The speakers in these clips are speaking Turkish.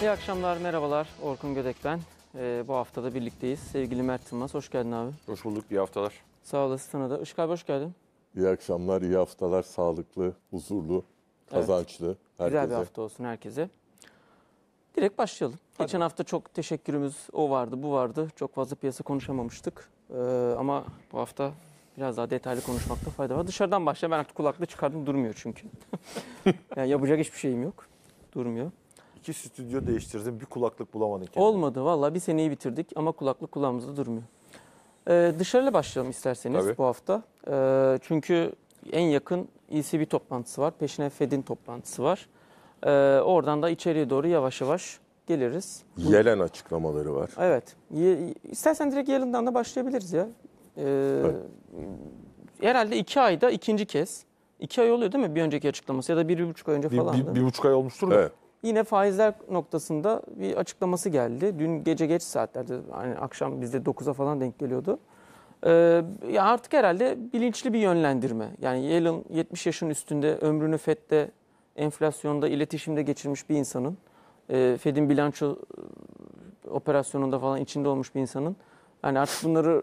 İyi akşamlar, merhabalar. Orkun Gödek ben. Ee, bu haftada birlikteyiz. Sevgili Mert Tılmaz, hoş geldin abi. Hoş bulduk, iyi haftalar. Sağ olasın sana da. Işık abi hoş geldin. İyi akşamlar, iyi haftalar. Sağlıklı, huzurlu, kazançlı. Evet. Herkese. Güzel bir hafta olsun herkese. Direkt başlayalım. Hadi. Geçen hafta çok teşekkürümüz o vardı, bu vardı. Çok fazla piyasa konuşamamıştık. Ee, ama bu hafta biraz daha detaylı konuşmakta fayda var. Dışarıdan başla. Ben artık kulaklığı çıkardım, durmuyor çünkü. yani yapacak hiçbir şeyim yok. Durmuyor. İki stüdyo değiştirdim. Bir kulaklık bulamadın kendine. Olmadı valla bir seneyi bitirdik ama kulaklık kulağımızda durmuyor. Ee, dışarıyla başlayalım isterseniz Tabii. bu hafta. Ee, çünkü en yakın ECB toplantısı var. Peşine Fed'in toplantısı var. Ee, oradan da içeriye doğru yavaş yavaş geliriz. Yelen açıklamaları var. Evet. İstersen direkt yelinden de başlayabiliriz ya. Ee, evet. Herhalde iki ayda ikinci kez. İki ay oluyor değil mi bir önceki açıklaması ya da bir, bir buçuk ay önce falan. Bir, bir, bir buçuk ay olmuştur mu? Evet. Yine faizler noktasında bir açıklaması geldi. Dün gece geç saatlerde, yani akşam bizde 9'a falan denk geliyordu. Ee, artık herhalde bilinçli bir yönlendirme. Yani Yellen 70 yaşın üstünde ömrünü FED'de, enflasyonda, iletişimde geçirmiş bir insanın, e, FED'in bilanço e, operasyonunda falan içinde olmuş bir insanın, yani artık bunları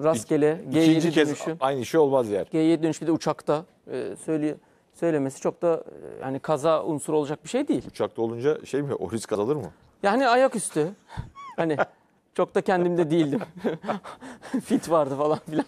e, rastgele İk, G7 kez dönüşü. aynı şey olmaz yani. G7 dönüşü bir de uçakta e, söylüyor söylemesi çok da e, yani kaza unsuru olacak bir şey değil. Uçakta olunca şey mi o risk azalır mı? Yani ayaküstü. hani çok da kendimde değildim. Fit vardı falan filan.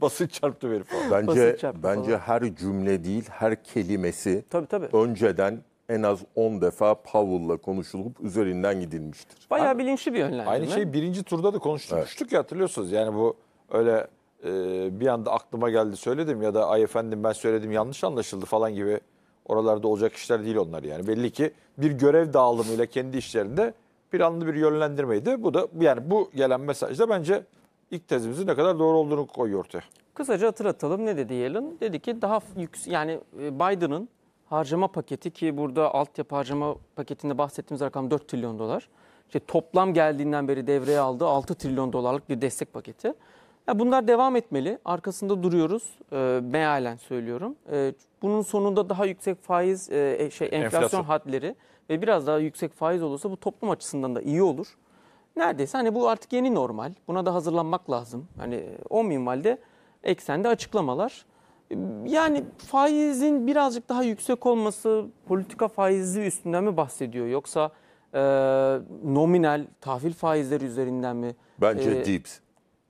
Basit çarptı verip falan. Bence çarptı bence falan. her cümle değil, her kelimesi tabii, tabii. önceden en az 10 defa Powell'la konuşulup üzerinden gidilmiştir. Bayağı bilinçli bir yönlendirme. Aynı şey birinci turda da konuşmuştuk evet. ya hatırlıyorsunuz. Yani bu öyle ee, bir anda aklıma geldi söyledim ya da ay efendim ben söyledim yanlış anlaşıldı falan gibi oralarda olacak işler değil onlar yani. Belli ki bir görev dağılımıyla kendi işlerinde planlı bir yönlendirmeydi. Bu da yani bu gelen mesajda bence ilk tezimizin ne kadar doğru olduğunu koyuyor ortaya. Kısaca hatırlatalım ne dedi Yellen? Dedi ki daha yüksek yani e, Biden'ın harcama paketi ki burada altyapı harcama paketinde bahsettiğimiz rakam 4 trilyon dolar. İşte toplam geldiğinden beri devreye aldığı 6 trilyon dolarlık bir destek paketi. Ya bunlar devam etmeli. Arkasında duruyoruz. E, mealen söylüyorum. E, bunun sonunda daha yüksek faiz e, e şey enflasyon, enflasyon hadleri ve biraz daha yüksek faiz olursa bu toplum açısından da iyi olur. Neredeyse hani bu artık yeni normal. Buna da hazırlanmak lazım. Hani e, o minvalde eksende açıklamalar. Ee, yani faizin birazcık daha yüksek olması politika faizi üstünden mi bahsediyor yoksa e, nominal tahvil faizleri üzerinden mi? Bence e, deep.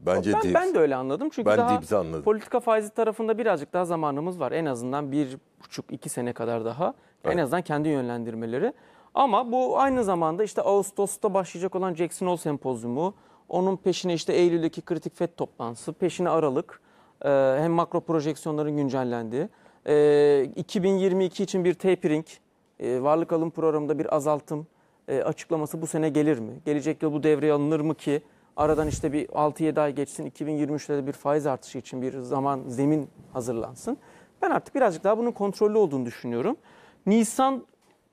Bence ben, değil. Ben de öyle anladım. Çünkü ben daha anladım. politika faizi tarafında birazcık daha zamanımız var. En azından bir buçuk iki sene kadar daha. Evet. En azından kendi yönlendirmeleri. Ama bu aynı zamanda işte Ağustos'ta başlayacak olan Jackson Hole sempozyumu, onun peşine işte Eylül'deki kritik FED toplantısı, peşine Aralık, e, hem makro projeksiyonların güncellendiği, 2022 e, için bir tapering, e, varlık alım programında bir azaltım açıklaması bu sene gelir mi? Gelecek yıl bu devreye alınır mı ki? Aradan işte bir 6-7 ay geçsin 2023'te de bir faiz artışı için bir zaman zemin hazırlansın. Ben artık birazcık daha bunun kontrollü olduğunu düşünüyorum. Nisan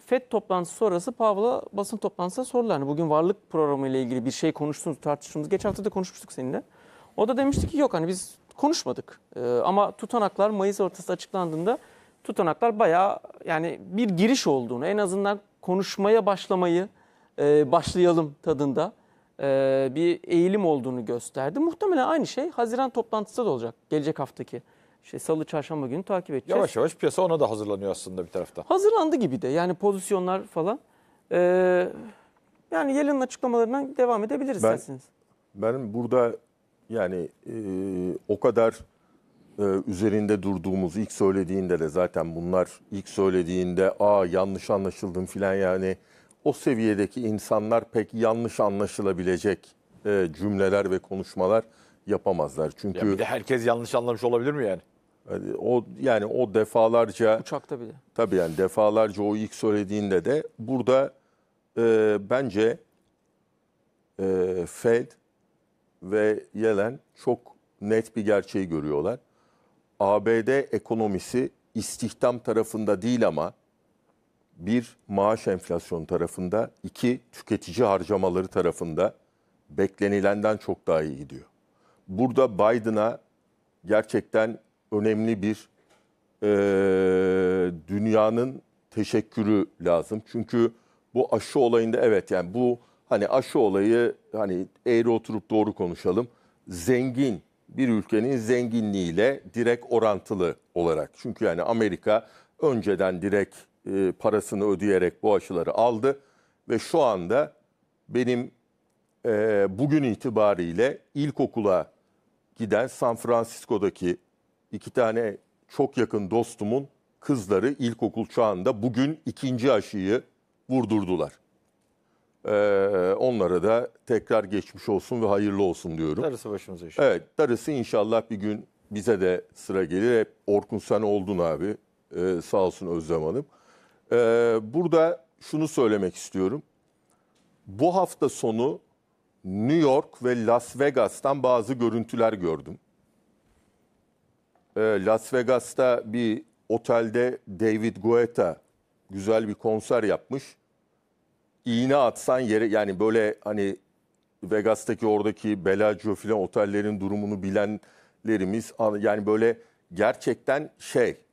FED toplantısı sonrası Powell'a basın toplantısında sorular. Yani bugün varlık programı ile ilgili bir şey konuştunuz, tartıştınız. Geçen hafta da konuşmuştuk seninle. O da demişti ki yok hani biz konuşmadık. Ee, ama tutanaklar Mayıs ortası açıklandığında tutanaklar bayağı yani bir giriş olduğunu en azından konuşmaya başlamayı e, başlayalım tadında e, bir eğilim olduğunu gösterdi. Muhtemelen aynı şey Haziran toplantısında da olacak gelecek haftaki. İşte salı çarşamba günü takip edeceğiz. Yavaş yavaş piyasa ona da hazırlanıyor aslında bir tarafta. Hazırlandı gibi de yani pozisyonlar falan. Ee, yani Yellen'in açıklamalarından devam edebiliriz ben, isterseniz. Benim burada yani e, o kadar e, üzerinde durduğumuz ilk söylediğinde de zaten bunlar ilk söylediğinde aa yanlış anlaşıldım filan yani o seviyedeki insanlar pek yanlış anlaşılabilecek e, cümleler ve konuşmalar yapamazlar. Çünkü ya bir de herkes yanlış anlamış olabilir mi yani? o yani o defalarca uçakta bile. Tabii yani defalarca o ilk söylediğinde de burada e, bence e, Fed ve Yellen çok net bir gerçeği görüyorlar. ABD ekonomisi istihdam tarafında değil ama bir maaş enflasyon tarafında, iki tüketici harcamaları tarafında beklenilenden çok daha iyi gidiyor. Burada Biden'a gerçekten önemli bir e, dünyanın teşekkürü lazım. Çünkü bu aşı olayında evet yani bu hani aşı olayı hani eğri oturup doğru konuşalım. Zengin bir ülkenin zenginliğiyle direkt orantılı olarak. Çünkü yani Amerika önceden direkt e, parasını ödeyerek bu aşıları aldı ve şu anda benim e, bugün itibariyle ilkokula giden San Francisco'daki iki tane çok yakın dostumun kızları ilkokul çağında bugün ikinci aşıyı vurdurdular. Ee, onlara da tekrar geçmiş olsun ve hayırlı olsun diyorum. Darısı başımıza inşallah. Evet darısı inşallah bir gün bize de sıra gelir. Hep Orkun sen oldun abi. Ee, sağ olsun Özlem Hanım. Ee, burada şunu söylemek istiyorum. Bu hafta sonu New York ve Las Vegas'tan bazı görüntüler gördüm. Ee, Las Vegas'ta bir otelde David Guetta güzel bir konser yapmış. İğne atsan yere yani böyle hani Vegas'taki oradaki Bellagio filan otellerin durumunu bilenlerimiz yani böyle gerçekten şey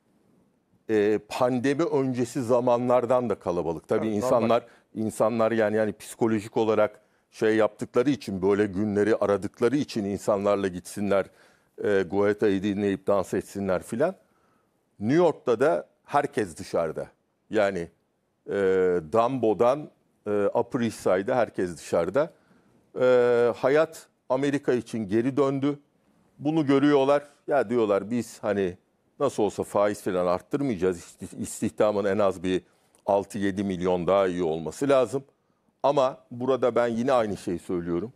e, pandemi öncesi zamanlardan da kalabalık. Tabii evet, insanlar normal. insanlar yani yani psikolojik olarak şey yaptıkları için böyle günleri aradıkları için insanlarla gitsinler e, Guaita'yı dinleyip dans etsinler filan. New York'ta da herkes dışarıda. Yani e, Dumbo'dan e, Upper East Side'de herkes dışarıda. E, hayat Amerika için geri döndü. Bunu görüyorlar. Ya diyorlar biz hani Nasıl olsa faiz falan arttırmayacağız. İstihdamın en az bir 6-7 milyon daha iyi olması lazım. Ama burada ben yine aynı şeyi söylüyorum.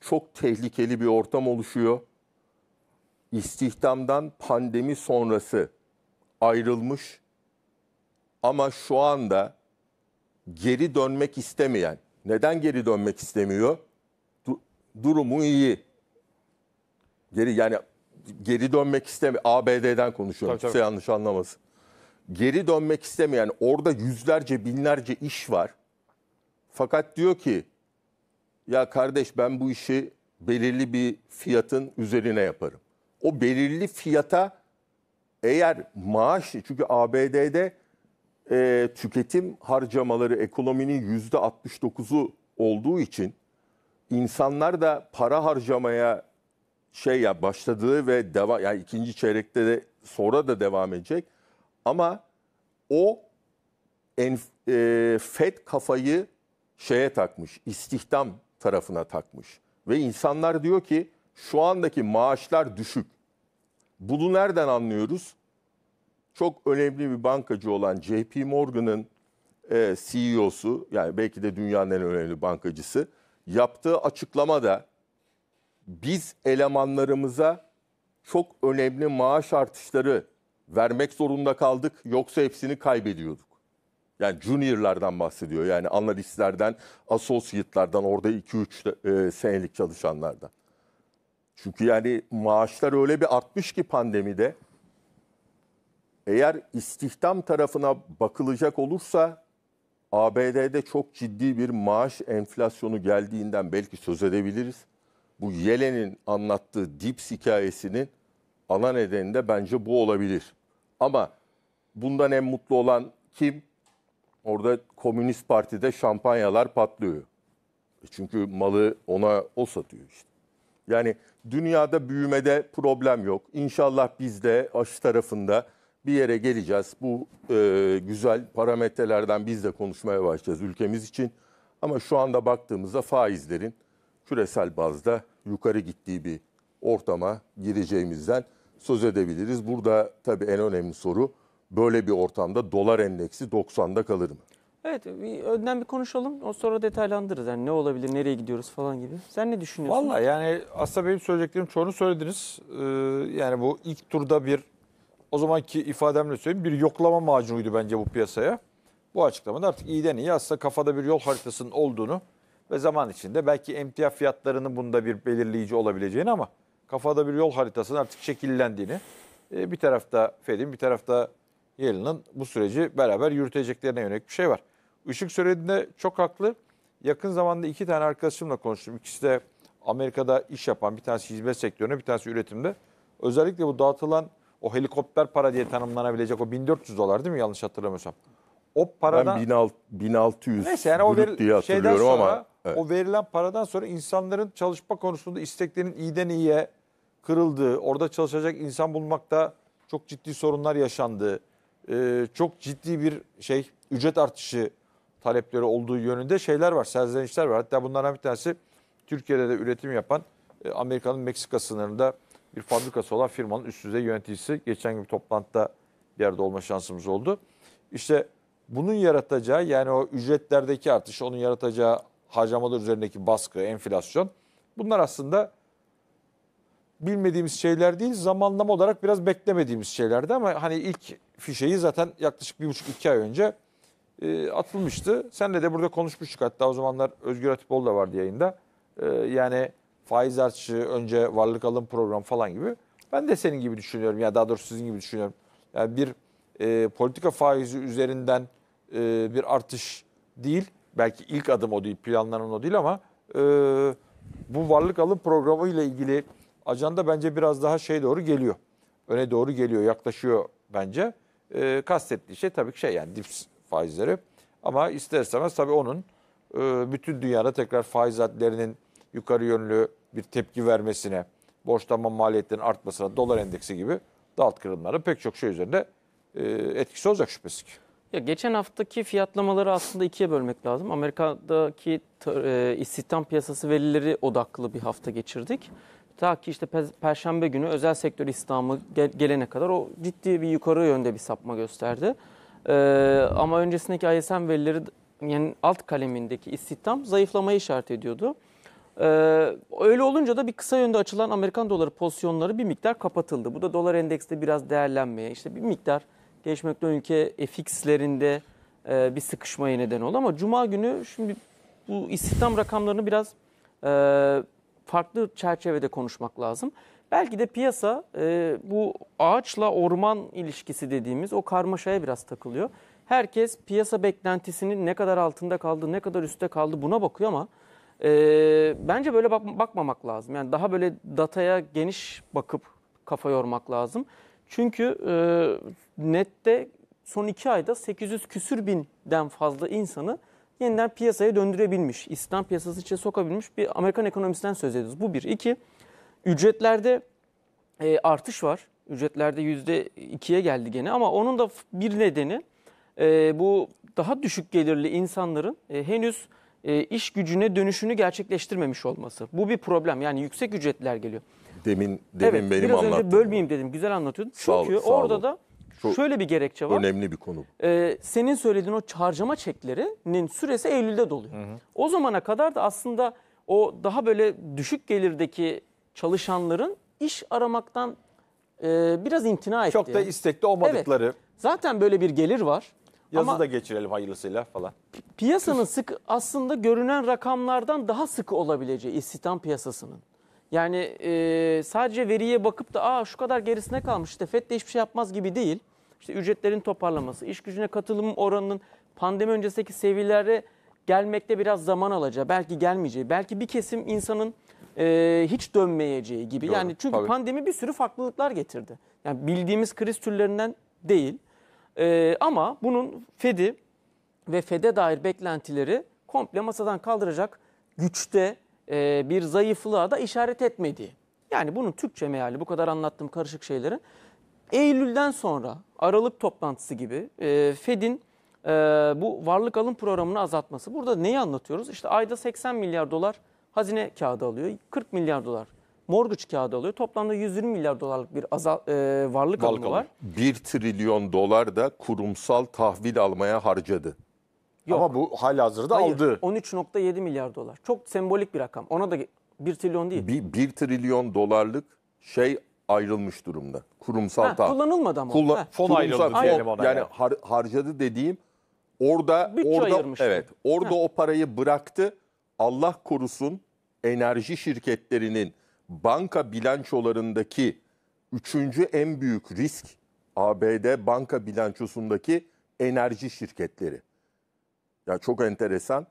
Çok tehlikeli bir ortam oluşuyor. İstihdamdan pandemi sonrası ayrılmış ama şu anda geri dönmek istemeyen, neden geri dönmek istemiyor? Du- durumu iyi. Geri yani geri dönmek istemiyor. ABD'den konuşuyorum. Tabii, tabii. yanlış anlamasın. Geri dönmek istemeyen orada yüzlerce binlerce iş var. Fakat diyor ki ya kardeş ben bu işi belirli bir fiyatın üzerine yaparım. O belirli fiyata eğer maaş çünkü ABD'de e, tüketim harcamaları ekonominin yüzde %69'u olduğu için insanlar da para harcamaya şey ya başladığı ve devam yani ikinci çeyrekte de sonra da devam edecek. Ama o en, e, Fed kafayı şeye takmış, istihdam tarafına takmış. Ve insanlar diyor ki şu andaki maaşlar düşük. Bunu nereden anlıyoruz? Çok önemli bir bankacı olan JP Morgan'ın e, CEO'su yani belki de dünyanın en önemli bankacısı yaptığı açıklama da biz elemanlarımıza çok önemli maaş artışları vermek zorunda kaldık. Yoksa hepsini kaybediyorduk. Yani juniorlardan bahsediyor. Yani analistlerden, associate'lardan, orada 2-3 e, senelik çalışanlardan. Çünkü yani maaşlar öyle bir artmış ki pandemide. Eğer istihdam tarafına bakılacak olursa ABD'de çok ciddi bir maaş enflasyonu geldiğinden belki söz edebiliriz bu Yelen'in anlattığı dips hikayesinin ana nedeni de bence bu olabilir. Ama bundan en mutlu olan kim? Orada Komünist Parti'de şampanyalar patlıyor. E çünkü malı ona o satıyor işte. Yani dünyada büyümede problem yok. İnşallah biz de aşı tarafında bir yere geleceğiz. Bu e, güzel parametrelerden biz de konuşmaya başlayacağız ülkemiz için. Ama şu anda baktığımızda faizlerin küresel bazda yukarı gittiği bir ortama gireceğimizden söz edebiliriz. Burada tabii en önemli soru böyle bir ortamda dolar endeksi 90'da kalır mı? Evet bir önden bir konuşalım o sonra detaylandırırız. Yani ne olabilir nereye gidiyoruz falan gibi. Sen ne düşünüyorsun? Valla yani aslında benim söyleyeceklerim çoğunu söylediniz. Ee, yani bu ilk turda bir o zamanki ifademle söyleyeyim bir yoklama macunuydu bence bu piyasaya. Bu açıklamada artık iyiden iyi aslında kafada bir yol haritasının olduğunu ve zaman içinde belki emtia fiyatlarının bunda bir belirleyici olabileceğini ama kafada bir yol haritasının artık şekillendiğini e, bir tarafta Fed'in bir tarafta Yellen'ın bu süreci beraber yürüteceklerine yönelik bir şey var. Işık söylediğinde çok haklı. Yakın zamanda iki tane arkadaşımla konuştum. İkisi de Amerika'da iş yapan bir tanesi hizmet sektöründe bir tanesi üretimde. Özellikle bu dağıtılan o helikopter para diye tanımlanabilecek o 1400 dolar değil mi yanlış hatırlamıyorsam? O paradan... Ben 1600 Neyse yani o bir diye hatırlıyorum sonra, ama Evet. O verilen paradan sonra insanların çalışma konusunda isteklerinin iyiden iyiye kırıldığı, orada çalışacak insan bulmakta çok ciddi sorunlar yaşandığı, e, çok ciddi bir şey ücret artışı talepleri olduğu yönünde şeyler var, serzenişler var. Hatta bunlardan bir tanesi Türkiye'de de üretim yapan e, Amerika'nın Meksika sınırında bir fabrikası olan firmanın üst düzey yöneticisi geçen gün bir toplantıda bir yerde olma şansımız oldu. İşte bunun yaratacağı yani o ücretlerdeki artış, onun yaratacağı harcamalar üzerindeki baskı, enflasyon bunlar aslında bilmediğimiz şeyler değil zamanlama olarak biraz beklemediğimiz şeylerdi ama hani ilk fişeyi zaten yaklaşık bir buçuk iki ay önce e, atılmıştı. Senle de burada konuşmuştuk hatta o zamanlar Özgür Atipoğlu da vardı yayında. E, yani faiz artışı önce varlık alım programı falan gibi. Ben de senin gibi düşünüyorum ya daha doğrusu sizin gibi düşünüyorum. Yani bir e, politika faizi üzerinden e, bir artış değil belki ilk adım o değil, planlanan o değil ama e, bu varlık alım programı ile ilgili ajanda bence biraz daha şey doğru geliyor. Öne doğru geliyor, yaklaşıyor bence. E, kastettiği şey tabii ki şey yani dips faizleri. Ama ister istemez tabii onun e, bütün dünyada tekrar faiz adlarının yukarı yönlü bir tepki vermesine, borçlanma maliyetlerinin artmasına, dolar endeksi gibi dalt kırılımları pek çok şey üzerinde e, etkisi olacak şüphesiz ki. Ya geçen haftaki fiyatlamaları aslında ikiye bölmek lazım. Amerika'daki e, istihdam piyasası verileri odaklı bir hafta geçirdik. Ta ki işte perşembe günü özel sektör istihdamı gelene kadar o ciddi bir yukarı yönde bir sapma gösterdi. E, ama öncesindeki ISM verileri yani alt kalemindeki istihdam zayıflamayı işaret ediyordu. Ee, öyle olunca da bir kısa yönde açılan Amerikan doları pozisyonları bir miktar kapatıldı. Bu da dolar endekste biraz değerlenmeye, işte bir miktar gelişmekte ülke FX'lerinde e, bir sıkışmaya neden oldu. Ama Cuma günü şimdi bu istihdam rakamlarını biraz e, farklı çerçevede konuşmak lazım. Belki de piyasa e, bu ağaçla orman ilişkisi dediğimiz o karmaşaya biraz takılıyor. Herkes piyasa beklentisinin ne kadar altında kaldı, ne kadar üstte kaldı buna bakıyor ama e, bence böyle bak bakmamak lazım. Yani daha böyle dataya geniş bakıp kafa yormak lazım. Çünkü e, nette son iki ayda 800 küsür binden fazla insanı yeniden piyasaya döndürebilmiş, İslam piyasası içine sokabilmiş bir Amerikan ekonomisinden söz ediyoruz. Bu bir. iki ücretlerde e, artış var. Ücretlerde yüzde ikiye geldi gene ama onun da bir nedeni e, bu daha düşük gelirli insanların e, henüz e, iş gücüne dönüşünü gerçekleştirmemiş olması. Bu bir problem. Yani yüksek ücretler geliyor. Demin demin evet, benim biraz anlattığım. önce bölmeyeyim dedim. Güzel anlatıyordun. Sağ Çünkü sağ orada olun. da Çok şöyle bir gerekçe var. Önemli bir konu. Ee, senin söylediğin o harcama çeklerinin süresi Eylül'de doluyor. Hı hı. O zamana kadar da aslında o daha böyle düşük gelirdeki çalışanların iş aramaktan e, biraz imtina etti. Çok da istekli olmadıkları. Evet. Zaten böyle bir gelir var. Yazı Ama da geçirelim hayırlısıyla falan. Piyasanın sık aslında görünen rakamlardan daha sıkı olabileceği istihdam piyasasının. Yani e, sadece veriye bakıp da aa şu kadar gerisine kalmış işte FED de hiçbir şey yapmaz gibi değil. İşte ücretlerin toparlaması, iş gücüne katılım oranının pandemi öncesindeki seviyelere gelmekte biraz zaman alacağı, belki gelmeyeceği, belki bir kesim insanın e, hiç dönmeyeceği gibi. Doğru, yani çünkü tabii. pandemi bir sürü farklılıklar getirdi. Yani bildiğimiz kriz türlerinden değil. E, ama bunun Fed'i ve Fed'e dair beklentileri komple masadan kaldıracak güçte e, bir zayıflığa da işaret etmediği. Yani bunun Türkçe meali bu kadar anlattığım karışık şeylerin Eylül'den sonra Aralık toplantısı gibi e, Fed'in e, bu varlık alım programını azaltması. Burada neyi anlatıyoruz? İşte ayda 80 milyar dolar hazine kağıdı alıyor. 40 milyar dolar morguç kağıdı alıyor. Toplamda 120 milyar dolarlık bir azal, e, varlık Balkalı. alımı var. 1 trilyon dolar da kurumsal tahvil almaya harcadı. Yok. Ama bu hala hazırda aldı. 13.7 milyar dolar. Çok sembolik bir rakam. Ona da 1 trilyon değil. 1, trilyon dolarlık şey ayrılmış durumda. Kurumsal tahvil. kullanılmadı ama. o. Fon kurumsal diyelim fon. yani. har- harcadı dediğim orada Bütçe orada ayırmış. evet orada o parayı bıraktı. Allah korusun enerji şirketlerinin banka bilançolarındaki üçüncü en büyük risk ABD banka bilançosundaki enerji şirketleri. Ya çok enteresan.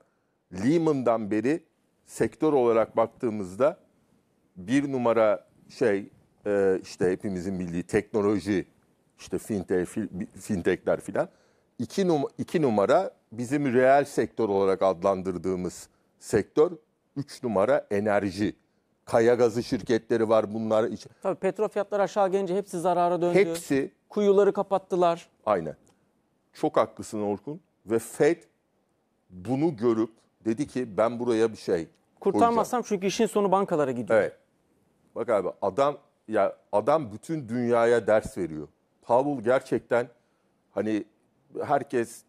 Lehman'dan beri sektör olarak baktığımızda bir numara şey e, işte hepimizin bildiği teknoloji, işte fintech, fintechler filan. İki, num iki numara bizim reel sektör olarak adlandırdığımız sektör. Üç numara enerji. Kaya gazı şirketleri var bunlar için. Tabii petrol fiyatları aşağı gelince hepsi zarara döndü. Hepsi. Kuyuları kapattılar. Aynen. Çok haklısın Orkun. Ve FED bunu görüp dedi ki ben buraya bir şey Kurtarmazsam çünkü işin sonu bankalara gidiyor. Evet. Bak abi adam ya adam bütün dünyaya ders veriyor. Powell gerçekten hani herkes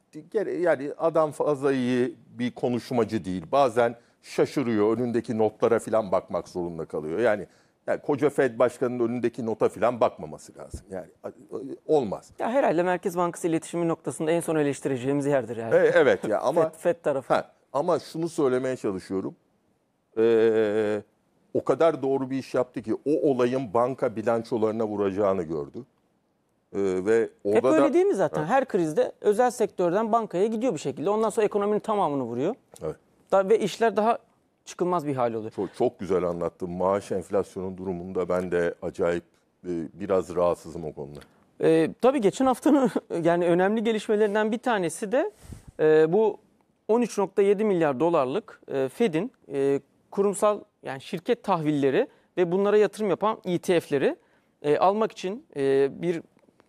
yani adam fazla iyi bir konuşmacı değil. Bazen şaşırıyor. Önündeki notlara falan bakmak zorunda kalıyor. Yani, yani koca Fed başkanının önündeki nota falan bakmaması lazım. Yani olmaz. Ya herhalde Merkez Bankası iletişimi noktasında en son eleştireceğimiz yerdir yani. E, evet ya ama Fed, Fed tarafı. Ha, ama şunu söylemeye çalışıyorum. Ee, o kadar doğru bir iş yaptı ki o olayın banka bilançolarına vuracağını gördü. Ee, ve orada Hep öyle da, değil mi zaten? Evet. Her krizde özel sektörden bankaya gidiyor bir şekilde. Ondan sonra ekonominin tamamını vuruyor. Evet. Daha, ve işler daha çıkılmaz bir hal oluyor. Çok, çok güzel anlattın. Maaş enflasyonun durumunda ben de acayip e, biraz rahatsızım o konuda. E, tabii geçen haftanın yani önemli gelişmelerinden bir tanesi de e, bu 13.7 milyar dolarlık e, Fed'in e, kurumsal yani şirket tahvilleri ve bunlara yatırım yapan ETF'leri e, almak için e, bir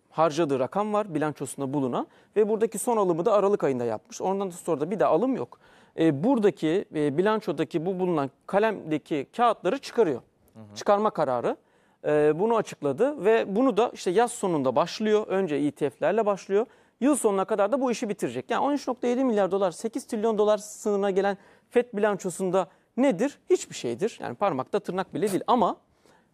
harcadığı rakam var bilançosunda bulunan ve buradaki son alımı da Aralık ayında yapmış. Ondan sonra da bir de alım yok e, buradaki e, bilançodaki bu bulunan kalemdeki kağıtları çıkarıyor. Hı hı. Çıkarma kararı. E, bunu açıkladı ve bunu da işte yaz sonunda başlıyor. Önce ETF'lerle başlıyor. Yıl sonuna kadar da bu işi bitirecek. Yani 13.7 milyar dolar 8 trilyon dolar sınırına gelen FED bilançosunda nedir? Hiçbir şeydir. Yani parmakta tırnak bile değil ama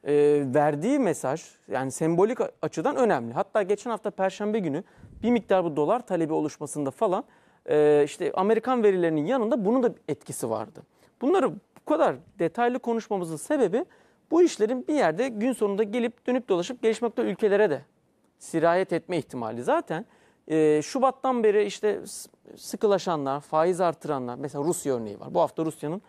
e, verdiği mesaj yani sembolik açıdan önemli. Hatta geçen hafta Perşembe günü bir miktar bu dolar talebi oluşmasında falan e, işte Amerikan verilerinin yanında bunun da etkisi vardı. Bunları bu kadar detaylı konuşmamızın sebebi bu işlerin bir yerde gün sonunda gelip dönüp dolaşıp gelişmekte ülkelere de sirayet etme ihtimali zaten. E, Şubat'tan beri işte sıkılaşanlar, faiz artıranlar, mesela Rusya örneği var. Bu hafta Rusya'nın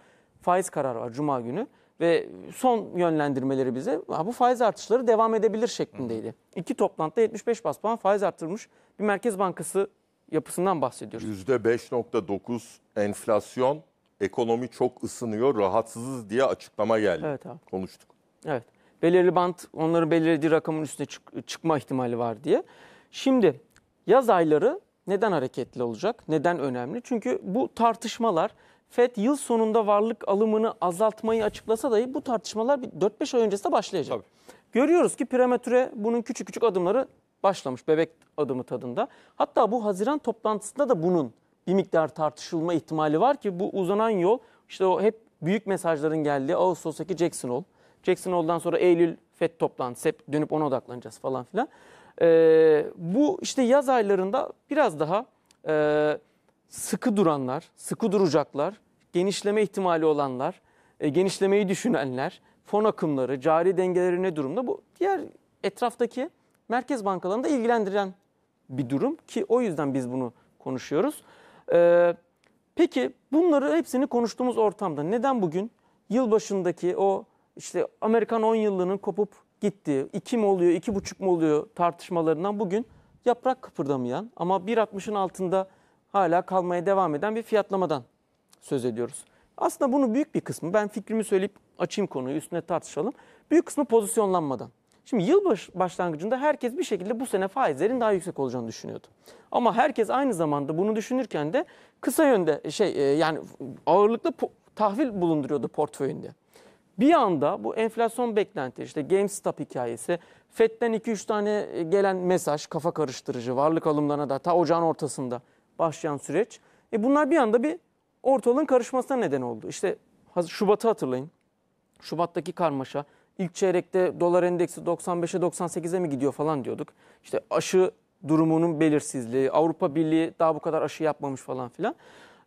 faiz kararı var Cuma günü ve son yönlendirmeleri bize bu faiz artışları devam edebilir şeklindeydi. İki toplantıda 75 bas puan faiz artırmış bir Merkez Bankası yapısından bahsediyoruz. %5.9 enflasyon, ekonomi çok ısınıyor, rahatsızız diye açıklama geldi. Evet abi. Konuştuk. Evet. Belirli bant onların belirlediği rakamın üstüne çık çıkma ihtimali var diye. Şimdi yaz ayları neden hareketli olacak? Neden önemli? Çünkü bu tartışmalar FED yıl sonunda varlık alımını azaltmayı açıklasa dahi bu tartışmalar 4-5 ay öncesinde başlayacak. Tabii. Görüyoruz ki prematüre bunun küçük küçük adımları başlamış bebek adımı tadında. Hatta bu Haziran toplantısında da bunun bir miktar tartışılma ihtimali var ki bu uzanan yol işte o hep büyük mesajların geldiği Ağustos'taki Jackson Hole. Jackson Hole'dan sonra Eylül FED toplantısı hep dönüp ona odaklanacağız falan filan. Ee, bu işte yaz aylarında biraz daha e, sıkı duranlar, sıkı duracaklar, genişleme ihtimali olanlar, e, genişlemeyi düşünenler, fon akımları, cari dengeleri ne durumda? Bu diğer etraftaki merkez bankalarını da ilgilendiren bir durum ki o yüzden biz bunu konuşuyoruz. Ee, peki bunları hepsini konuştuğumuz ortamda neden bugün yılbaşındaki o işte Amerikan 10 yıllığının kopup gittiği 2 mi oluyor 2,5 mu oluyor tartışmalarından bugün yaprak kıpırdamayan ama 1.60'ın altında hala kalmaya devam eden bir fiyatlamadan söz ediyoruz. Aslında bunu büyük bir kısmı ben fikrimi söyleyip açayım konuyu üstüne tartışalım. Büyük kısmı pozisyonlanmadan. Şimdi yıl başlangıcında herkes bir şekilde bu sene faizlerin daha yüksek olacağını düşünüyordu. Ama herkes aynı zamanda bunu düşünürken de kısa yönde e, şey e, yani ağırlıklı tahvil bulunduruyordu portföyünde. Bir anda bu enflasyon beklentisi işte GameStop hikayesi, FED'den 2-3 tane e, gelen mesaj, kafa karıştırıcı, varlık alımlarına da ta ocağın ortasında başlayan süreç. E bunlar bir anda bir ortalığın karışmasına neden oldu. İşte Şubat'ı hatırlayın. Şubat'taki karmaşa, İlk çeyrekte dolar endeksi 95'e 98'e mi gidiyor falan diyorduk. İşte aşı durumunun belirsizliği, Avrupa Birliği daha bu kadar aşı yapmamış falan filan.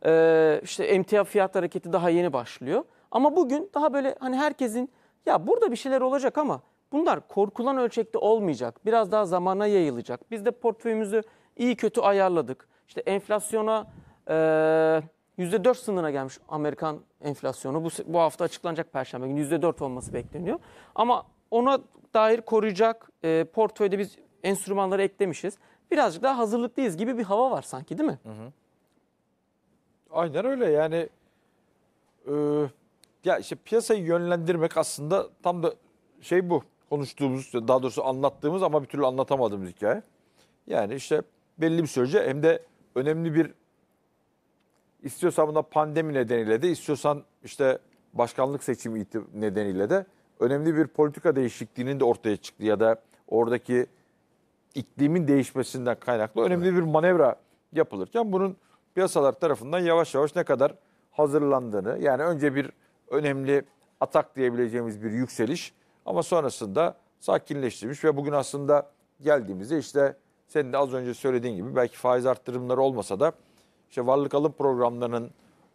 Ee, işte emtia fiyat hareketi daha yeni başlıyor. Ama bugün daha böyle hani herkesin ya burada bir şeyler olacak ama bunlar korkulan ölçekte olmayacak. Biraz daha zamana yayılacak. Biz de portföyümüzü iyi kötü ayarladık. İşte enflasyona... Ee, %4 sınırına gelmiş Amerikan enflasyonu. Bu, bu hafta açıklanacak Perşembe günü %4 olması bekleniyor. Ama ona dair koruyacak e, portföyde biz enstrümanları eklemişiz. Birazcık daha hazırlıklıyız gibi bir hava var sanki değil mi? Hı hı. Aynen öyle yani. E, ya işte piyasayı yönlendirmek aslında tam da şey bu. Konuştuğumuz, daha doğrusu anlattığımız ama bir türlü anlatamadığımız hikaye. Yani işte belli bir sürece hem de önemli bir İstiyorsan buna pandemi nedeniyle de, istiyorsan işte başkanlık seçimi nedeniyle de önemli bir politika değişikliğinin de ortaya çıktı ya da oradaki iklimin değişmesinden kaynaklı önemli evet. bir manevra yapılırken bunun piyasalar tarafından yavaş yavaş ne kadar hazırlandığını yani önce bir önemli atak diyebileceğimiz bir yükseliş ama sonrasında sakinleştirmiş ve bugün aslında geldiğimizde işte senin de az önce söylediğin gibi belki faiz arttırımları olmasa da işte varlık alım programlarının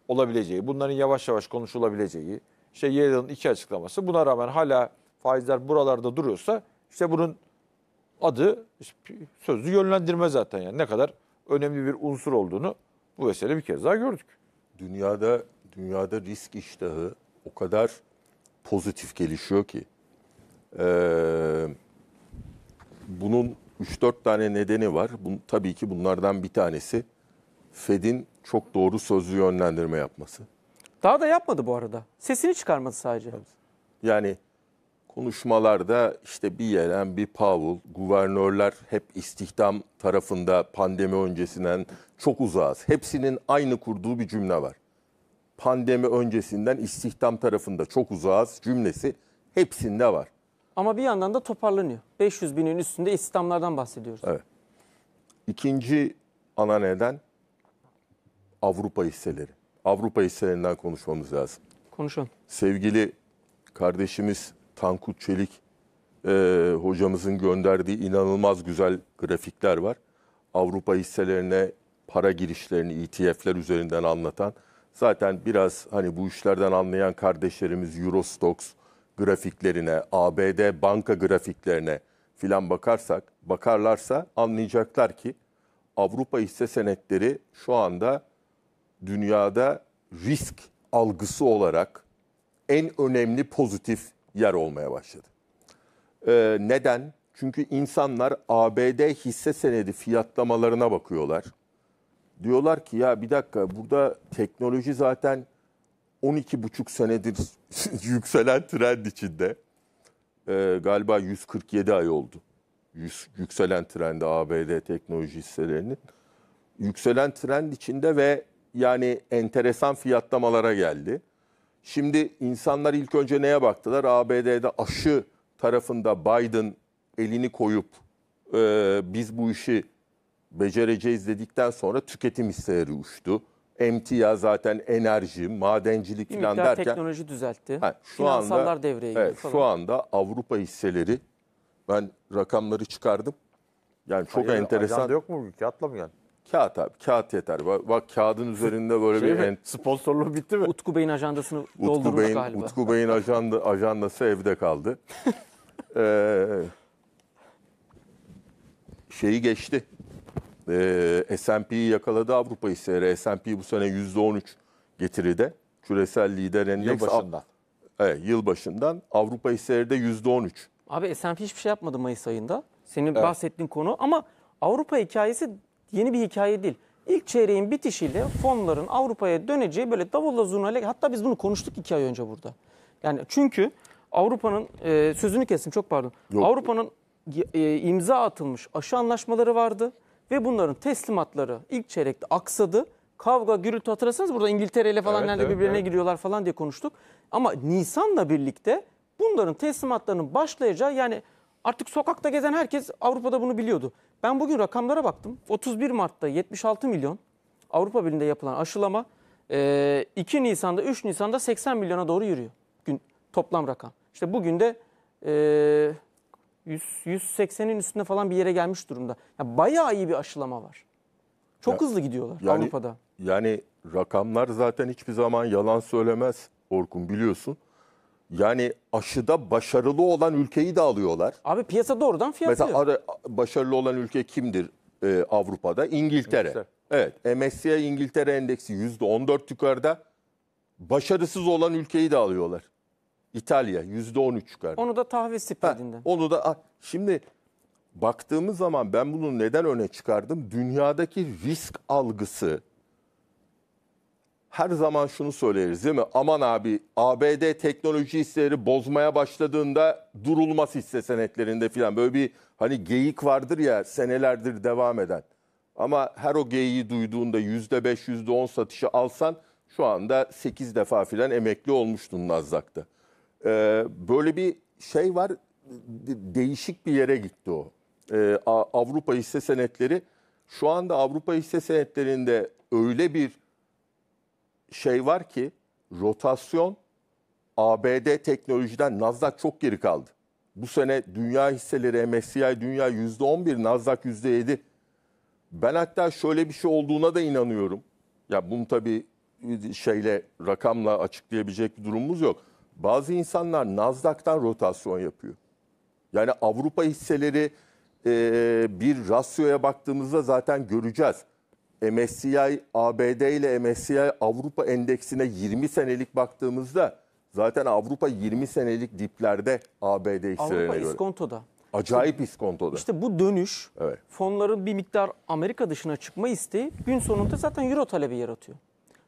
olabileceği, bunların yavaş yavaş konuşulabileceği, işte Yellen'ın iki açıklaması. Buna rağmen hala faizler buralarda duruyorsa işte bunun adı sözlü yönlendirme zaten yani ne kadar önemli bir unsur olduğunu bu vesile bir kez daha gördük. Dünyada dünyada risk iştahı o kadar pozitif gelişiyor ki ee, bunun 3-4 tane nedeni var. Bun, tabii ki bunlardan bir tanesi Fed'in çok doğru sözlü yönlendirme yapması. Daha da yapmadı bu arada. Sesini çıkarmadı sadece. Yani konuşmalarda işte bir Yellen, bir Powell, guvernörler hep istihdam tarafında pandemi öncesinden çok uzağız. Hepsinin aynı kurduğu bir cümle var. Pandemi öncesinden istihdam tarafında çok uzağız cümlesi hepsinde var. Ama bir yandan da toparlanıyor. 500 binin üstünde istihdamlardan bahsediyoruz. Evet. İkinci ana neden Avrupa hisseleri. Avrupa hisselerinden konuşmamız lazım. Konuşalım. Sevgili kardeşimiz Tankut Çelik e, hocamızın gönderdiği inanılmaz güzel grafikler var. Avrupa hisselerine para girişlerini ETF'ler üzerinden anlatan. Zaten biraz hani bu işlerden anlayan kardeşlerimiz Eurostox grafiklerine, ABD banka grafiklerine filan bakarsak, bakarlarsa anlayacaklar ki Avrupa hisse senetleri şu anda dünyada risk algısı olarak en önemli pozitif yer olmaya başladı. Ee, neden? Çünkü insanlar ABD hisse senedi fiyatlamalarına bakıyorlar. Diyorlar ki ya bir dakika burada teknoloji zaten 12,5 senedir yükselen trend içinde. Ee, galiba 147 ay oldu. Yüz, yükselen trendi ABD teknoloji hisselerinin. Yükselen trend içinde ve yani enteresan fiyatlamalara geldi. Şimdi insanlar ilk önce neye baktılar? ABD'de aşı tarafında Biden elini koyup e, biz bu işi becereceğiz dedikten sonra tüketim hisseleri uçtu. Emtia zaten enerji, madencilik bir falan derken teknoloji düzeltti. Ha, şu Finansallar anda devreye girdi evet, falan. Şu anda Avrupa hisseleri ben rakamları çıkardım. Yani çok Hayır, enteresan. yok mu? Kağıtla mı yani? Kağıt abi. Kağıt yeter. Bak, bak kağıdın üzerinde böyle şey bir... Mi? En... Sponsorluğu bitti mi? Utku Bey'in ajandasını doldurdu. galiba. Utku Bey'in ajanda, ajandası evde kaldı. ee, şeyi geçti. Ee, S&P'yi yakaladı Avrupa hisseleri. S&P bu sene %13 de Küresel lider endeks... Yılbaşından. Evet, yılbaşından. Avrupa hisseleri de %13. Abi S&P hiçbir şey yapmadı Mayıs ayında. Senin evet. bahsettiğin konu ama Avrupa hikayesi yeni bir hikaye değil. İlk çeyreğin bitişiyle fonların Avrupa'ya döneceği böyle davulla zurnayla hatta biz bunu konuştuk iki ay önce burada. Yani çünkü Avrupa'nın e, sözünü kestim çok pardon. Avrupa'nın e, imza atılmış aşı anlaşmaları vardı ve bunların teslimatları ilk çeyrekte aksadı. Kavga, gürültü hatırlasanız burada İngiltere ile falan evet, nerede evet, birbirine evet. giriyorlar falan diye konuştuk. Ama Nisan'la birlikte bunların teslimatlarının başlayacağı yani Artık sokakta gezen herkes Avrupa'da bunu biliyordu. Ben bugün rakamlara baktım. 31 Mart'ta 76 milyon Avrupa Birliği'nde yapılan aşılama 2 Nisan'da 3 Nisan'da 80 milyona doğru yürüyor. Gün toplam rakam. İşte bugün de 180'in üstünde falan bir yere gelmiş durumda. Yani bayağı iyi bir aşılama var. Çok ya, hızlı gidiyorlar yani, Avrupa'da. Yani rakamlar zaten hiçbir zaman yalan söylemez Orkun biliyorsun. Yani aşıda başarılı olan ülkeyi de alıyorlar. Abi piyasa doğrudan fiyatlıyor. Mesela ara, başarılı olan ülke kimdir e, Avrupa'da? İngiltere. İngiltere. Evet MSCI İngiltere endeksi %14 yukarıda. Başarısız olan ülkeyi de alıyorlar. İtalya %13 yukarıda. Onu da tahvil siperinden. Onu da şimdi baktığımız zaman ben bunu neden öne çıkardım? Dünyadaki risk algısı her zaman şunu söyleriz değil mi? Aman abi ABD teknoloji hisseleri bozmaya başladığında durulmaz hisse senetlerinde filan. Böyle bir hani geyik vardır ya senelerdir devam eden. Ama her o geyiği duyduğunda %5, %10 satışı alsan şu anda 8 defa filan emekli olmuştun Nasdaq'ta. Ee, böyle bir şey var değişik bir yere gitti o. Ee, Avrupa hisse senetleri şu anda Avrupa hisse senetlerinde öyle bir şey var ki rotasyon ABD teknolojiden Nasdaq çok geri kaldı. Bu sene dünya hisseleri MSCI dünya %11, Nasdaq %7. Ben hatta şöyle bir şey olduğuna da inanıyorum. Ya bunu tabii şeyle rakamla açıklayabilecek bir durumumuz yok. Bazı insanlar Nasdaq'tan rotasyon yapıyor. Yani Avrupa hisseleri e, bir rasyoya baktığımızda zaten göreceğiz. MSCI ABD ile MSCI Avrupa endeksine 20 senelik baktığımızda zaten Avrupa 20 senelik diplerde ABD hisselerine Avrupa göre. iskontoda. Acayip iskontoda. İşte bu dönüş evet. fonların bir miktar Amerika dışına çıkma isteği gün sonunda zaten euro talebi yaratıyor.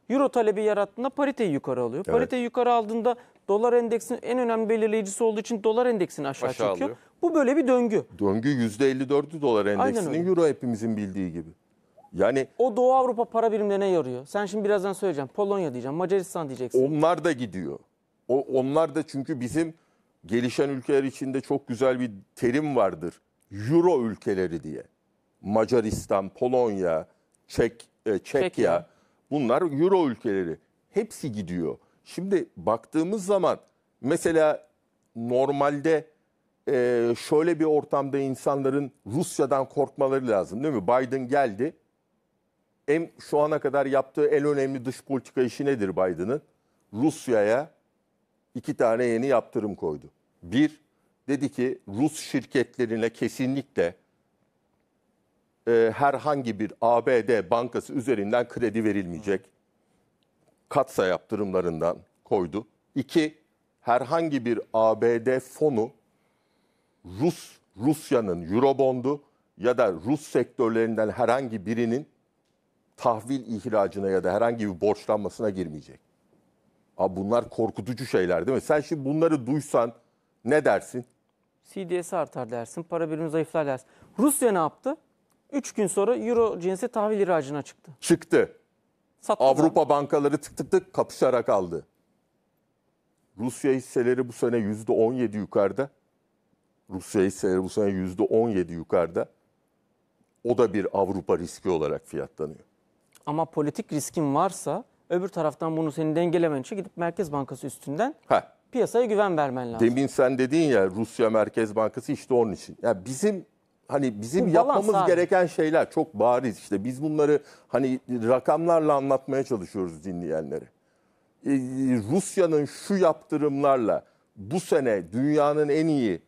Euro talebi yarattığında pariteyi yukarı alıyor. Evet. Pariteyi yukarı aldığında dolar endeksinin en önemli belirleyicisi olduğu için dolar endeksini aşağı, Aşağı çekiyor. alıyor. Bu böyle bir döngü. Döngü %54'ü dolar endeksinin euro hepimizin bildiği gibi. Yani O Doğu Avrupa para birimine ne yarıyor. Sen şimdi birazdan söyleyeceğim. Polonya diyeceğim, Macaristan diyeceksin. onlar da gidiyor. O, onlar da çünkü bizim gelişen ülkeler içinde çok güzel bir terim vardır. Euro ülkeleri diye. Macaristan, Polonya, Çek, e, Çekya. Bunlar Euro ülkeleri. Hepsi gidiyor. Şimdi baktığımız zaman mesela normalde e, şöyle bir ortamda insanların Rusya'dan korkmaları lazım değil mi? Biden geldi en şu ana kadar yaptığı en önemli dış politika işi nedir Biden'ın? Rusya'ya iki tane yeni yaptırım koydu. Bir, dedi ki Rus şirketlerine kesinlikle e, herhangi bir ABD bankası üzerinden kredi verilmeyecek. Katsa yaptırımlarından koydu. İki, herhangi bir ABD fonu Rus, Rusya'nın Eurobond'u ya da Rus sektörlerinden herhangi birinin tahvil ihracına ya da herhangi bir borçlanmasına girmeyecek. Abi bunlar korkutucu şeyler değil mi? Sen şimdi bunları duysan ne dersin? CDS artar dersin, para birimi zayıflar dersin. Rusya ne yaptı? 3 gün sonra euro cinsi tahvil ihracına çıktı. Çıktı. Sattı Avrupa zaten. bankaları tık tık tık kapışarak aldı. Rusya hisseleri bu sene %17 yukarıda. Rusya hisseleri bu sene %17 yukarıda. O da bir Avrupa riski olarak fiyatlanıyor. Ama politik riskin varsa öbür taraftan bunu seni dengelemen için gidip Merkez Bankası üstünden Heh. piyasaya güven vermen lazım. Demin sen dedin ya Rusya Merkez Bankası işte onun için. Ya yani bizim hani bizim Bu yapmamız abi. gereken şeyler çok bariz işte. Biz bunları hani rakamlarla anlatmaya çalışıyoruz dinleyenlere. Ee, Rusya'nın şu yaptırımlarla bu sene dünyanın en iyi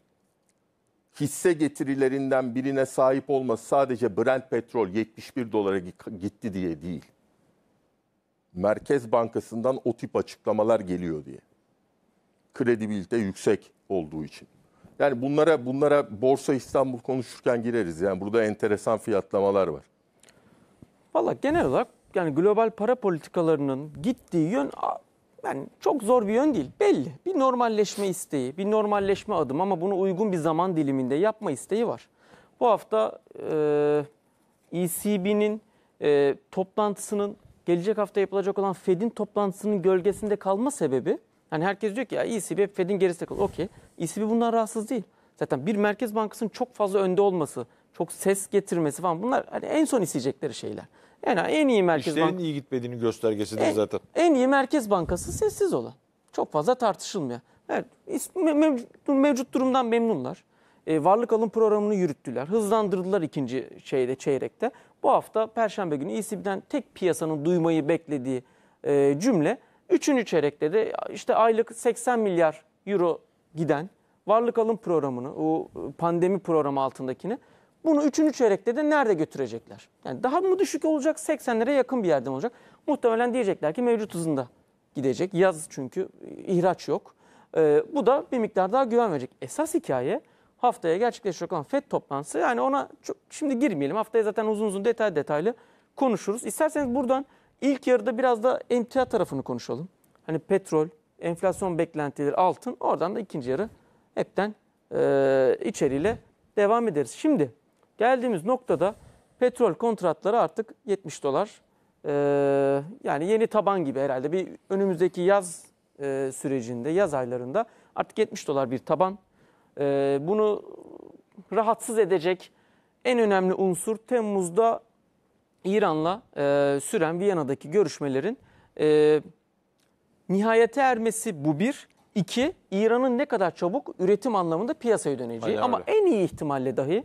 hisse getirilerinden birine sahip olması sadece Brent petrol 71 dolara gitti diye değil. Merkez Bankası'ndan o tip açıklamalar geliyor diye. Kredibilite yüksek olduğu için. Yani bunlara bunlara Borsa İstanbul konuşurken gireriz. Yani burada enteresan fiyatlamalar var. Valla genel olarak yani global para politikalarının gittiği yön yani çok zor bir yön değil. Belli. Bir normalleşme isteği, bir normalleşme adım ama bunu uygun bir zaman diliminde yapma isteği var. Bu hafta e, ECB'nin e, toplantısının gelecek hafta yapılacak olan Fed'in toplantısının gölgesinde kalma sebebi yani herkes diyor ki ya ECB Fed'in gerisinde kalıyor. Okey. ECB bundan rahatsız değil. Zaten bir merkez bankasının çok fazla önde olması, çok ses getirmesi falan bunlar hani en son isteyecekleri şeyler. Yani en iyi Merkez İşlerin Bankası. iyi gitmediğini göstergesidir en, zaten. En iyi Merkez Bankası sessiz olan. Çok fazla tartışılmıyor. Evet, mevcut durumdan memnunlar. E, varlık alım programını yürüttüler. Hızlandırdılar ikinci şeyde çeyrekte. Bu hafta Perşembe günü ECB'den tek piyasanın duymayı beklediği e, cümle. Üçüncü çeyrekte de işte aylık 80 milyar euro giden varlık alım programını, o e, pandemi programı altındakini bunu 3. çeyrekte de nerede götürecekler? Yani daha mı düşük olacak? 80'lere yakın bir yerde mi olacak? Muhtemelen diyecekler ki mevcut hızında gidecek. Yaz çünkü e, ihraç yok. Ee, bu da bir miktar daha güven verecek. Esas hikaye haftaya gerçekleşecek olan FED toplantısı. Yani ona çok, şimdi girmeyelim. Haftaya zaten uzun uzun detay detaylı konuşuruz. İsterseniz buradan ilk yarıda biraz da emtia tarafını konuşalım. Hani petrol, enflasyon beklentileri, altın. Oradan da ikinci yarı hepten e, içeriğiyle devam ederiz. Şimdi Geldiğimiz noktada petrol kontratları artık 70 dolar. Ee, yani yeni taban gibi herhalde bir önümüzdeki yaz e, sürecinde, yaz aylarında artık 70 dolar bir taban. Ee, bunu rahatsız edecek en önemli unsur Temmuz'da İran'la e, süren Viyana'daki görüşmelerin e, nihayete ermesi bu bir. İki, İran'ın ne kadar çabuk üretim anlamında piyasaya döneceği Aynen ama öyle. en iyi ihtimalle dahi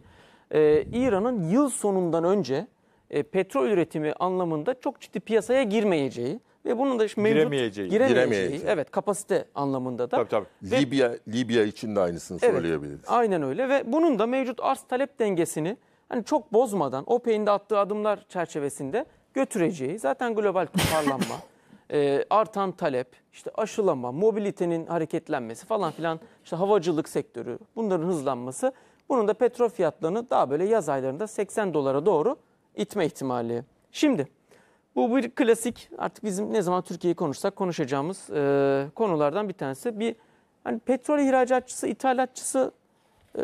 e, İran'ın yıl sonundan önce e, petrol üretimi anlamında çok ciddi piyasaya girmeyeceği ve bunun da işte mevcut giremeyeceği, giremeyeceği, giremeyeceği. evet kapasite anlamında da. Tabii, tabii. Ve, Libya Libya için de aynısını evet, söyleyebiliriz. Aynen öyle ve bunun da mevcut arz talep dengesini hani çok bozmadan OPEC'in de attığı adımlar çerçevesinde götüreceği zaten global toparlanma, e, artan talep, işte aşılama, mobilitenin hareketlenmesi falan filan işte havacılık sektörü bunların hızlanması bunun da petrol fiyatlarını daha böyle yaz aylarında 80 dolara doğru itme ihtimali. Şimdi bu bir klasik artık bizim ne zaman Türkiye'yi konuşsak konuşacağımız e, konulardan bir tanesi. Bir hani petrol ihracatçısı, ithalatçısı e,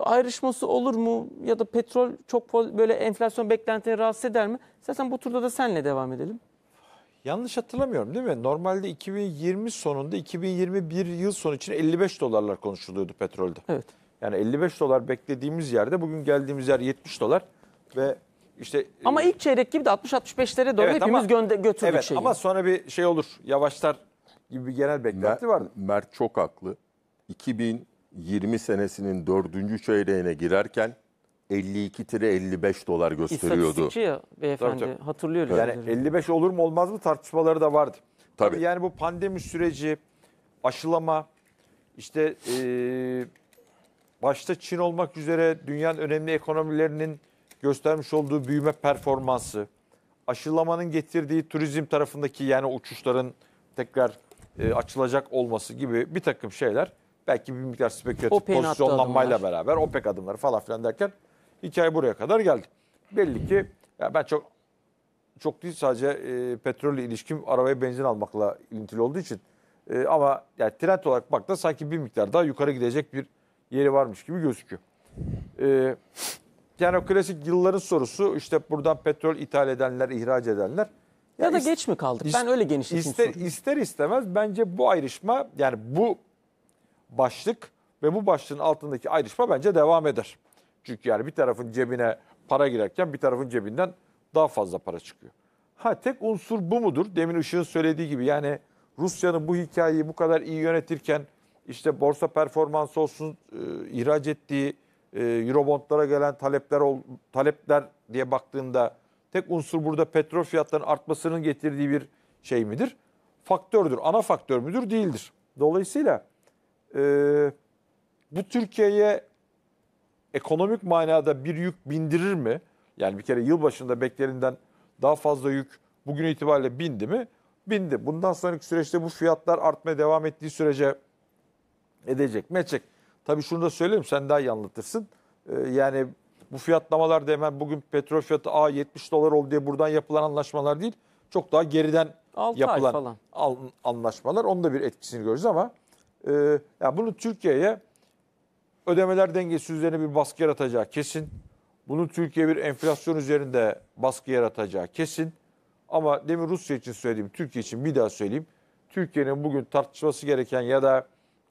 ayrışması olur mu? Ya da petrol çok böyle enflasyon beklentileri rahatsız eder mi? İstersen bu turda da senle devam edelim. Yanlış hatırlamıyorum değil mi? Normalde 2020 sonunda 2021 yıl sonu için 55 dolarlar konuşuluyordu petrolde. Evet. Yani 55 dolar beklediğimiz yerde bugün geldiğimiz yer 70 dolar ve işte Ama e, ilk çeyrek gibi de 60-65'lere doğru evet, hepimiz ama, gönde, götürdük evet, şeyi. Ama sonra bir şey olur yavaşlar gibi bir genel beklenti Mer, var. Mert çok haklı. 2020 senesinin dördüncü çeyreğine girerken 52-55 dolar gösteriyordu. İstatistikçi ya beyefendi tabii, hatırlıyoruz. Yani evet. 55 olur mu olmaz mı tartışmaları da vardı. Tabii. yani bu pandemi süreci, aşılama, işte... Ee, başta Çin olmak üzere dünyanın önemli ekonomilerinin göstermiş olduğu büyüme performansı, aşılamanın getirdiği turizm tarafındaki yani uçuşların tekrar e, açılacak olması gibi bir takım şeyler belki bir miktar spekülatif OPEC'in pozisyonlanmayla beraber OPEC adımları falan filan derken hikaye buraya kadar geldi. Belli ki ya ben çok çok değil sadece e, petrolle ilişkim arabaya benzin almakla ilintili olduğu için e, ama yani trend olarak bak da sanki bir miktar daha yukarı gidecek bir yeri varmış gibi gözüküyor. Ee, yani o klasik yılların sorusu işte buradan petrol ithal edenler, ihraç edenler. Ya, ya da geç mi kaldık? ben öyle genişleteyim. Ister, sorayım. istemez bence bu ayrışma yani bu başlık ve bu başlığın altındaki ayrışma bence devam eder. Çünkü yani bir tarafın cebine para girerken bir tarafın cebinden daha fazla para çıkıyor. Ha tek unsur bu mudur? Demin Işık'ın söylediği gibi yani Rusya'nın bu hikayeyi bu kadar iyi yönetirken işte borsa performansı olsun, e, ihraç ettiği e, Eurobondlara gelen talepler ol, talepler diye baktığında tek unsur burada petrol fiyatlarının artmasının getirdiği bir şey midir? Faktördür. Ana faktör müdür? Değildir. Dolayısıyla e, bu Türkiye'ye ekonomik manada bir yük bindirir mi? Yani bir kere yılbaşında beklerinden daha fazla yük bugün itibariyle bindi mi? Bindi. Bundan sonraki süreçte bu fiyatlar artmaya devam ettiği sürece edecek. Meçek. Tabii şunu da söyleyeyim sen daha iyi anlatırsın. Ee, yani bu fiyatlamalar da hemen bugün petrol fiyatı a 70 dolar oldu diye buradan yapılan anlaşmalar değil. Çok daha geriden yapılan falan. Al, anlaşmalar. Onun da bir etkisini görürüz ama e, yani bunu Türkiye'ye ödemeler dengesi üzerine bir baskı yaratacağı kesin. Bunu Türkiye bir enflasyon üzerinde baskı yaratacağı kesin. Ama demin Rusya için söylediğim, Türkiye için bir daha söyleyeyim. Türkiye'nin bugün tartışması gereken ya da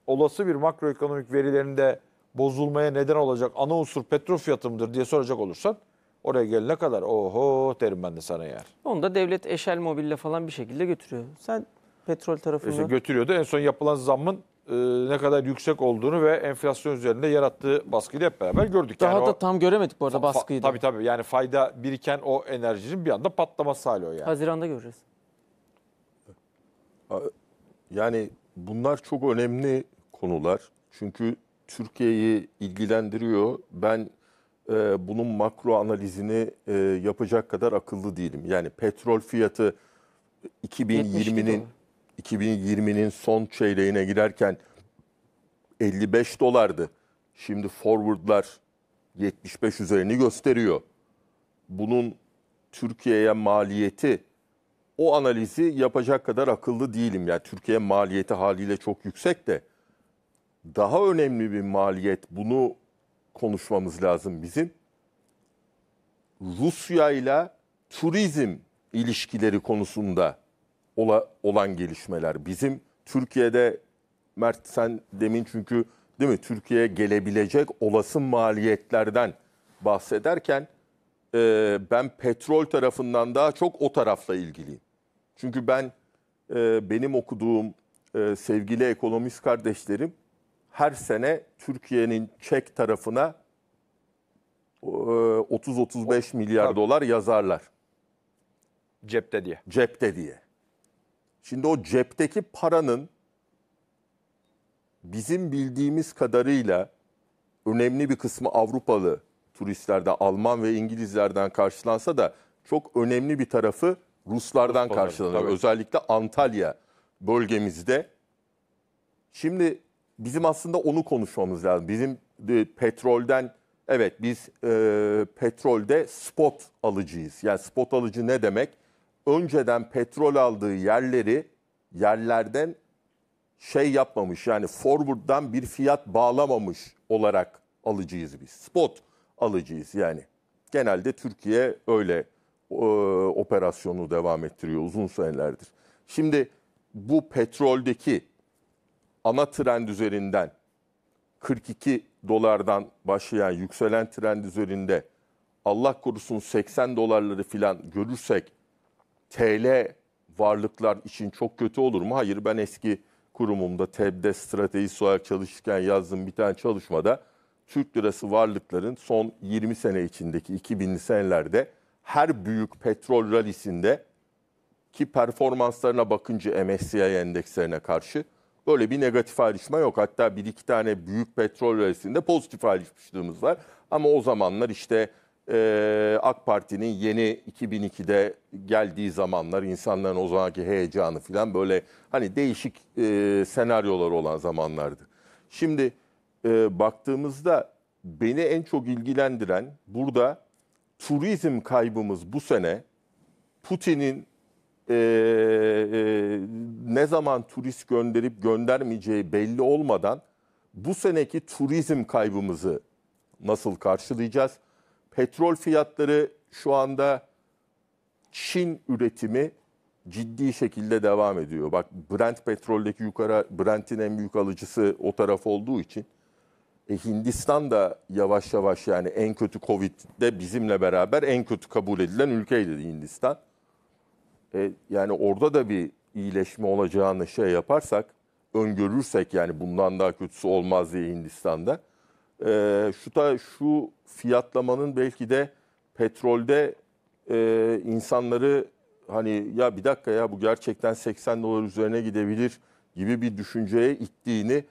olası bir makroekonomik verilerinde bozulmaya neden olacak ana unsur petrol fiyatı mıdır diye soracak olursan oraya gel ne kadar oho derim ben de sana yer. Onu da devlet eşel mobille falan bir şekilde götürüyor. Sen petrol tarafını... İşte götürüyordu. En son yapılan zammın e, ne kadar yüksek olduğunu ve enflasyon üzerinde yarattığı baskıyı hep beraber gördük. Daha yani da o, tam göremedik bu arada baskıyı da. Tabii tabii yani fayda biriken o enerjinin bir anda patlaması hali o yani. Haziran'da göreceğiz. Yani bunlar çok önemli konular. Çünkü Türkiye'yi ilgilendiriyor. Ben e, bunun makro analizini e, yapacak kadar akıllı değilim. Yani petrol fiyatı 2020'nin 2020'nin son çeyreğine girerken 55 dolardı. Şimdi forwardlar 75 üzerini gösteriyor. Bunun Türkiye'ye maliyeti o analizi yapacak kadar akıllı değilim. Yani Türkiye maliyeti haliyle çok yüksek de daha önemli bir maliyet bunu konuşmamız lazım bizim. Rusya ile turizm ilişkileri konusunda ola, olan gelişmeler. Bizim Türkiye'de Mert sen demin çünkü değil mi Türkiye'ye gelebilecek olası maliyetlerden bahsederken e, ben petrol tarafından daha çok o tarafla ilgiliyim. Çünkü ben e, benim okuduğum e, sevgili ekonomist kardeşlerim her sene Türkiye'nin Çek tarafına 30-35 e, milyar Tabii. dolar yazarlar. Cepte diye. Cepte diye. Şimdi o cepteki paranın bizim bildiğimiz kadarıyla önemli bir kısmı Avrupalı turistlerde Alman ve İngilizlerden karşılansa da çok önemli bir tarafı Ruslardan Ruslar, karşılanıyor. Tabii. Özellikle Antalya bölgemizde. Şimdi bizim aslında onu konuşmamız lazım. Bizim e, petrolden evet biz e, petrolde spot alıcıyız. Yani spot alıcı ne demek? Önceden petrol aldığı yerleri yerlerden şey yapmamış yani forward'dan bir fiyat bağlamamış olarak alıcıyız biz. Spot alıcıyız yani. Genelde Türkiye öyle e, operasyonu devam ettiriyor uzun senelerdir. Şimdi bu petroldeki ana trend üzerinden 42 dolardan başlayan yükselen trend üzerinde Allah korusun 80 dolarları filan görürsek TL varlıklar için çok kötü olur mu? Hayır ben eski kurumumda TEB'de stratejist olarak çalışırken yazdığım bir tane çalışmada Türk lirası varlıkların son 20 sene içindeki 2000'li senelerde her büyük petrol rallisinde ki performanslarına bakınca MSCI endekslerine karşı Böyle bir negatif ayrışma yok. Hatta bir iki tane büyük petrol rallisinde pozitif ayrışmışlığımız var. Ama o zamanlar işte e, AK Parti'nin yeni 2002'de geldiği zamanlar insanların o zamanki heyecanı falan böyle hani değişik e, senaryolar olan zamanlardı. Şimdi e, baktığımızda beni en çok ilgilendiren burada turizm kaybımız bu sene Putin'in e, e, ne zaman turist gönderip göndermeyeceği belli olmadan bu seneki turizm kaybımızı nasıl karşılayacağız? Petrol fiyatları şu anda Çin üretimi ciddi şekilde devam ediyor. Bak Brent petroldeki yukarı Brent'in en büyük alıcısı o taraf olduğu için e, Hindistan da yavaş yavaş yani en kötü Covid'de bizimle beraber en kötü kabul edilen ülkeydi Hindistan. E, yani orada da bir iyileşme olacağını şey yaparsak, öngörürsek yani bundan daha kötüsü olmaz diye Hindistan'da. E, şu da şu fiyatlamanın belki de petrolde e, insanları hani ya bir dakika ya bu gerçekten 80 dolar üzerine gidebilir gibi bir düşünceye ittiğini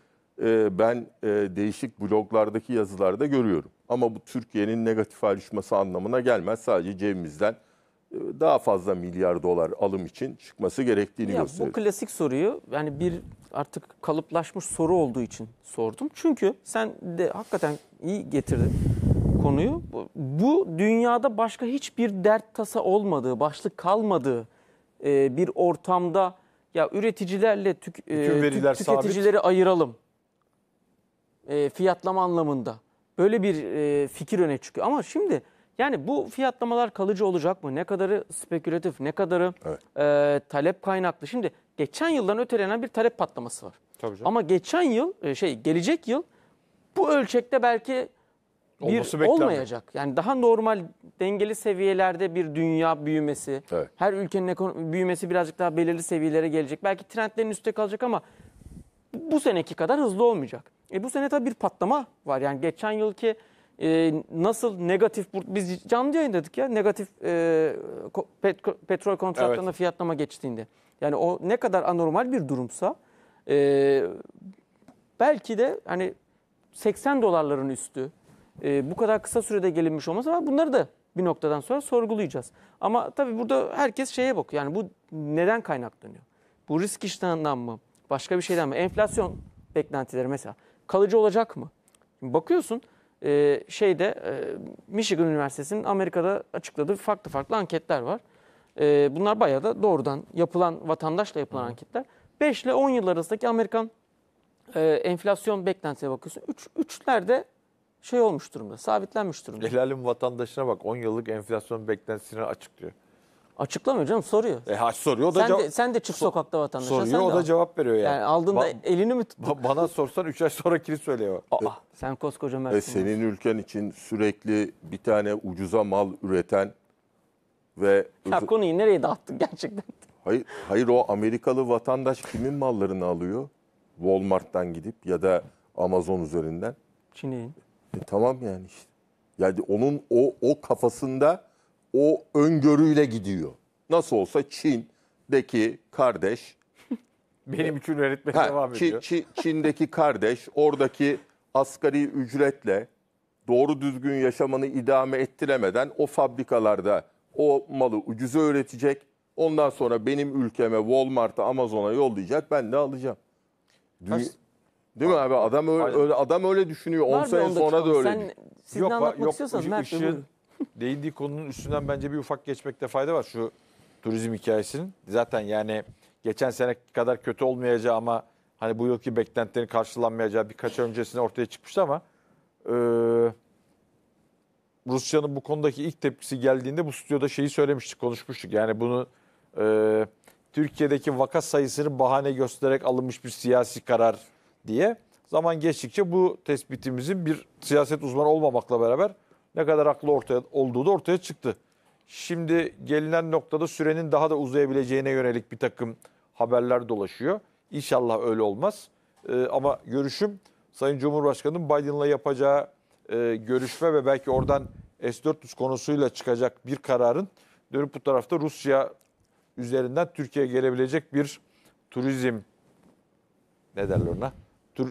e, ben e, değişik bloglardaki yazılarda görüyorum. Ama bu Türkiye'nin negatif ayrışması anlamına gelmez. Sadece cebimizden daha fazla milyar dolar alım için çıkması gerektiğini ya, gösteriyor. Bu klasik soruyu yani bir artık kalıplaşmış soru olduğu için sordum. Çünkü sen de hakikaten iyi getirdin konuyu. Bu dünyada başka hiçbir dert tasa olmadığı, başlık kalmadığı e, bir ortamda ya üreticilerle tük, e, tük, tüketicileri sabit. ayıralım e, fiyatlama anlamında. Böyle bir e, fikir öne çıkıyor. Ama şimdi yani bu fiyatlamalar kalıcı olacak mı? Ne kadarı spekülatif, ne kadarı evet. e, talep kaynaklı? Şimdi geçen yıldan ötelenen bir talep patlaması var. Tabii canım. Ama geçen yıl, e, şey gelecek yıl bu ölçekte belki bir olmayacak. Yani daha normal dengeli seviyelerde bir dünya büyümesi, evet. her ülkenin büyümesi birazcık daha belirli seviyelere gelecek. Belki trendlerin üstte kalacak ama bu seneki kadar hızlı olmayacak. E bu sene tabii bir patlama var. Yani geçen yılki e, nasıl negatif biz canlı dedik ya negatif e, pet, petrol kontratlarına evet. fiyatlama geçtiğinde. Yani o ne kadar anormal bir durumsa e, belki de hani 80 dolarların üstü e, bu kadar kısa sürede gelinmiş olması ama bunları da bir noktadan sonra sorgulayacağız. Ama tabii burada herkes şeye bak yani bu neden kaynaklanıyor? Bu risk iştahından mı? Başka bir şeyden mi? Enflasyon beklentileri mesela. Kalıcı olacak mı? Bakıyorsun ee, şeyde e, Michigan Üniversitesi'nin Amerika'da açıkladığı farklı farklı anketler var. Ee, bunlar bayağı da doğrudan yapılan vatandaşla yapılan Hı. anketler. 5 ile 10 yıl arasındaki Amerikan e, enflasyon beklentisine bakıyorsun. 3 üç, şey olmuş durumda, sabitlenmiş durumda. El vatandaşına bak 10 yıllık enflasyon beklentisini açıklıyor. Açıklamıyor canım soruyor. E ha soruyor o da sen cevap. De, sen de çık so sokakta vatandaşa. Soruyor sen de o da al. cevap veriyor yani. yani aldığında ba elini mi tuttun? Ba bana sorsan 3 ay sonrakini söylüyor. Aa, sen koskoca Mersin. E, senin ülken için sürekli bir tane ucuza mal üreten ve... Ya konuyu nereye dağıttın gerçekten? Hayır, hayır o Amerikalı vatandaş kimin mallarını alıyor? Walmart'tan gidip ya da Amazon üzerinden. Çin'in. E, tamam yani işte. Yani onun o, o kafasında o öngörüyle gidiyor. Nasıl olsa Çin'deki kardeş benim için öğretmeye ha, devam ediyor. Çin, Çin'deki kardeş oradaki asgari ücretle doğru düzgün yaşamanı idame ettiremeden o fabrikalarda o malı ucuza öğretecek. Ondan sonra benim ülkeme Walmart'a Amazon'a yollayacak ben de alacağım. Dü- Değil mi abi adam öyle, öyle adam öyle düşünüyor. 10 sene sonra da öyle. Sen, Sizden anlatmak yok, istiyorsanız Mert. Işığın, değindiği konunun üstünden bence bir ufak geçmekte fayda var şu turizm hikayesinin. Zaten yani geçen sene kadar kötü olmayacağı ama hani bu yılki beklentilerin karşılanmayacağı birkaç öncesine ortaya çıkmıştı ama e, Rusya'nın bu konudaki ilk tepkisi geldiğinde bu stüdyoda şeyi söylemiştik, konuşmuştuk. Yani bunu e, Türkiye'deki vaka sayısını bahane göstererek alınmış bir siyasi karar diye zaman geçtikçe bu tespitimizin bir siyaset uzmanı olmamakla beraber ne kadar haklı ortaya olduğu da ortaya çıktı. Şimdi gelinen noktada sürenin daha da uzayabileceğine yönelik bir takım haberler dolaşıyor. İnşallah öyle olmaz. Ee, ama görüşüm Sayın Cumhurbaşkanı'nın Biden'la yapacağı e, görüşme ve belki oradan S-400 konusuyla çıkacak bir kararın dönüp bu tarafta Rusya üzerinden Türkiye'ye gelebilecek bir turizm ne derler ona? Tur,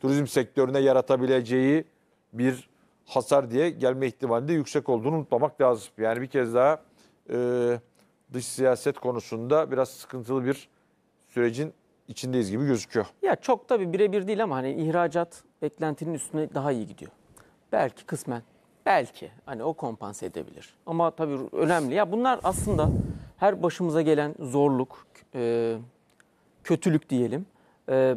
turizm sektörüne yaratabileceği bir hasar diye gelme ihtimalinde yüksek olduğunu unutmamak lazım. Yani bir kez daha e, dış siyaset konusunda biraz sıkıntılı bir sürecin içindeyiz gibi gözüküyor. Ya çok tabii birebir değil ama hani ihracat beklentinin üstüne daha iyi gidiyor. Belki kısmen. Belki hani o kompanse edebilir. Ama tabii önemli. Ya bunlar aslında her başımıza gelen zorluk, e, kötülük diyelim. E,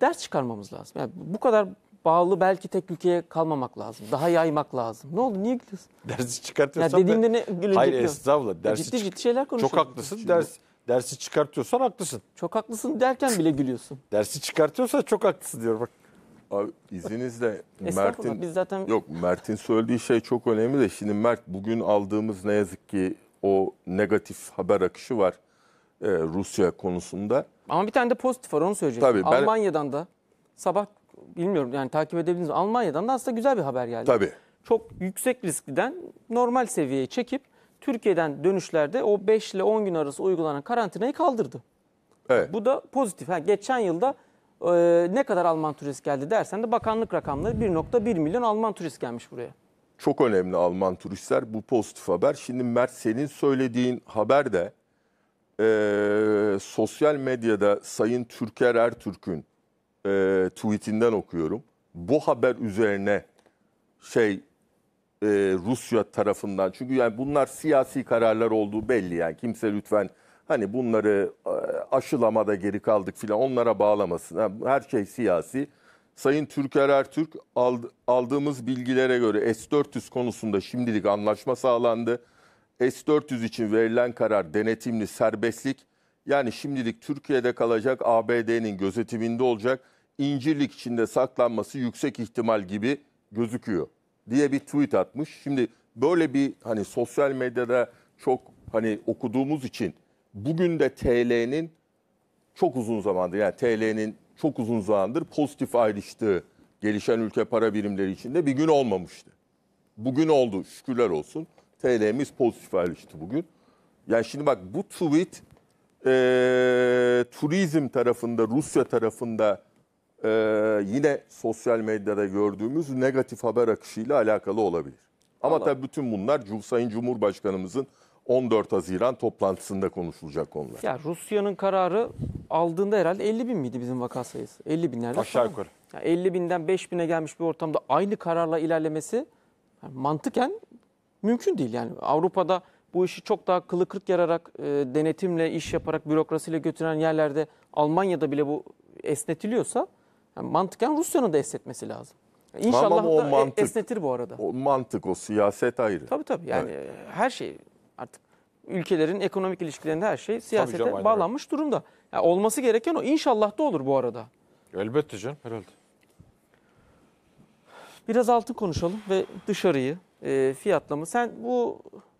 ders çıkarmamız lazım. Yani bu kadar bağlı belki tek ülkeye kalmamak lazım. Daha yaymak lazım. Ne oldu? Niye gülüyorsun? Dersi çıkartıyorsan... Ya dediğimde ne gülünce Hayır estağfurullah. Dersi ciddi ciddi şeyler konuşuyorsun. Çok haklısın. Ders, dersi çıkartıyorsan haklısın. Çok haklısın derken bile gülüyorsun. dersi çıkartıyorsa çok haklısın diyor bak. Abi izninizle Mert'in biz zaten... yok Mert'in söylediği şey çok önemli de şimdi Mert bugün aldığımız ne yazık ki o negatif haber akışı var e, Rusya konusunda. Ama bir tane de pozitif var onu söyleyeceğim. Tabii ben... Almanya'dan da sabah bilmiyorum yani takip edebildiniz mi? Almanya'dan da aslında güzel bir haber geldi. Tabii. Çok yüksek riskliden normal seviyeye çekip Türkiye'den dönüşlerde o 5 ile 10 gün arası uygulanan karantinayı kaldırdı. Evet. Bu da pozitif. Ha, geçen yılda e, ne kadar Alman turist geldi dersen de bakanlık rakamları 1.1 milyon Alman turist gelmiş buraya. Çok önemli Alman turistler bu pozitif haber. Şimdi Mert senin söylediğin haber de e, sosyal medyada Sayın Türker Ertürk'ün e, tweetinden okuyorum. Bu haber üzerine şey e, Rusya tarafından çünkü yani bunlar siyasi kararlar olduğu belli yani kimse lütfen hani bunları e, aşılamada geri kaldık filan onlara bağlamasın. Ha, her şey siyasi. Sayın Türker Ertürk aldığımız bilgilere göre S-400 konusunda şimdilik anlaşma sağlandı. S-400 için verilen karar denetimli serbestlik yani şimdilik Türkiye'de kalacak ABD'nin gözetiminde olacak incirlik içinde saklanması yüksek ihtimal gibi gözüküyor diye bir tweet atmış. Şimdi böyle bir hani sosyal medyada çok hani okuduğumuz için bugün de TL'nin çok uzun zamandır yani TL'nin çok uzun zamandır pozitif ayrıştığı gelişen ülke para birimleri içinde bir gün olmamıştı. Bugün oldu şükürler olsun. TL'miz pozitif ayrıştı bugün. Yani şimdi bak bu tweet e, turizm tarafında Rusya tarafında e, yine sosyal medyada gördüğümüz negatif haber akışıyla alakalı olabilir. Ama Allah. tabii bütün bunlar Sayın Cumhurbaşkanımızın 14 Haziran toplantısında konuşulacak konular. Ya Rusya'nın kararı aldığında herhalde 50 bin miydi bizim vaka sayısı? 50 binlerde Aşağı yukarı. Yani 50 binden 5 bine gelmiş bir ortamda aynı kararla ilerlemesi mantıken mümkün değil. Yani Avrupa'da bu işi çok daha kılı kırk yararak e, denetimle, iş yaparak, bürokrasiyle götüren yerlerde Almanya'da bile bu esnetiliyorsa yani mantıken Rusya'nın da esnetmesi lazım. İnşallah tamam, o da mantık, esnetir bu arada. O mantık, o siyaset ayrı. Tabii tabii yani evet. E, her şey artık ülkelerin ekonomik ilişkilerinde her şey siyasete canım, bağlanmış öyle. durumda. Yani olması gereken o inşallah da olur bu arada. Elbette canım herhalde. Biraz altın konuşalım ve dışarıyı, e, fiyatlama. Sen bu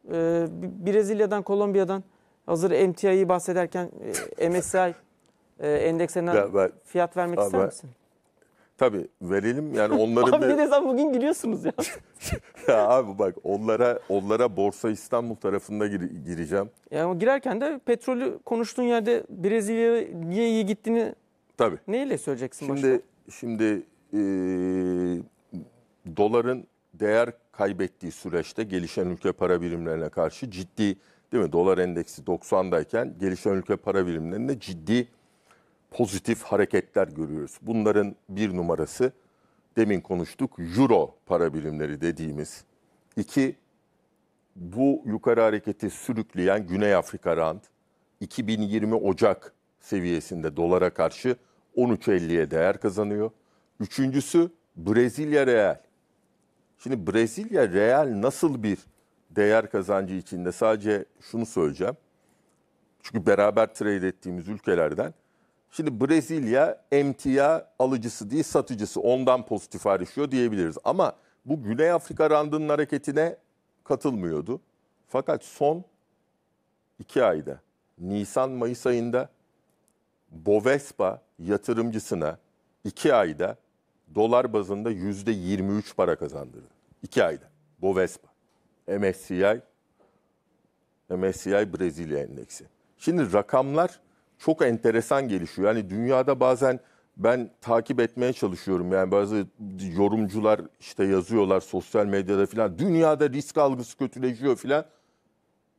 e, Brezilya'dan, Kolombiya'dan hazır MTI'yi bahsederken e, MSCI e, endekslerinden fiyat vermek ister misin? Tabii verelim yani onların abi bir de sen bugün gülüyorsunuz ya. ya abi bak onlara onlara Borsa İstanbul tarafında gir- gireceğim. Yani girerken de petrolü konuştuğun yerde Brezilya'ya iyi gittiğini Tabii. neyle söyleyeceksin Şimdi başta? şimdi e, doların değer kaybettiği süreçte gelişen ülke para birimlerine karşı ciddi değil mi? Dolar endeksi 90'dayken gelişen ülke para birimlerinde ciddi pozitif hareketler görüyoruz. Bunların bir numarası demin konuştuk euro para birimleri dediğimiz. İki bu yukarı hareketi sürükleyen Güney Afrika rand 2020 Ocak seviyesinde dolara karşı 13.50'ye değer kazanıyor. Üçüncüsü Brezilya real. Şimdi Brezilya real nasıl bir değer kazancı içinde sadece şunu söyleyeceğim. Çünkü beraber trade ettiğimiz ülkelerden Şimdi Brezilya emtia alıcısı değil satıcısı ondan pozitif ayrışıyor diyebiliriz. Ama bu Güney Afrika randının hareketine katılmıyordu. Fakat son iki ayda Nisan-Mayıs ayında Bovespa yatırımcısına iki ayda dolar bazında yüzde 23 para kazandırdı. İki ayda Bovespa, MSCI, MSCI Brezilya Endeksi. Şimdi rakamlar çok enteresan gelişiyor. Yani dünyada bazen ben takip etmeye çalışıyorum. Yani bazı yorumcular işte yazıyorlar sosyal medyada filan. Dünyada risk algısı kötüleşiyor filan.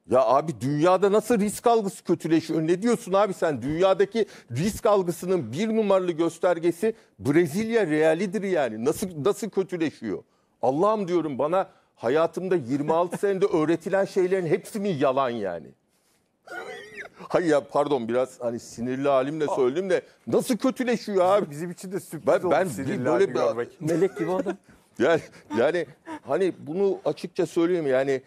Ya abi dünyada nasıl risk algısı kötüleşiyor? Ne diyorsun abi sen? Dünyadaki risk algısının bir numaralı göstergesi Brezilya realidir yani. Nasıl nasıl kötüleşiyor? Allah'ım diyorum bana hayatımda 26 senede öğretilen şeylerin hepsi mi yalan yani? Hayır ya pardon biraz hani sinirli halimle söyledim de nasıl kötüleşiyor abi? Bizim için de sürpriz ben, oldu sinirli böyle bir, Melek gibi adam. yani, yani hani bunu açıkça söyleyeyim yani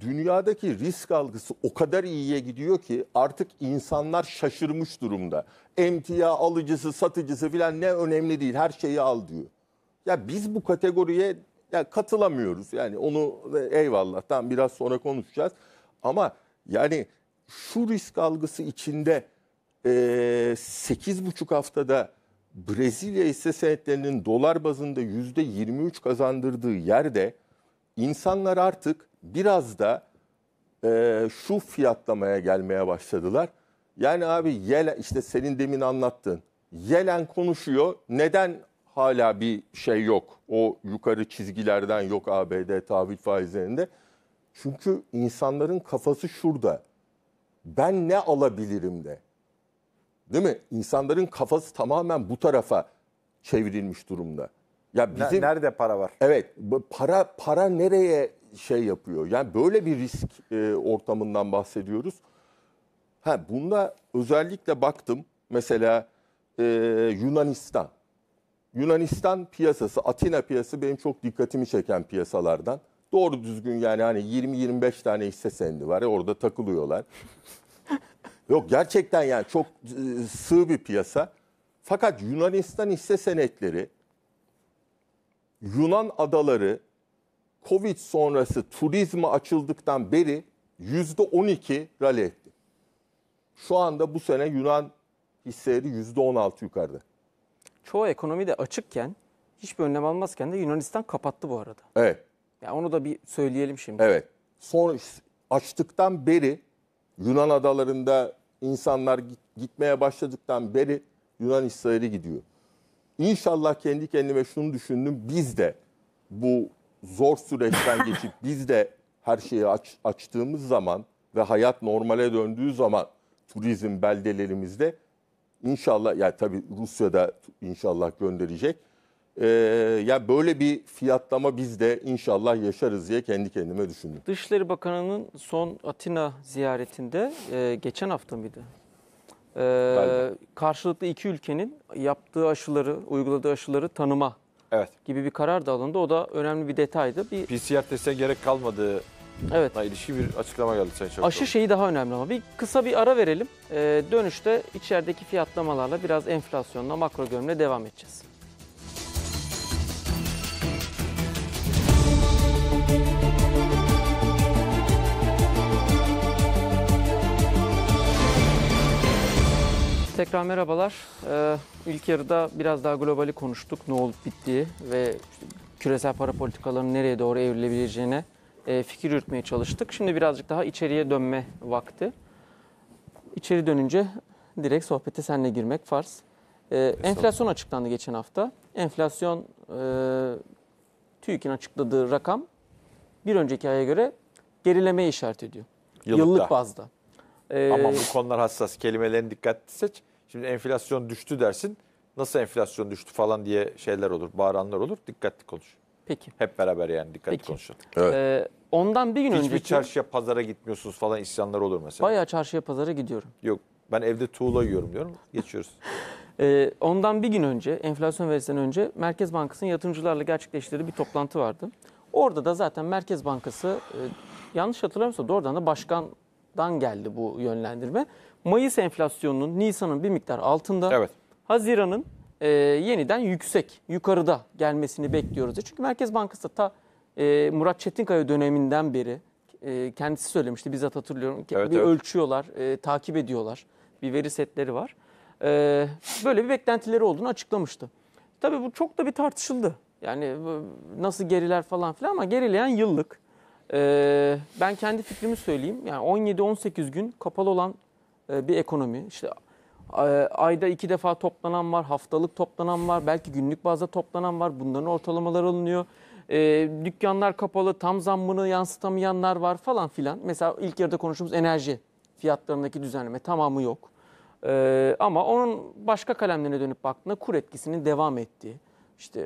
dünyadaki risk algısı o kadar iyiye gidiyor ki artık insanlar şaşırmış durumda. Emtia alıcısı, satıcısı filan ne önemli değil. Her şeyi al diyor. Ya biz bu kategoriye ya katılamıyoruz. Yani onu eyvallah tam biraz sonra konuşacağız. Ama yani şu risk algısı içinde e, 8,5 haftada Brezilya hisse senetlerinin dolar bazında %23 kazandırdığı yerde insanlar artık biraz da e, şu fiyatlamaya gelmeye başladılar. Yani abi Yelen, işte senin demin anlattın Yelen konuşuyor. Neden hala bir şey yok? O yukarı çizgilerden yok ABD tahvil faizlerinde. Çünkü insanların kafası şurada ben ne alabilirim de. Değil mi? İnsanların kafası tamamen bu tarafa çevrilmiş durumda. Ya bizim nerede para var? Evet, para para nereye şey yapıyor? Yani böyle bir risk e, ortamından bahsediyoruz. Ha bunda özellikle baktım mesela e, Yunanistan. Yunanistan piyasası, Atina piyasası benim çok dikkatimi çeken piyasalardan doğru düzgün yani hani 20-25 tane hisse senedi var ya orada takılıyorlar. Yok gerçekten yani çok e, sığ bir piyasa. Fakat Yunanistan hisse senetleri, Yunan adaları, Covid sonrası turizme açıldıktan beri yüzde 12 rally etti. Şu anda bu sene Yunan hisseleri yüzde 16 yukarıda. Çoğu ekonomi de açıkken hiçbir önlem almazken de Yunanistan kapattı bu arada. Evet. Ya onu da bir söyleyelim şimdi. Evet. Son açtıktan beri Yunan adalarında insanlar gitmeye başladıktan beri Yunan İsrail'e gidiyor. İnşallah kendi kendime şunu düşündüm. Biz de bu zor süreçten geçip biz de her şeyi aç, açtığımız zaman ve hayat normale döndüğü zaman turizm beldelerimizde inşallah ya yani tabii Rusya'da inşallah gönderecek. Ee, ya böyle bir fiyatlama biz de inşallah yaşarız diye kendi kendime düşündüm. Dışişleri Bakanı'nın son Atina ziyaretinde e, geçen hafta mıydı? E, karşılıklı iki ülkenin yaptığı aşıları, uyguladığı aşıları tanıma evet. gibi bir karar da alındı. O da önemli bir detaydı. Bir... PCR testine gerek kalmadığı Evet. ilişki bir açıklama geldi Sayın Çavuşoğlu. Aşı şeyi daha önemli ama bir kısa bir ara verelim. Ee, dönüşte içerideki fiyatlamalarla biraz enflasyonla makro görünümle devam edeceğiz. Tekrar merhabalar. Ee, ilk yarıda biraz daha globali konuştuk. Ne olup bittiği ve işte küresel para politikalarının nereye doğru evrilebileceğine e, fikir yürütmeye çalıştık. Şimdi birazcık daha içeriye dönme vakti. İçeri dönünce direkt sohbete seninle girmek farz. Ee, enflasyon açıklandı geçen hafta. Enflasyon e, TÜİK'in açıkladığı rakam bir önceki aya göre gerileme işaret ediyor. Yıllıkta. Yıllık bazda. Ee, Ama bu konular hassas. Kelimelerini dikkatli seç. Şimdi enflasyon düştü dersin. Nasıl enflasyon düştü falan diye şeyler olur, bağıranlar olur. Dikkatli konuş. Peki. Hep beraber yani dikkatli Peki. konuşalım. Evet. Ee, ondan bir gün Hiçbir önceki... Hiçbir çarşıya pazara gitmiyorsunuz falan isyanlar olur mesela. Bayağı çarşıya pazara gidiyorum. Yok ben evde tuğla yiyorum diyorum. Geçiyoruz. ee, ondan bir gün önce enflasyon verisinden önce Merkez Bankası'nın yatırımcılarla gerçekleştirdiği bir toplantı vardı. Orada da zaten Merkez Bankası e, yanlış hatırlamıyorsam doğrudan da başkan dan geldi bu yönlendirme. Mayıs enflasyonunun Nisan'ın bir miktar altında. Evet. Haziran'ın e, yeniden yüksek, yukarıda gelmesini bekliyoruz. E, çünkü Merkez Bankası ta e, Murat Çetinkaya döneminden beri e, kendisi söylemişti bizzat hatırlıyorum. Evet, bir evet. ölçüyorlar, e, takip ediyorlar. Bir veri setleri var. E, böyle bir beklentileri olduğunu açıklamıştı. Tabii bu çok da bir tartışıldı. Yani nasıl geriler falan filan ama gerileyen yıllık. Ee, ben kendi fikrimi söyleyeyim. Yani 17-18 gün kapalı olan e, bir ekonomi. İşte e, ayda iki defa toplanan var, haftalık toplanan var, belki günlük bazda toplanan var. Bunların ortalamaları alınıyor. E, dükkanlar kapalı, tam zammını yansıtamayanlar var falan filan. Mesela ilk yarıda konuştuğumuz enerji fiyatlarındaki düzenleme tamamı yok. E, ama onun başka kalemlerine dönüp baktığında kur etkisinin devam ettiği işte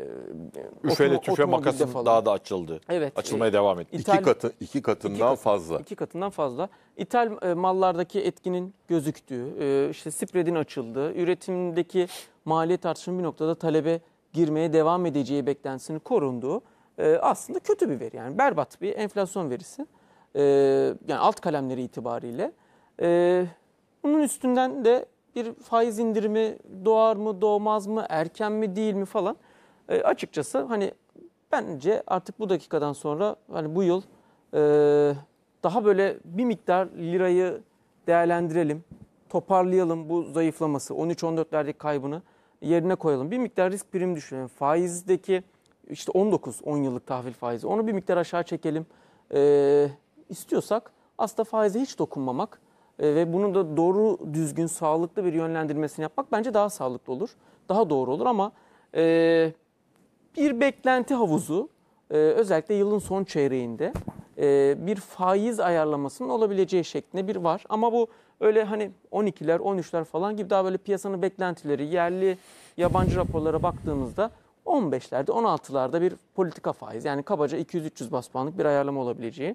e, üfele tüfe makasın falan. daha da açıldı. Evet. Açılmaya e, devam etti. İki katı iki katından iki fazla. İki katından fazla. İthal e, mallardaki etkinin gözüktüğü, e, işte spreadin açıldığı, üretimdeki maliyet artışının bir noktada talebe girmeye devam edeceği beklentisini korunduğu e, aslında kötü bir veri. Yani berbat bir enflasyon verisi. E, yani alt kalemleri itibariyle. E, bunun üstünden de bir faiz indirimi doğar mı doğmaz mı erken mi değil mi falan e, açıkçası hani bence artık bu dakikadan sonra hani bu yıl e, daha böyle bir miktar lirayı değerlendirelim, toparlayalım bu zayıflaması, 13-14'lerdeki kaybını yerine koyalım. Bir miktar risk prim düşünelim. Faizdeki işte 19 10 yıllık tahvil faizi onu bir miktar aşağı çekelim. E, istiyorsak aslında faize hiç dokunmamak e, ve bunu da doğru düzgün sağlıklı bir yönlendirmesini yapmak bence daha sağlıklı olur. Daha doğru olur ama e, bir beklenti havuzu e, özellikle yılın son çeyreğinde e, bir faiz ayarlamasının olabileceği şeklinde bir var. Ama bu öyle hani 12'ler 13'ler falan gibi daha böyle piyasanın beklentileri yerli yabancı raporlara baktığımızda 15'lerde 16'larda bir politika faiz yani kabaca 200-300 bas puanlık bir ayarlama olabileceği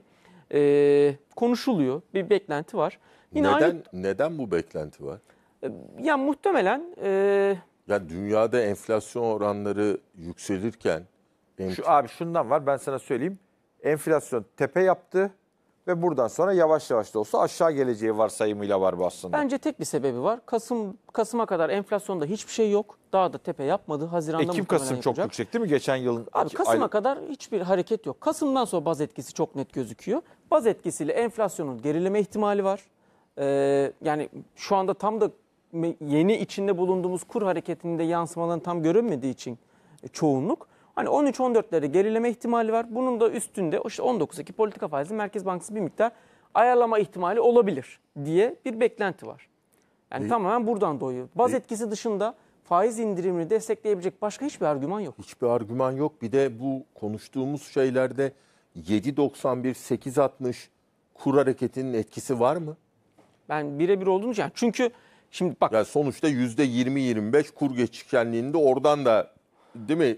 e, konuşuluyor. Bir beklenti var. Yine neden aynı, neden bu beklenti var? E, ya muhtemelen e, ya dünyada enflasyon oranları yükselirken Şu abi şundan var ben sana söyleyeyim. Enflasyon tepe yaptı ve buradan sonra yavaş yavaş da olsa aşağı geleceği varsayımıyla var bu aslında. Bence tek bir sebebi var. Kasım Kasım'a kadar enflasyonda hiçbir şey yok. Daha da tepe yapmadı. Haziran'da Ekim muhtemelen Kasım çok yüksek değil mi geçen yılın? Abi Kasım'a ay- kadar hiçbir hareket yok. Kasım'dan sonra baz etkisi çok net gözüküyor. Baz etkisiyle enflasyonun gerileme ihtimali var. Ee, yani şu anda tam da yeni içinde bulunduğumuz kur hareketinde yansımaların tam görünmediği için e, çoğunluk. Hani 13-14'lere gerileme ihtimali var. Bunun da üstünde işte 19'daki politika faizi Merkez Bankası bir miktar ayarlama ihtimali olabilir diye bir beklenti var. Yani ne? tamamen buradan doğuyor. Baz ne? etkisi dışında faiz indirimini destekleyebilecek başka hiçbir argüman yok. Hiçbir argüman yok. Bir de bu konuştuğumuz şeylerde 7.91, 8.60 kur hareketinin etkisi var mı? Ben birebir olduğunu yani çünkü Şimdi bak. Yani sonuçta %20-25 kur geçişkenliğinde oradan da değil mi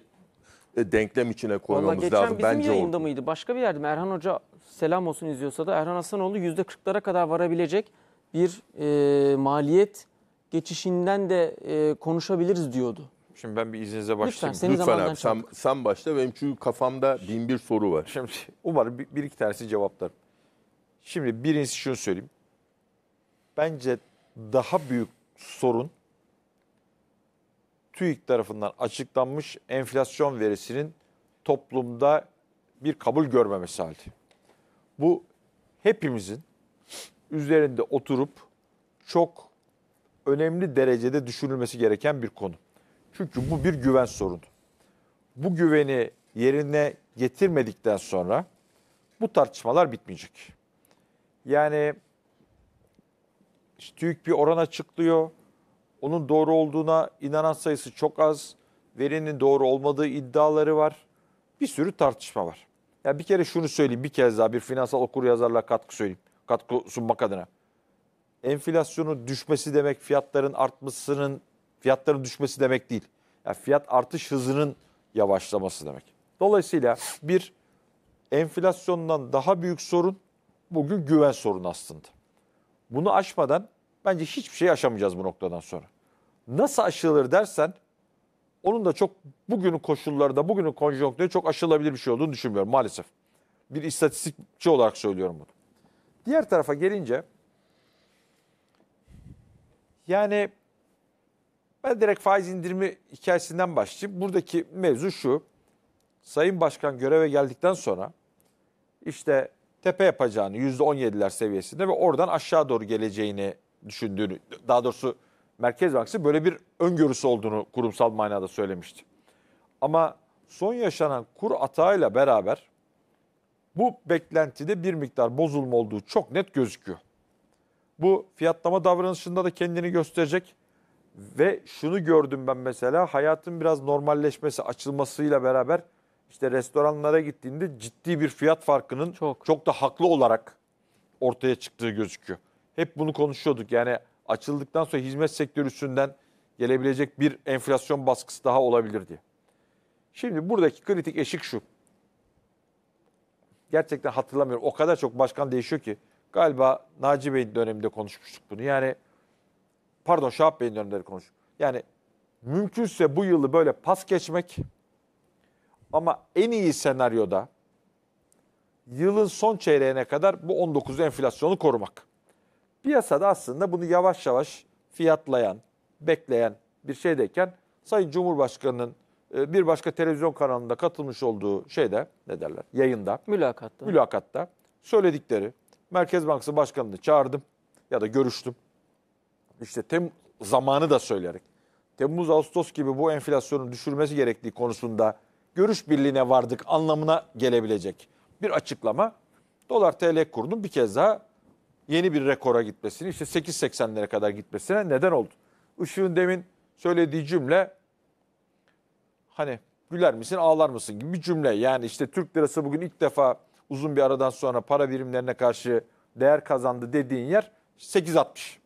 e, denklem içine koymamız geçen lazım. Bizim Bence yayında o... mıydı? Başka bir yerde mi? Erhan Hoca selam olsun izliyorsa da Erhan Hasanoğlu %40'lara kadar varabilecek bir e, maliyet geçişinden de e, konuşabiliriz diyordu. Şimdi ben bir izninizle başlayayım. Lütfen, Lütfen abi, sen, sen başla. Benim çünkü kafamda bin bir soru var. Şimdi umarım bir, bir iki tanesi cevaplar. Şimdi birincisi şunu söyleyeyim. Bence daha büyük sorun TÜİK tarafından açıklanmış enflasyon verisinin toplumda bir kabul görmemesi hali. Bu hepimizin üzerinde oturup çok önemli derecede düşünülmesi gereken bir konu. Çünkü bu bir güven sorunu. Bu güveni yerine getirmedikten sonra bu tartışmalar bitmeyecek. Yani işte büyük bir oran açıklıyor. Onun doğru olduğuna inanan sayısı çok az. Verinin doğru olmadığı iddiaları var. Bir sürü tartışma var. Ya bir kere şunu söyleyeyim bir kez daha bir finansal okur yazarla katkı söyleyeyim. Katkı sunmak adına. Enflasyonun düşmesi demek fiyatların artmasının, fiyatların düşmesi demek değil. Yani fiyat artış hızının yavaşlaması demek. Dolayısıyla bir enflasyondan daha büyük sorun bugün güven sorunu aslında. Bunu aşmadan bence hiçbir şey aşamayacağız bu noktadan sonra. Nasıl aşılır dersen onun da çok bugünün koşullarında, bugünün konjonktürü çok aşılabilir bir şey olduğunu düşünmüyorum maalesef. Bir istatistikçi olarak söylüyorum bunu. Diğer tarafa gelince yani ben direkt faiz indirimi hikayesinden başlayayım. Buradaki mevzu şu. Sayın Başkan göreve geldikten sonra işte tepe yapacağını %17'ler seviyesinde ve oradan aşağı doğru geleceğini düşündüğünü, daha doğrusu Merkez Bankası böyle bir öngörüsü olduğunu kurumsal manada söylemişti. Ama son yaşanan kur atağıyla beraber bu beklentide bir miktar bozulma olduğu çok net gözüküyor. Bu fiyatlama davranışında da kendini gösterecek ve şunu gördüm ben mesela hayatın biraz normalleşmesi, açılmasıyla beraber işte restoranlara gittiğinde ciddi bir fiyat farkının çok, çok da haklı olarak ortaya çıktığı gözüküyor. Hep bunu konuşuyorduk. Yani açıldıktan sonra hizmet sektörü üstünden gelebilecek bir enflasyon baskısı daha olabilir diye. Şimdi buradaki kritik eşik şu. Gerçekten hatırlamıyorum. O kadar çok başkan değişiyor ki. Galiba Naci Bey'in döneminde konuşmuştuk bunu. Yani pardon Şahap Bey'in döneminde konuşmuştuk. Yani mümkünse bu yılı böyle pas geçmek ama en iyi senaryoda yılın son çeyreğine kadar bu 19 enflasyonu korumak. Piyasada aslında bunu yavaş yavaş fiyatlayan, bekleyen bir şeydeyken Sayın Cumhurbaşkanı'nın e, bir başka televizyon kanalında katılmış olduğu şeyde ne derler yayında mülakatta mülakatta söyledikleri Merkez Bankası Başkanı'nı çağırdım ya da görüştüm. İşte tem zamanı da söylerek Temmuz Ağustos gibi bu enflasyonun düşürmesi gerektiği konusunda görüş birliğine vardık anlamına gelebilecek bir açıklama. Dolar TL kurunun bir kez daha yeni bir rekora gitmesini işte 8.80'lere kadar gitmesine neden oldu. Işığın demin söylediği cümle hani güler misin ağlar mısın gibi bir cümle. Yani işte Türk lirası bugün ilk defa uzun bir aradan sonra para birimlerine karşı değer kazandı dediğin yer 8.60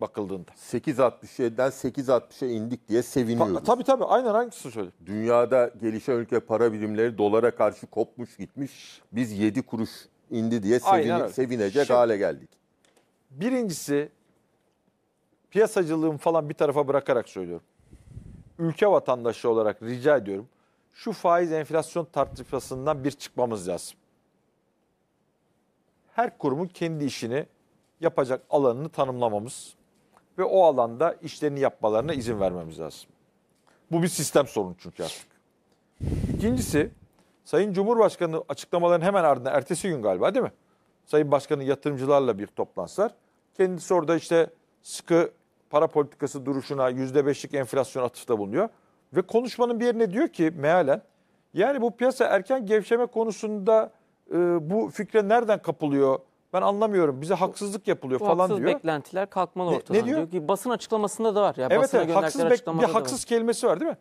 bakıldığında. 8.67'den 8.60'a indik diye seviniyoruz. Ta, tabii tabii aynen hangisini söyle. Dünyada gelişen ülke para birimleri dolara karşı kopmuş gitmiş. Biz 7 kuruş indi diye sevin, sevinecek Şimdi, hale geldik. Birincisi piyasacılığım falan bir tarafa bırakarak söylüyorum. Ülke vatandaşı olarak rica ediyorum. Şu faiz enflasyon tartışmasından bir çıkmamız lazım. Her kurumun kendi işini yapacak alanını tanımlamamız ve o alanda işlerini yapmalarına izin vermemiz lazım. Bu bir sistem sorunu çünkü artık. İkincisi Sayın Cumhurbaşkanı açıklamaların hemen ardından ertesi gün galiba değil mi? Sayın Başkanı yatırımcılarla bir toplantılar. Kendisi orada işte sıkı para politikası duruşuna %5'lik enflasyon atıfta bulunuyor. Ve konuşmanın bir yerine diyor ki mealen yani bu piyasa erken gevşeme konusunda e, bu fikre nereden kapılıyor? Ben anlamıyorum. Bize haksızlık yapılıyor Bu falan haksız diyor. beklentiler kalkmalı Ne- ne diyor? diyor? ki basın açıklamasında da var. Ya Evet, basına evet haksız bek- bir açıklamada var. haksız kelimesi var değil mi?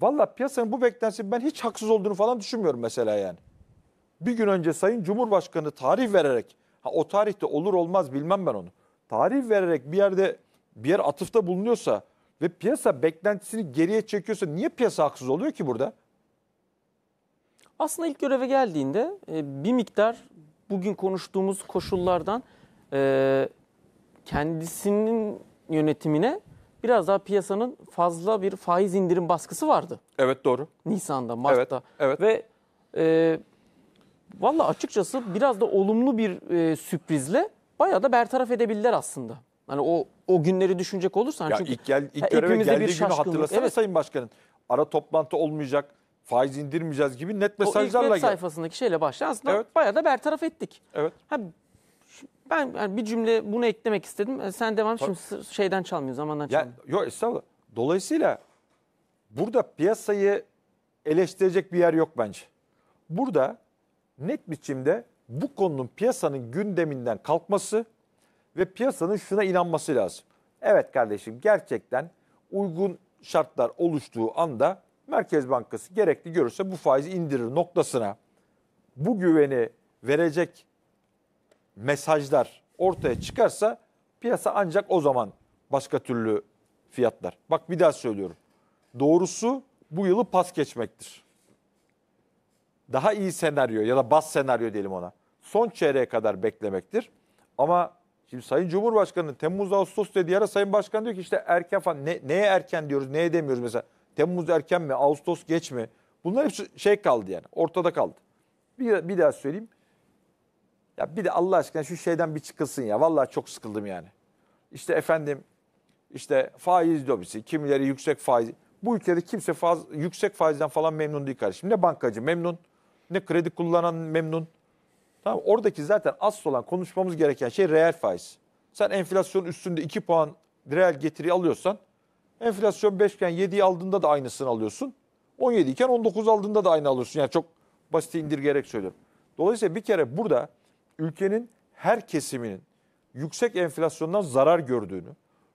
Valla piyasanın bu beklentisi ben hiç haksız olduğunu falan düşünmüyorum mesela yani. Bir gün önce Sayın Cumhurbaşkanı tarih vererek, ha o tarihte olur olmaz bilmem ben onu. Tarih vererek bir yerde bir yer atıfta bulunuyorsa ve piyasa beklentisini geriye çekiyorsa niye piyasa haksız oluyor ki burada? Aslında ilk göreve geldiğinde e, bir miktar bugün konuştuğumuz koşullardan e, kendisinin yönetimine biraz daha piyasanın fazla bir faiz indirim baskısı vardı. Evet doğru. Nisan'da, Mart'ta. Evet. evet. Ve e, valla açıkçası biraz da olumlu bir e, sürprizle bayağı da bertaraf edebilirler aslında. Hani o o günleri düşünecek olursan ya çünkü ilk, gel, ilk göreve geldiği bir günü hatırlasana evet. Sayın Başkanın. Ara toplantı olmayacak faiz indirmeyeceğiz gibi net mesajlarla o ilk web sayfasındaki şeyle başlayan aslında evet. bayağı da bertaraf ettik. Evet. Ha, ben yani bir cümle bunu eklemek istedim. E, sen devam Tabii. şimdi şeyden çalmıyor zamandan çalmıyor. Ya, yok estağfurullah. Dolayısıyla burada piyasayı eleştirecek bir yer yok bence. Burada net biçimde bu konunun piyasanın gündeminden kalkması ve piyasanın şuna inanması lazım. Evet kardeşim gerçekten uygun şartlar oluştuğu anda Merkez Bankası gerekli görürse bu faizi indirir noktasına bu güveni verecek mesajlar ortaya çıkarsa piyasa ancak o zaman başka türlü fiyatlar. Bak bir daha söylüyorum. Doğrusu bu yılı pas geçmektir. Daha iyi senaryo ya da bas senaryo diyelim ona. Son çeyreğe kadar beklemektir. Ama şimdi Sayın Cumhurbaşkanı Temmuz Ağustos dediği ara Sayın Başkan diyor ki işte erken falan ne, neye erken diyoruz neye demiyoruz mesela. Temmuz erken mi, Ağustos geç mi? Bunlar hep şey kaldı yani, ortada kaldı. Bir, bir daha söyleyeyim. Ya bir de Allah aşkına şu şeyden bir çıkılsın ya. Vallahi çok sıkıldım yani. İşte efendim işte faiz lobisi, kimileri yüksek faiz. Bu ülkede kimse faz, yüksek faizden falan memnun değil kardeşim. Ne bankacı memnun, ne kredi kullanan memnun. Tamam Oradaki zaten asıl olan konuşmamız gereken şey reel faiz. Sen enflasyon üstünde 2 puan reel getiri alıyorsan Enflasyon 5 iken 7'yi aldığında da aynısını alıyorsun. 17 iken 19 aldığında da aynı alıyorsun. Yani çok basit indirgerek söylüyorum. Dolayısıyla bir kere burada ülkenin her kesiminin yüksek enflasyondan zarar gördüğünü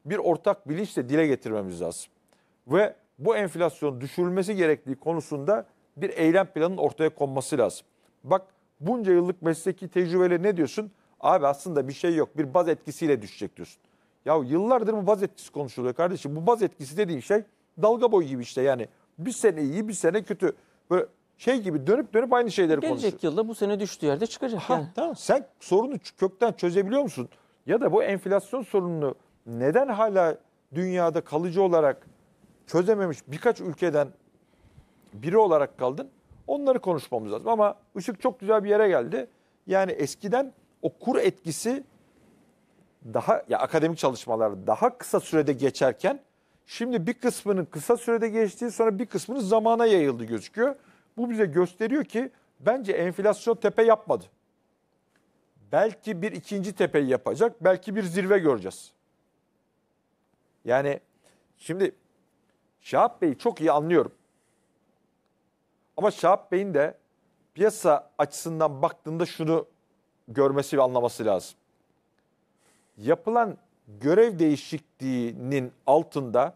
bir ortak bilinçle dile getirmemiz lazım. Ve bu enflasyonun düşürülmesi gerektiği konusunda bir eylem planının ortaya konması lazım. Bak bunca yıllık mesleki tecrübeyle ne diyorsun? Abi aslında bir şey yok. Bir baz etkisiyle düşecek diyorsun. Ya yıllardır bu baz etkisi konuşuluyor kardeşim. Bu baz etkisi dediğin şey dalga boyu gibi işte yani. Bir sene iyi bir sene kötü. Böyle şey gibi dönüp dönüp aynı şeyleri Gelecek konuşuyor. Gelecek yılda bu sene düştüğü yerde çıkacak. Ha, yani. tamam. Sen sorunu kökten çözebiliyor musun? Ya da bu enflasyon sorununu neden hala dünyada kalıcı olarak çözememiş birkaç ülkeden biri olarak kaldın? Onları konuşmamız lazım. Ama ışık çok güzel bir yere geldi. Yani eskiden o kur etkisi daha ya akademik çalışmalar daha kısa sürede geçerken şimdi bir kısmının kısa sürede geçtiği sonra bir kısmının zamana yayıldı gözüküyor. Bu bize gösteriyor ki bence enflasyon tepe yapmadı. Belki bir ikinci tepeyi yapacak, belki bir zirve göreceğiz. Yani şimdi Şahap Bey'i çok iyi anlıyorum. Ama Şahap Bey'in de piyasa açısından baktığında şunu görmesi ve anlaması lazım yapılan görev değişikliğinin altında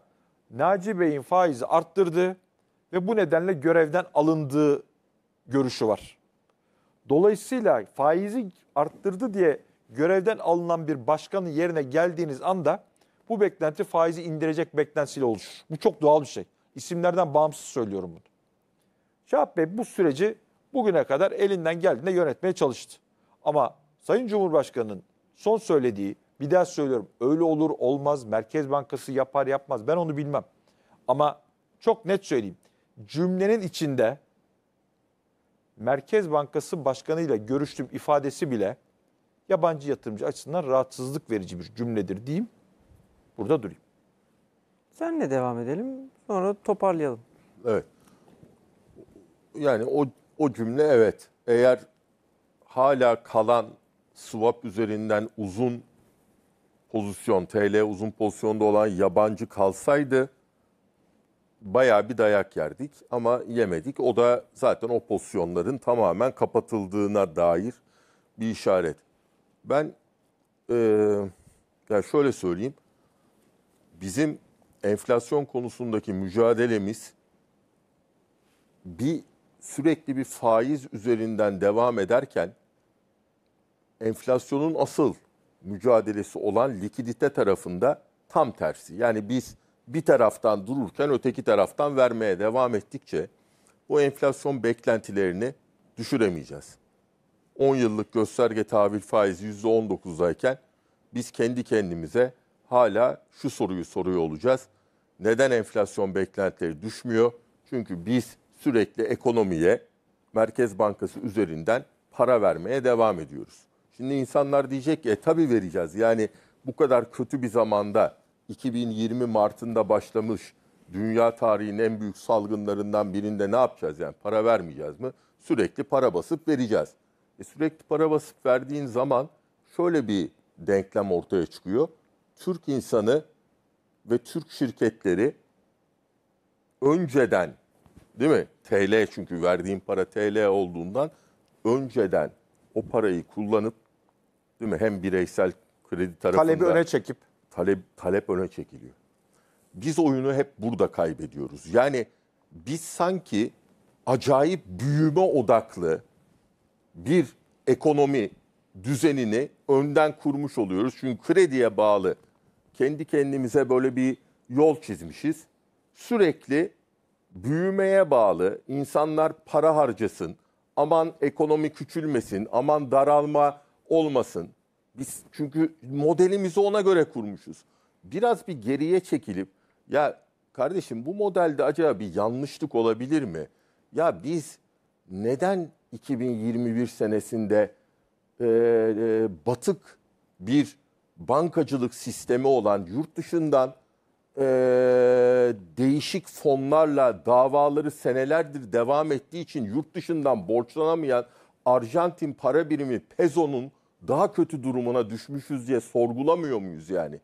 Naci Bey'in faizi arttırdı ve bu nedenle görevden alındığı görüşü var. Dolayısıyla faizi arttırdı diye görevden alınan bir başkanın yerine geldiğiniz anda bu beklenti faizi indirecek beklentiyle oluşur. Bu çok doğal bir şey. İsimlerden bağımsız söylüyorum bunu. Şahap Bey bu süreci bugüne kadar elinden geldiğinde yönetmeye çalıştı. Ama Sayın Cumhurbaşkanı'nın son söylediği bir daha söylüyorum öyle olur olmaz Merkez Bankası yapar yapmaz ben onu bilmem. Ama çok net söyleyeyim cümlenin içinde Merkez Bankası Başkanı'yla görüştüm ifadesi bile yabancı yatırımcı açısından rahatsızlık verici bir cümledir diyeyim. Burada durayım. Senle devam edelim sonra toparlayalım. Evet. Yani o, o cümle evet. Eğer hala kalan swap üzerinden uzun pozisyon, TL uzun pozisyonda olan yabancı kalsaydı bayağı bir dayak yerdik ama yemedik. O da zaten o pozisyonların tamamen kapatıldığına dair bir işaret. Ben e, yani şöyle söyleyeyim. Bizim enflasyon konusundaki mücadelemiz bir sürekli bir faiz üzerinden devam ederken enflasyonun asıl mücadelesi olan likidite tarafında tam tersi. Yani biz bir taraftan dururken öteki taraftan vermeye devam ettikçe bu enflasyon beklentilerini düşüremeyeceğiz. 10 yıllık gösterge tahvil faizi %19'dayken biz kendi kendimize hala şu soruyu soruyor olacağız. Neden enflasyon beklentileri düşmüyor? Çünkü biz sürekli ekonomiye Merkez Bankası üzerinden para vermeye devam ediyoruz. Şimdi insanlar diyecek ki e tabii vereceğiz. Yani bu kadar kötü bir zamanda 2020 Mart'ında başlamış dünya tarihinin en büyük salgınlarından birinde ne yapacağız yani para vermeyeceğiz mi? Sürekli para basıp vereceğiz. E sürekli para basıp verdiğin zaman şöyle bir denklem ortaya çıkıyor. Türk insanı ve Türk şirketleri önceden değil mi? TL çünkü verdiğin para TL olduğundan önceden o parayı kullanıp Değil mi? Hem bireysel kredi tarafında. Talebi öne çekip. Talep, talep öne çekiliyor. Biz oyunu hep burada kaybediyoruz. Yani biz sanki acayip büyüme odaklı bir ekonomi düzenini önden kurmuş oluyoruz. Çünkü krediye bağlı kendi kendimize böyle bir yol çizmişiz. Sürekli büyümeye bağlı insanlar para harcasın, aman ekonomi küçülmesin, aman daralma olmasın. Biz çünkü modelimizi ona göre kurmuşuz. Biraz bir geriye çekilip ya kardeşim bu modelde acaba bir yanlışlık olabilir mi? Ya biz neden 2021 senesinde e, e, batık bir bankacılık sistemi olan yurt dışından e, değişik fonlarla davaları senelerdir devam ettiği için yurt dışından borçlanamayan Arjantin para birimi Pezo'nun daha kötü durumuna düşmüşüz diye sorgulamıyor muyuz yani?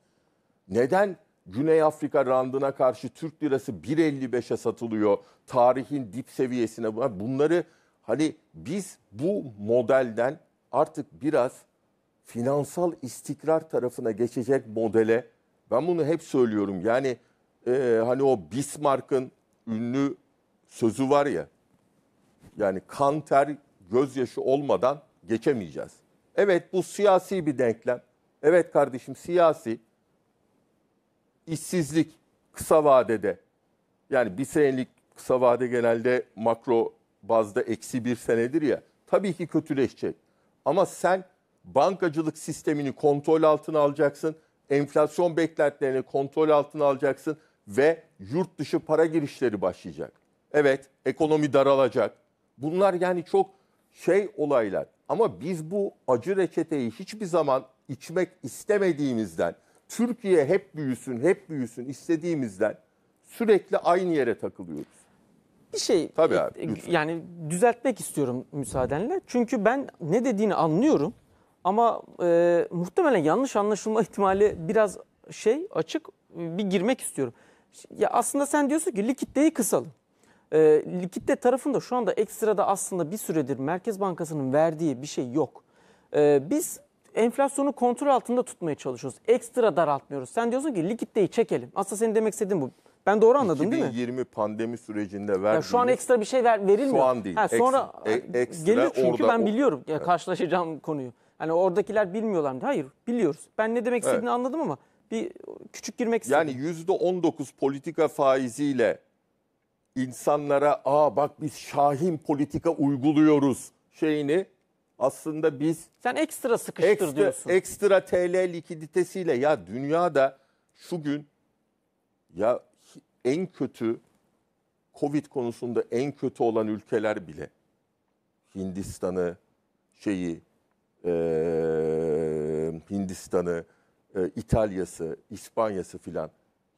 Neden Güney Afrika randına karşı Türk lirası 1.55'e satılıyor? Tarihin dip seviyesine bunları hani biz bu modelden artık biraz finansal istikrar tarafına geçecek modele ben bunu hep söylüyorum. Yani e, hani o Bismarck'ın ünlü sözü var ya yani kan ter gözyaşı olmadan geçemeyeceğiz. Evet bu siyasi bir denklem. Evet kardeşim siyasi. işsizlik kısa vadede. Yani bir senelik kısa vade genelde makro bazda eksi bir senedir ya. Tabii ki kötüleşecek. Ama sen bankacılık sistemini kontrol altına alacaksın. Enflasyon beklentilerini kontrol altına alacaksın ve yurt dışı para girişleri başlayacak. Evet, ekonomi daralacak. Bunlar yani çok şey olaylar. Ama biz bu acı reçeteyi hiçbir zaman içmek istemediğimizden, Türkiye hep büyüsün, hep büyüsün istediğimizden sürekli aynı yere takılıyoruz. Bir şey Tabii e, abi, yani düzeltmek istiyorum müsaadenle. Çünkü ben ne dediğini anlıyorum ama e, muhtemelen yanlış anlaşılma ihtimali biraz şey açık bir girmek istiyorum. Ya aslında sen diyorsun ki likiditeyi kısalım. E, likitte tarafında şu anda ekstrada aslında bir süredir Merkez Bankası'nın verdiği bir şey yok. E, biz enflasyonu kontrol altında tutmaya çalışıyoruz. Ekstra daraltmıyoruz. Sen diyorsun ki likitteyi çekelim. Aslında senin demek istediğin bu. Ben doğru anladım değil mi? 2020 pandemi sürecinde verdiğimiz... Ya şu an ekstra bir şey ver, verilmiyor. Şu an değil. Ha, sonra ekstra, e- ekstra gelir çünkü orada, ben biliyorum ya, evet. karşılaşacağım konuyu. Hani oradakiler bilmiyorlar mı? Hayır biliyoruz. Ben ne demek istediğini evet. anladım ama bir küçük girmek istedim. Yani %19 politika faiziyle insanlara aa bak biz şahin politika uyguluyoruz şeyini aslında biz sen ekstra sıkıştır ekstra, diyorsun. Ekstra TL likiditesiyle ya dünyada şu gün ya en kötü Covid konusunda en kötü olan ülkeler bile Hindistan'ı şeyi e, Hindistan'ı e, İtalya'sı, İspanya'sı filan.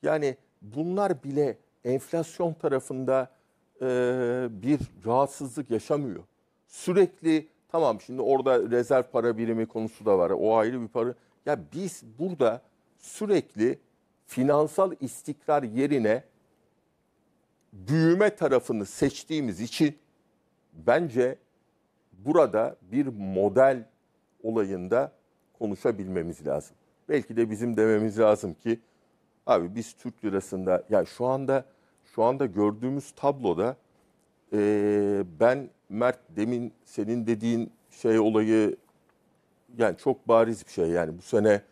Yani bunlar bile enflasyon tarafında e, bir rahatsızlık yaşamıyor. Sürekli tamam şimdi orada rezerv para birimi konusu da var. O ayrı bir para. Ya biz burada sürekli finansal istikrar yerine büyüme tarafını seçtiğimiz için bence burada bir model olayında konuşabilmemiz lazım. Belki de bizim dememiz lazım ki abi biz Türk lirasında ya şu anda şu anda gördüğümüz tabloda e, ben Mert demin senin dediğin şey olayı yani çok bariz bir şey yani bu sene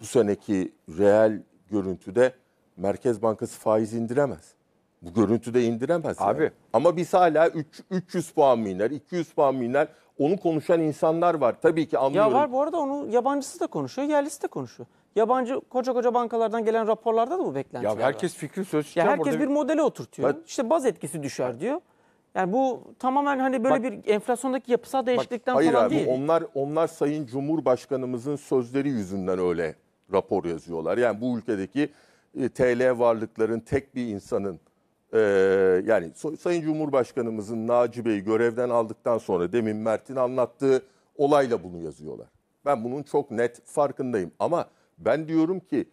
bu seneki reel görüntüde Merkez Bankası faiz indiremez. Bu görüntüde indiremez. Abi. Yani. Ama biz hala 3, 300 puan mı iner, 200 puan mı iner? Onu konuşan insanlar var. Tabii ki anlıyorum. Ya var bu arada onu yabancısı da konuşuyor, yerlisi de konuşuyor. Yabancı koca koca bankalardan gelen raporlarda da bu beklenti Ya herkes fikri söz Ya herkes burada bir modele oturtuyor. Ben... İşte baz etkisi düşer diyor. Yani bu tamamen hani böyle bak, bir enflasyondaki yapısal değişiklikten bak, hayır falan abi, değil. Onlar onlar Sayın Cumhurbaşkanımızın sözleri yüzünden öyle rapor yazıyorlar. Yani bu ülkedeki e, TL varlıkların tek bir insanın e, yani Sayın Cumhurbaşkanımızın Naci Bey'i görevden aldıktan sonra demin Mert'in anlattığı olayla bunu yazıyorlar. Ben bunun çok net farkındayım ama ben diyorum ki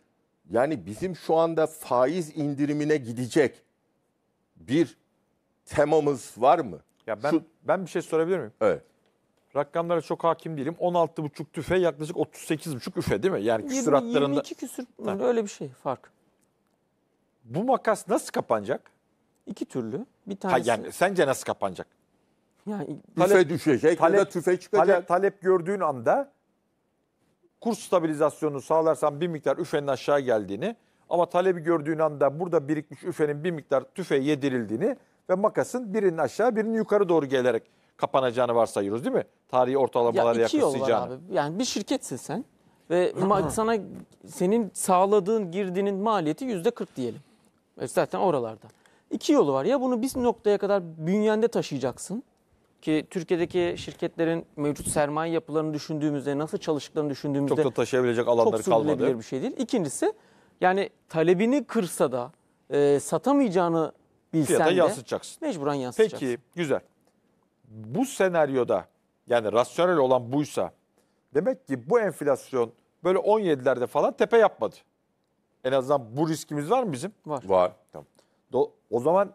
yani bizim şu anda faiz indirimine gidecek bir temamız var mı? Ya ben şu, ben bir şey sorabilir miyim? Evet. Rakamlara çok hakim değilim. 16,5 tüfe yaklaşık 38,5 üfe değil mi? Yani 20, küsuratlarında. 22 küsür ha. öyle bir şey fark. Bu makas nasıl kapanacak? İki türlü. Bir tanesi. Ha yani sence nasıl kapanacak? Yani talep, tüfe düşecek talep, ya da tüfe çıkacak. Talep, talep gördüğün anda kur stabilizasyonunu sağlarsan bir miktar üfenin aşağı geldiğini ama talebi gördüğün anda burada birikmiş üfenin bir miktar tüfeğe yedirildiğini ve makasın birinin aşağı birinin yukarı doğru gelerek kapanacağını varsayıyoruz değil mi? Tarihi ortalamalara ya iki yol var abi. Yani bir şirketsin sen ve sana senin sağladığın girdinin maliyeti yüzde 40 diyelim. E Zaten oralarda. İki yolu var. Ya bunu bir noktaya kadar bünyende taşıyacaksın. Ki Türkiye'deki şirketlerin mevcut sermaye yapılarını düşündüğümüzde, nasıl çalıştıklarını düşündüğümüzde çok da taşıyabilecek alanları çok kalmadı. bir şey değil. İkincisi yani talebini kırsa da e, satamayacağını bilsen Fiyata de yansıtacaksın. mecburen yansıtacaksın. Peki güzel. Bu senaryoda yani rasyonel olan buysa demek ki bu enflasyon böyle 17'lerde falan tepe yapmadı. En azından bu riskimiz var mı bizim? Var. Var. Tamam. Do- O zaman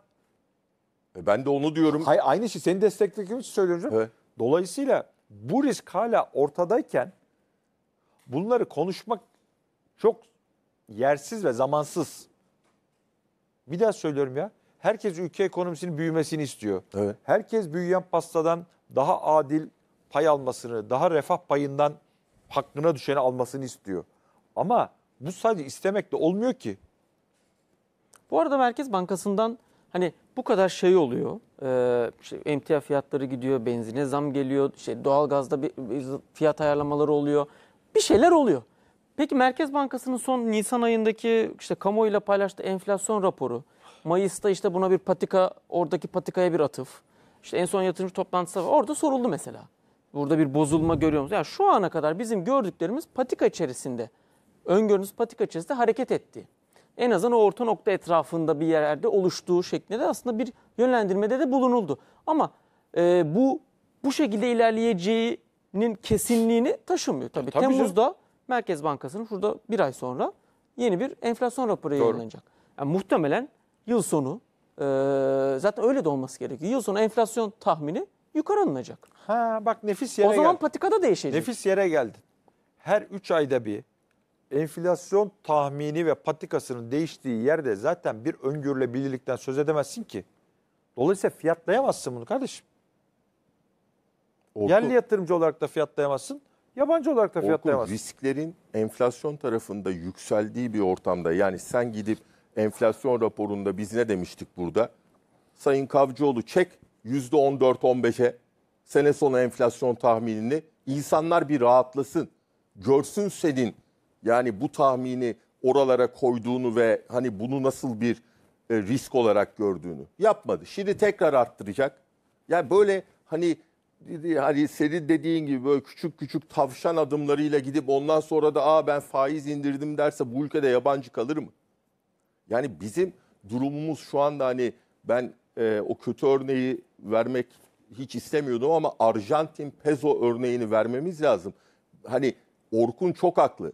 e ben de onu diyorum. Hayır, aynı şey seni desteklediğim için söylüyorum. Evet. Dolayısıyla bu risk hala ortadayken bunları konuşmak çok yersiz ve zamansız. Bir daha söylüyorum ya. Herkes ülke ekonomisinin büyümesini istiyor. Evet. Herkes büyüyen pastadan daha adil pay almasını, daha refah payından hakkına düşeni almasını istiyor. Ama bu sadece istemekle olmuyor ki. Bu arada Merkez Bankası'ndan hani bu kadar şey oluyor. Ee, işte emtia fiyatları gidiyor, benzine zam geliyor, şey doğalgazda bir, bir fiyat ayarlamaları oluyor. Bir şeyler oluyor. Peki Merkez Bankası'nın son Nisan ayındaki işte kamuoyuyla paylaştığı enflasyon raporu, Mayıs'ta işte buna bir patika, oradaki patikaya bir atıf. İşte en son yatırımcı toplantısı var. Orada soruldu mesela. Burada bir bozulma görüyor musunuz? Yani şu ana kadar bizim gördüklerimiz patika içerisinde, öngörünüz patika içerisinde hareket etti en azından o orta nokta etrafında bir yerlerde oluştuğu şeklinde aslında bir yönlendirmede de bulunuldu. Ama e, bu bu şekilde ilerleyeceğinin kesinliğini taşımıyor. Tabii, Tabii Temmuz'da canım. Merkez Bankası'nın şurada bir ay sonra yeni bir enflasyon raporu Doğru. yayınlanacak. Yani muhtemelen yıl sonu e, zaten öyle de olması gerekiyor. Yıl sonu enflasyon tahmini yukarı alınacak. Ha bak nefis yere O zaman geldi. patikada değişecek. Nefis yere geldi. Her 3 ayda bir enflasyon tahmini ve patikasının değiştiği yerde zaten bir öngörülebilirlikten söz edemezsin ki. Dolayısıyla fiyatlayamazsın bunu kardeşim. Orkun, Yerli yatırımcı olarak da fiyatlayamazsın, yabancı olarak da fiyatlayamazsın. Orkun, risklerin enflasyon tarafında yükseldiği bir ortamda yani sen gidip enflasyon raporunda biz ne demiştik burada? Sayın Kavcıoğlu çek %14-15'e sene sonu enflasyon tahminini insanlar bir rahatlasın. Görsün senin yani bu tahmini oralara koyduğunu ve hani bunu nasıl bir e, risk olarak gördüğünü yapmadı. Şimdi tekrar arttıracak. Yani böyle hani hani senin dediğin gibi böyle küçük küçük tavşan adımlarıyla gidip ondan sonra da aa ben faiz indirdim derse bu ülkede yabancı kalır mı? Yani bizim durumumuz şu anda hani ben e, o kötü örneği vermek hiç istemiyordum ama Arjantin peso örneğini vermemiz lazım. Hani Orkun çok haklı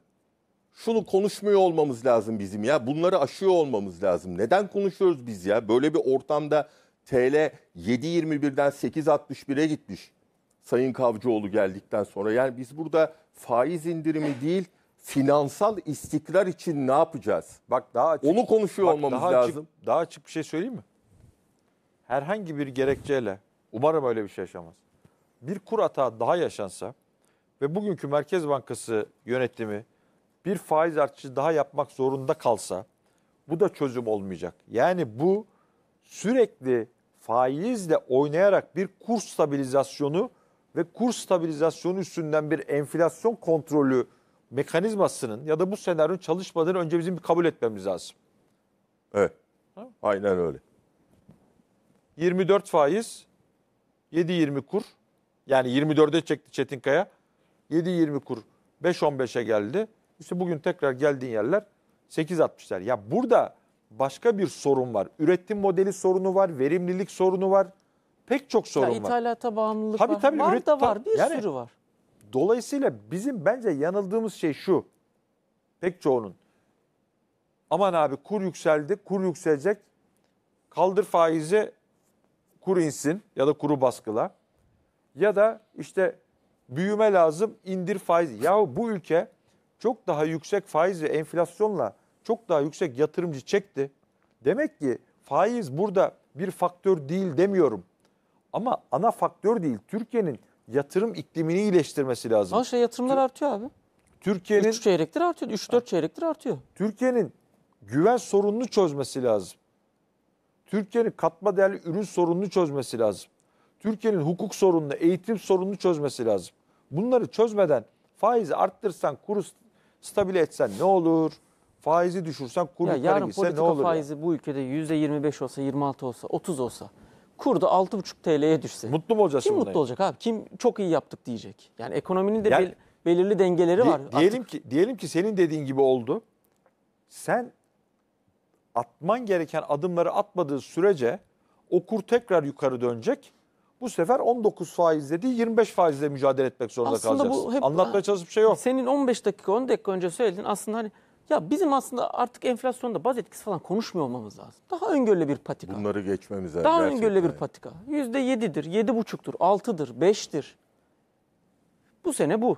şunu konuşmuyor olmamız lazım bizim ya. Bunları aşıyor olmamız lazım. Neden konuşuyoruz biz ya? Böyle bir ortamda TL 7.21'den 8.61'e gitmiş. Sayın Kavcıoğlu geldikten sonra yani biz burada faiz indirimi değil finansal istikrar için ne yapacağız? Bak daha açık, Onu konuşuyor bak, olmamız daha lazım. daha açık bir şey söyleyeyim mi? Herhangi bir gerekçeyle umarım öyle bir şey yaşamaz. Bir kur hata daha yaşansa ve bugünkü Merkez Bankası yönetimi bir faiz artışı daha yapmak zorunda kalsa bu da çözüm olmayacak. Yani bu sürekli faizle oynayarak bir kur stabilizasyonu ve kur stabilizasyonu üstünden bir enflasyon kontrolü mekanizmasının ya da bu senaryonun çalışmadığını önce bizim bir kabul etmemiz lazım. Evet. Ha? Aynen öyle. 24 faiz, 7.20 kur. Yani 24'e çekti Çetinkaya. 7.20 kur 5.15'e geldi. İşte bugün tekrar geldiğin yerler 8.60'lar. Ya burada başka bir sorun var. Üretim modeli sorunu var, verimlilik sorunu var. Pek çok sorun ya, var. İthalata bağımlılık tabii, var. Tabii, var üret- da var, bir yani, sürü var. Dolayısıyla bizim bence yanıldığımız şey şu. Pek çoğunun. Aman abi kur yükseldi, kur yükselecek. Kaldır faizi, kur insin ya da kuru baskıla. Ya da işte büyüme lazım, indir faizi. Yahu bu ülke çok daha yüksek faiz ve enflasyonla çok daha yüksek yatırımcı çekti. Demek ki faiz burada bir faktör değil demiyorum. Ama ana faktör değil. Türkiye'nin yatırım iklimini iyileştirmesi lazım. Ama şey yatırımlar Tür- artıyor abi. Türkiye'nin 3 çeyrektir artıyor. 3-4 çeyrektir artıyor. Türkiye'nin güven sorununu çözmesi lazım. Türkiye'nin katma değerli ürün sorununu çözmesi lazım. Türkiye'nin hukuk sorununu, eğitim sorununu çözmesi lazım. Bunları çözmeden faizi arttırsan, kuru stabile etsen ne olur? Faizi düşürsen kur ya yarın gitse ne politika olur? faizi bu ülkede %25 olsa, 26 olsa, 30 olsa, kur da 6,5 TL'ye düşse. Mutlu mu olacaksın Kim mutlu olacak abi? Kim çok iyi yaptık diyecek. Yani ekonominin de Yani- bel- belirli dengeleri Di- var. Diyelim artık. ki diyelim ki senin dediğin gibi oldu. Sen atman gereken adımları atmadığı sürece o kur tekrar yukarı dönecek. Bu sefer 19 faiz değil 25 faizle mücadele etmek zorunda aslında kalacaksın. Bu hep, Anlatmaya e, çalışıp şey yok. Senin 15 dakika 10 dakika önce söylediğin aslında hani ya bizim aslında artık enflasyonda baz etkisi falan konuşmuyor olmamız lazım. Daha öngörüle bir patika. Bunları geçmemiz lazım. Daha öngörüle bir patika. Yüzde yedidir, yedi buçuktur, altıdır, beştir. Bu sene bu.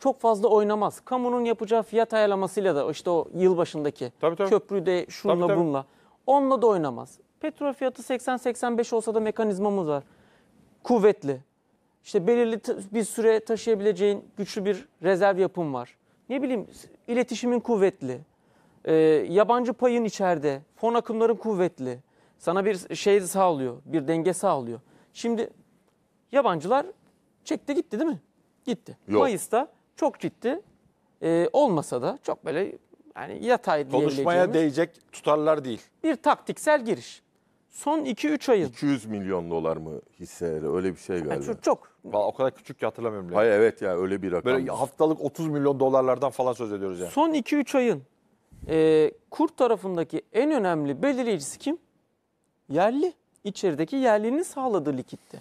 Çok fazla oynamaz. Kamunun yapacağı fiyat ayarlamasıyla da işte o yılbaşındaki tabii, tabii. köprüyü şunla tabii, tabii. bunla. Onunla da oynamaz. Petrol fiyatı 80-85 olsa da mekanizmamız var kuvvetli. İşte belirli bir süre taşıyabileceğin güçlü bir rezerv yapım var. Ne bileyim iletişimin kuvvetli. E, yabancı payın içeride. Fon akımların kuvvetli. Sana bir şey sağlıyor. Bir denge sağlıyor. Şimdi yabancılar çekti gitti değil mi? Gitti. Yok. Mayıs'ta çok ciddi e, olmasa da çok böyle yani yatay Konuşmaya değecek tutarlar değil. Bir taktiksel giriş. Son 2-3 ayın. 200 milyon dolar mı hisseleri öyle bir şey galiba. Yani çok, çok. o kadar küçük ki hatırlamıyorum. Hayır evet ya öyle bir rakam. Böyle haftalık 30 milyon dolarlardan falan söz ediyoruz yani. Son 2-3 ayın e, kur tarafındaki en önemli belirleyicisi kim? Yerli. İçerideki yerlinin sağladığı likitte.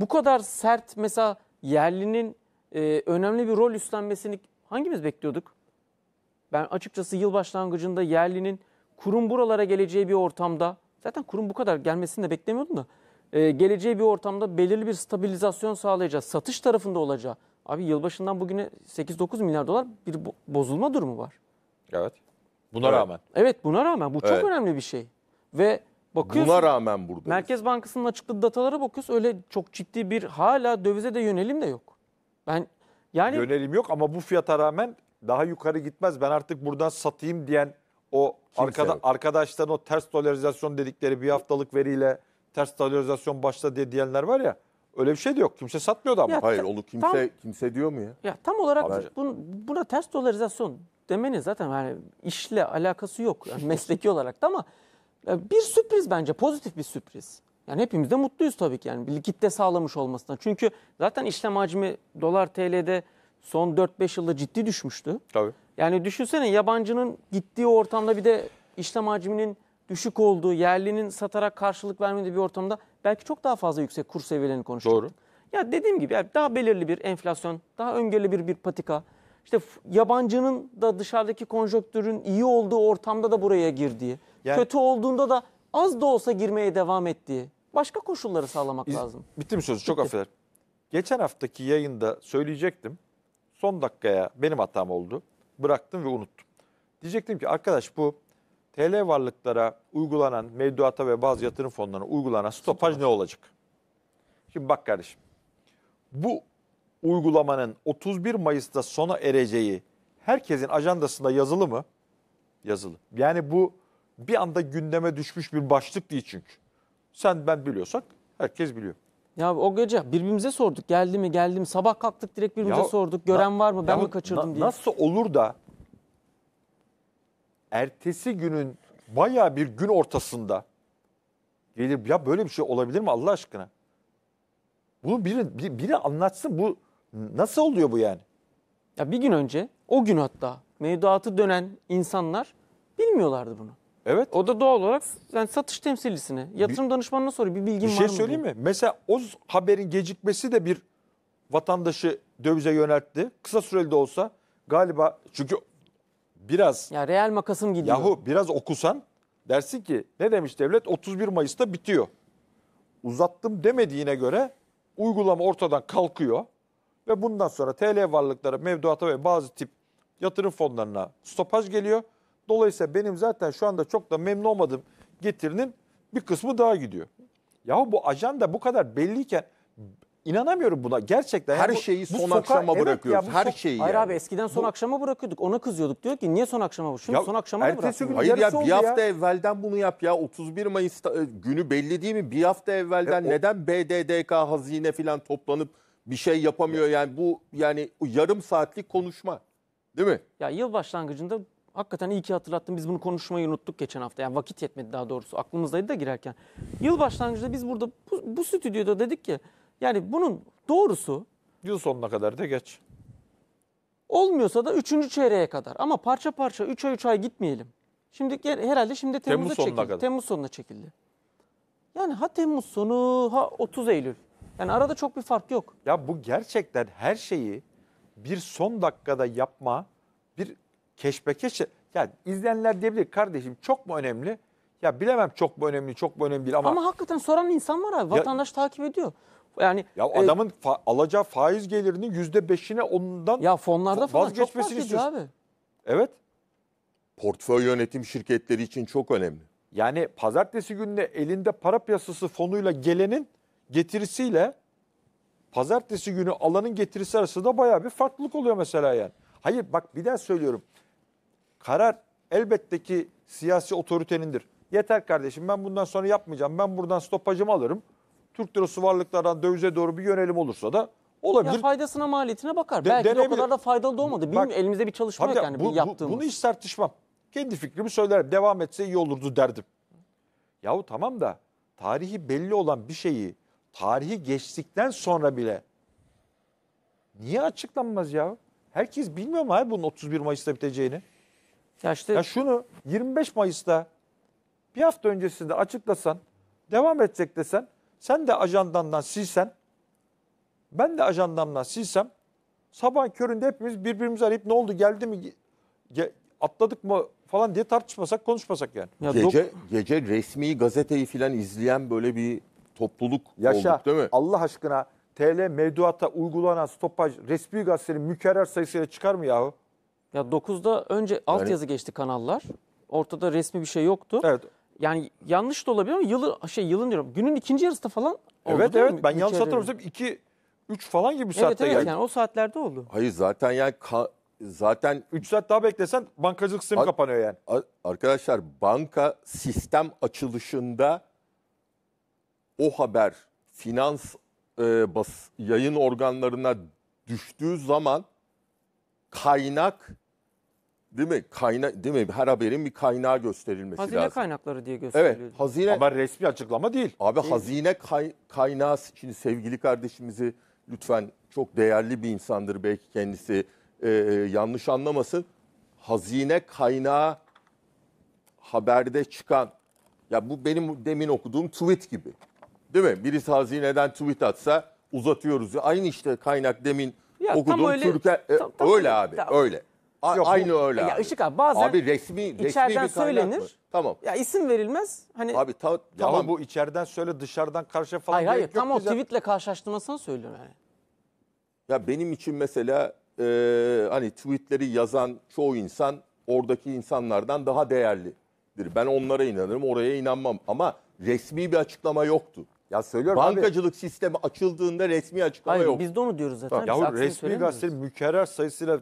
Bu kadar sert mesela yerlinin e, önemli bir rol üstlenmesini hangimiz bekliyorduk? Ben açıkçası yıl başlangıcında yerlinin kurun buralara geleceği bir ortamda Zaten kurum bu kadar gelmesini de beklemiyordum da. Ee, geleceği bir ortamda belirli bir stabilizasyon sağlayacağız. satış tarafında olacağı. Abi yılbaşından bugüne 8-9 milyar dolar bir bozulma durumu var. Evet. Buna evet. rağmen. Evet buna rağmen. Bu çok evet. önemli bir şey. Ve bakıyorsun. Buna rağmen burada. Merkez Bankası'nın açıkladığı datalara bakıyorsun, Öyle çok ciddi bir hala dövize de yönelim de yok. Ben yani yönelim yok ama bu fiyata rağmen daha yukarı gitmez. Ben artık buradan satayım diyen o Kimse arkada, yok. arkadaşların o ters dolarizasyon dedikleri bir haftalık veriyle ters dolarizasyon başladı diye diyenler var ya. Öyle bir şey de yok. Kimse satmıyordu ama. Ya, Hayır onu kimse tam- kimse diyor mu ya? Ya tam olarak Haber- bun, buna ters dolarizasyon demenin zaten yani işle alakası yok yani mesleki olarak da ama e, bir sürpriz bence pozitif bir sürpriz. Yani hepimiz de mutluyuz tabii ki yani bir kitle sağlamış olmasına. Çünkü zaten işlem hacmi dolar TL'de son 4-5 yılda ciddi düşmüştü. Tabii. Yani düşünsene yabancının gittiği ortamda bir de işlem hacminin düşük olduğu, yerlinin satarak karşılık vermediği bir ortamda belki çok daha fazla yüksek kur seviyelerini konuşacak. Doğru. Ya dediğim gibi daha belirli bir enflasyon, daha öngörülü bir bir patika. İşte yabancının da dışarıdaki konjonktürün iyi olduğu ortamda da buraya girdiği, yani, kötü olduğunda da az da olsa girmeye devam ettiği, başka koşulları sağlamak iz, lazım. Bitti mi sözü? Çok bitti. affeder. Geçen haftaki yayında söyleyecektim. Son dakikaya benim hatam oldu bıraktım ve unuttum. Diyecektim ki arkadaş bu TL varlıklara uygulanan mevduata ve bazı yatırım fonlarına uygulanan stopaj ne olacak? Şimdi bak kardeşim bu uygulamanın 31 Mayıs'ta sona ereceği herkesin ajandasında yazılı mı? Yazılı. Yani bu bir anda gündeme düşmüş bir başlık değil çünkü. Sen ben biliyorsak herkes biliyor. Ya o gece birbirimize sorduk. Geldi mi geldi mi? Sabah kalktık direkt birbirimize Ya, sorduk. Gören var mı? Ben yahu mi kaçırdım na- diye. Nasıl olur da ertesi günün baya bir gün ortasında gelir ya böyle bir şey olabilir mi Allah aşkına? Bunu biri, bir- biri anlatsın bu nasıl oluyor bu yani? Ya bir gün önce, o gün hatta mevduatı dönen insanlar bilmiyorlardı bunu. Evet. O da doğal olarak yani satış temsilcisine, yatırım danışmanına soruyor. Bir bilgin var şey mı? Bir şey söyleyeyim diye. mi? Mesela o haberin gecikmesi de bir vatandaşı dövize yöneltti. Kısa süreli de olsa galiba çünkü biraz Ya real makasım gidiyor. yahu biraz okusan dersin ki ne demiş devlet 31 Mayıs'ta bitiyor. Uzattım demediğine göre uygulama ortadan kalkıyor ve bundan sonra TL varlıklara, mevduata ve bazı tip yatırım fonlarına stopaj geliyor. Dolayısıyla benim zaten şu anda çok da memnun olmadığım getirinin bir kısmı daha gidiyor. Yahu bu ajanda bu kadar belliyken inanamıyorum buna gerçekten. Her yani bu, şeyi bu son soka- akşama bırakıyoruz. Ya, Her so- şeyi. Hayır yani. abi eskiden son bu... akşama bırakıyorduk. Ona kızıyorduk. Diyor ki niye son akşama bu? Şimdi ya, son akşama da bırakıyoruz. Hayır ya bir hafta ya. evvelden bunu yap ya. 31 Mayıs e, günü belli değil mi? Bir hafta evvelden e, o... neden BDDK hazine falan toplanıp bir şey yapamıyor? Yani bu yani yarım saatlik konuşma. Değil mi? Ya yıl başlangıcında Hakikaten iyi ki hatırlattın. Biz bunu konuşmayı unuttuk geçen hafta. Yani vakit yetmedi daha doğrusu. Aklımızdaydı da girerken. Yıl başlangıcında biz burada bu, bu stüdyoda dedik ki yani bunun doğrusu yıl sonuna kadar da geç. Olmuyorsa da 3. çeyreğe kadar. Ama parça parça 3 ay 3 ay gitmeyelim. Şimdi herhalde şimdi temmuzda Temmuz çekildi. Kadar. Temmuz sonuna çekildi. Yani ha Temmuz sonu ha 30 Eylül. Yani arada çok bir fark yok. Ya bu gerçekten her şeyi bir son dakikada yapma bir keşmekeş. Ya izleyenler diyebilir kardeşim çok mu önemli? Ya bilemem çok mu önemli, çok mu önemli ama. Ama hakikaten soran insan var abi. Vatandaş ya, takip ediyor. Yani ya e, adamın e, fa alacağı faiz gelirinin yüzde beşine ondan ya fonlarda falan vazgeçmesini çok istiyorsun. Abi. Evet. Portföy yönetim şirketleri için çok önemli. Yani pazartesi gününe elinde para piyasası fonuyla gelenin getirisiyle pazartesi günü alanın getirisi arasında baya bir farklılık oluyor mesela yani. Hayır bak bir daha söylüyorum. Karar elbette ki siyasi otoritenindir. Yeter kardeşim ben bundan sonra yapmayacağım. Ben buradan stopajımı alırım. Türk lirası varlıklardan dövize doğru bir yönelim olursa da olabilir. Ya faydasına maliyetine bakar. De, Belki de o kadar da faydalı da olmadı. Bilmiyorum elimizde bir çalışma yok yani bu, bu, yaptığımız. Bunu hiç tartışmam. Kendi fikrimi söylerim. Devam etse iyi olurdu derdim. Yahu tamam da tarihi belli olan bir şeyi tarihi geçtikten sonra bile niye açıklanmaz ya? Herkes bilmiyor mu abi bunun 31 Mayıs'ta biteceğini? Ya, işte... ya şunu 25 Mayıs'ta bir hafta öncesinde açıklasan, devam edecek desen, sen de ajandandan silsen, ben de ajandamdan silsem, sabah köründe hepimiz birbirimizi arayıp ne oldu geldi mi ge atladık mı falan diye tartışmasak konuşmasak yani. Ya gece, gece resmi gazeteyi filan izleyen böyle bir topluluk Yaşa, olduk değil mi? Allah aşkına TL mevduata uygulanan stopaj resmi gazetenin mükerrer sayısıyla çıkar mı yahu? Ya 9'da önce altyazı geçti kanallar. Ortada resmi bir şey yoktu. Evet. Yani yanlış da olabilir ama yılı şey yılın diyorum. Günün ikinci yarısında falan oldu Evet evet mi? ben yanlış hatırlamıyorsam 2 3 falan gibi bir Evet saatte evet geldi. yani o saatlerde oldu. Hayır zaten yani ka- zaten 3 saat daha beklesen bankacılık sistemi Ar- kapanıyor yani. arkadaşlar banka sistem açılışında o haber finans e, bas, yayın organlarına düştüğü zaman kaynak değil mi? Kaynak değil mi? Her haberin bir kaynağı gösterilmesi Hazine lazım. kaynakları diye gösteriliyor. Evet, hazine Ama resmi açıklama değil. abi hazine kay, kaynağı şimdi sevgili kardeşimizi lütfen çok değerli bir insandır belki kendisi e, e, yanlış anlamasın. Hazine kaynağı haberde çıkan ya bu benim demin okuduğum tweet gibi. Değil mi? Birisi hazineden tweet atsa uzatıyoruz. Aynı işte kaynak demin ya, okudum. Tam öyle, Türkler, e, tam, tam öyle abi tam. öyle. A, Yok, aynı bu, öyle ya Işık abi bazen abi resmi, resmi içeriden bir söylenir. Mı? Tamam. Ya isim verilmez. Hani Abi ta, tamam. tamam bu içeriden söyle dışarıdan karşı falan. Hayır hayır tam o tweetle karşılaştırmasını söylüyorum yani. Ya benim için mesela e, hani tweetleri yazan çoğu insan oradaki insanlardan daha değerlidir. Ben onlara inanırım oraya inanmam ama resmi bir açıklama yoktu. Ya söylüyorum Bankacılık abi. sistemi açıldığında resmi açıklama Hayır, yok. Biz de onu diyoruz zaten. Ya resmi gazetenin mükerrer sayısıyla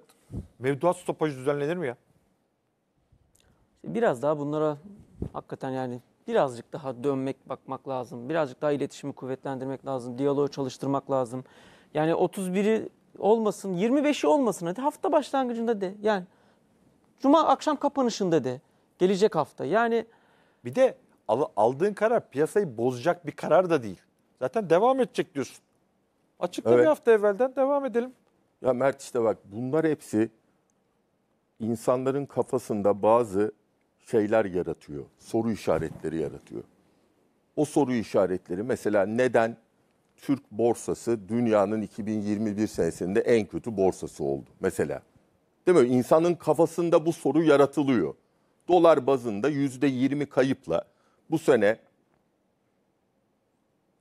mevduat stopajı düzenlenir mi ya? Biraz daha bunlara hakikaten yani birazcık daha dönmek bakmak lazım. Birazcık daha iletişimi kuvvetlendirmek lazım. Diyaloğu çalıştırmak lazım. Yani 31'i olmasın, 25'i olmasın hadi hafta başlangıcında de. Yani cuma akşam kapanışında de. Gelecek hafta. Yani bir de aldığın karar piyasayı bozacak bir karar da değil. Zaten devam edecek diyorsun. Açıkla evet. bir hafta evvelden devam edelim. Ya Mert işte bak bunlar hepsi insanların kafasında bazı şeyler yaratıyor. Soru işaretleri yaratıyor. O soru işaretleri mesela neden Türk borsası dünyanın 2021 senesinde en kötü borsası oldu mesela. Değil mi? İnsanın kafasında bu soru yaratılıyor. Dolar bazında %20 kayıpla bu sene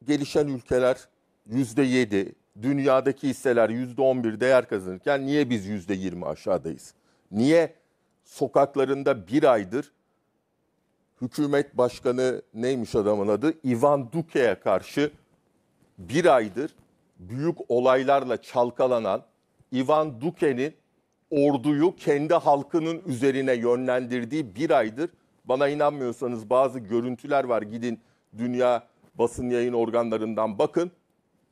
gelişen ülkeler yüzde yedi, dünyadaki hisseler yüzde on bir değer kazanırken niye biz yüzde yirmi aşağıdayız? Niye sokaklarında bir aydır hükümet başkanı neymiş adamın adı? Ivan Duke'ye karşı bir aydır büyük olaylarla çalkalanan Ivan Duke'nin orduyu kendi halkının üzerine yönlendirdiği bir aydır bana inanmıyorsanız bazı görüntüler var. Gidin dünya basın yayın organlarından bakın.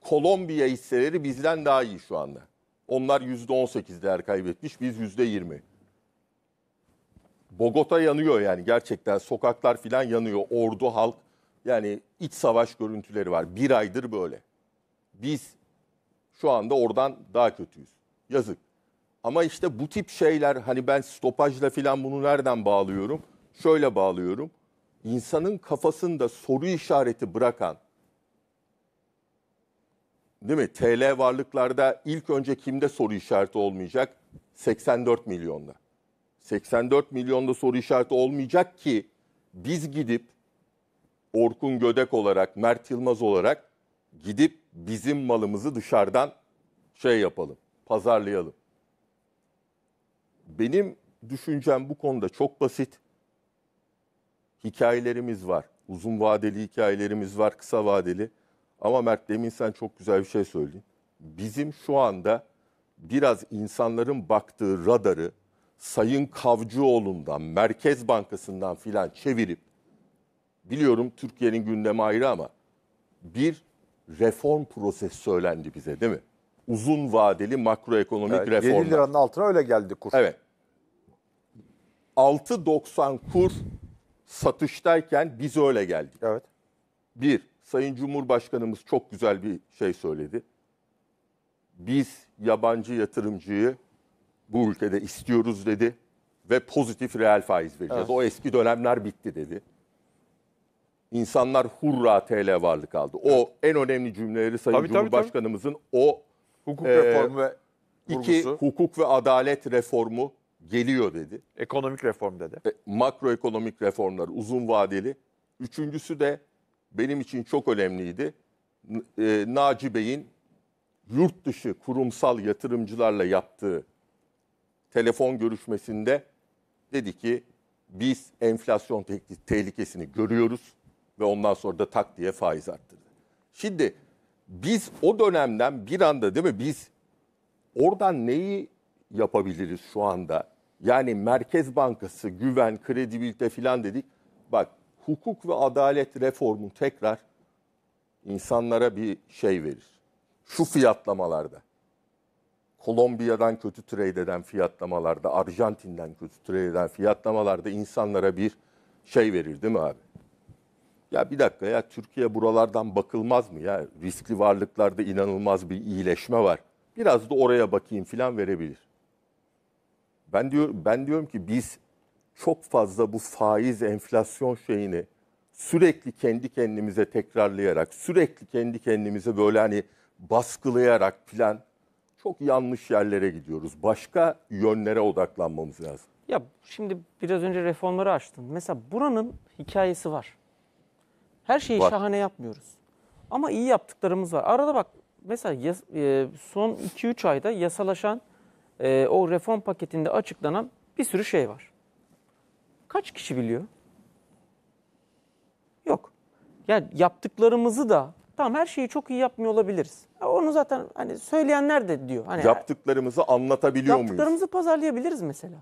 Kolombiya hisseleri bizden daha iyi şu anda. Onlar %18 değer kaybetmiş, biz %20. Bogota yanıyor yani gerçekten sokaklar filan yanıyor. Ordu, halk yani iç savaş görüntüleri var. Bir aydır böyle. Biz şu anda oradan daha kötüyüz. Yazık. Ama işte bu tip şeyler hani ben stopajla filan bunu nereden bağlıyorum? şöyle bağlıyorum. İnsanın kafasında soru işareti bırakan değil mi? TL varlıklarda ilk önce kimde soru işareti olmayacak? 84 milyonda. 84 milyonda soru işareti olmayacak ki biz gidip Orkun Gödek olarak, Mert Yılmaz olarak gidip bizim malımızı dışarıdan şey yapalım, pazarlayalım. Benim düşüncem bu konuda çok basit hikayelerimiz var. Uzun vadeli hikayelerimiz var, kısa vadeli. Ama Mert demin sen çok güzel bir şey söyledin. Bizim şu anda biraz insanların baktığı radarı Sayın Kavcıoğlu'ndan, Merkez Bankası'ndan filan çevirip biliyorum Türkiye'nin gündemi ayrı ama bir reform prosesi söylendi bize değil mi? Uzun vadeli makroekonomik yani reformlar. 7 liranın altına öyle geldi kur. Evet. 6.90 kur satıştayken biz öyle geldik. Evet. Bir, Sayın Cumhurbaşkanımız çok güzel bir şey söyledi. Biz yabancı yatırımcıyı bu ülkede istiyoruz dedi ve pozitif reel faiz vereceğiz. Evet. O eski dönemler bitti dedi. İnsanlar hurra TL varlık aldı. O evet. en önemli cümleleri Sayın tabii, Cumhurbaşkanımızın tabii, tabii. o hukuk e, reformu ve iki hukuk ve adalet reformu geliyor dedi. Ekonomik reform dedi. E, makroekonomik reformlar uzun vadeli. Üçüncüsü de benim için çok önemliydi. E, Naci Bey'in yurt dışı kurumsal yatırımcılarla yaptığı telefon görüşmesinde dedi ki biz enflasyon te tehlikesini görüyoruz ve ondan sonra da tak diye faiz arttırdı. Şimdi biz o dönemden bir anda değil mi biz oradan neyi yapabiliriz şu anda? Yani Merkez Bankası, güven, kredibilite filan dedik. Bak hukuk ve adalet reformu tekrar insanlara bir şey verir. Şu fiyatlamalarda. Kolombiya'dan kötü trade eden fiyatlamalarda, Arjantin'den kötü trade eden fiyatlamalarda insanlara bir şey verir değil mi abi? Ya bir dakika ya Türkiye buralardan bakılmaz mı ya? Riskli varlıklarda inanılmaz bir iyileşme var. Biraz da oraya bakayım filan verebilir. Ben diyor ben diyorum ki biz çok fazla bu faiz enflasyon şeyini sürekli kendi kendimize tekrarlayarak, sürekli kendi kendimize böyle hani baskılayarak plan çok yanlış yerlere gidiyoruz. Başka yönlere odaklanmamız lazım. Ya şimdi biraz önce reformları açtın. Mesela buranın hikayesi var. Her şeyi var. şahane yapmıyoruz. Ama iyi yaptıklarımız var. Arada bak mesela e, son 2-3 ayda yasalaşan e, o reform paketinde açıklanan bir sürü şey var. Kaç kişi biliyor? Yok. Yani yaptıklarımızı da tamam her şeyi çok iyi yapmıyor olabiliriz. Onu zaten hani söyleyenler de diyor. Hani yaptıklarımızı anlatabiliyor muyuz? Yaptıklarımızı pazarlayabiliriz mesela.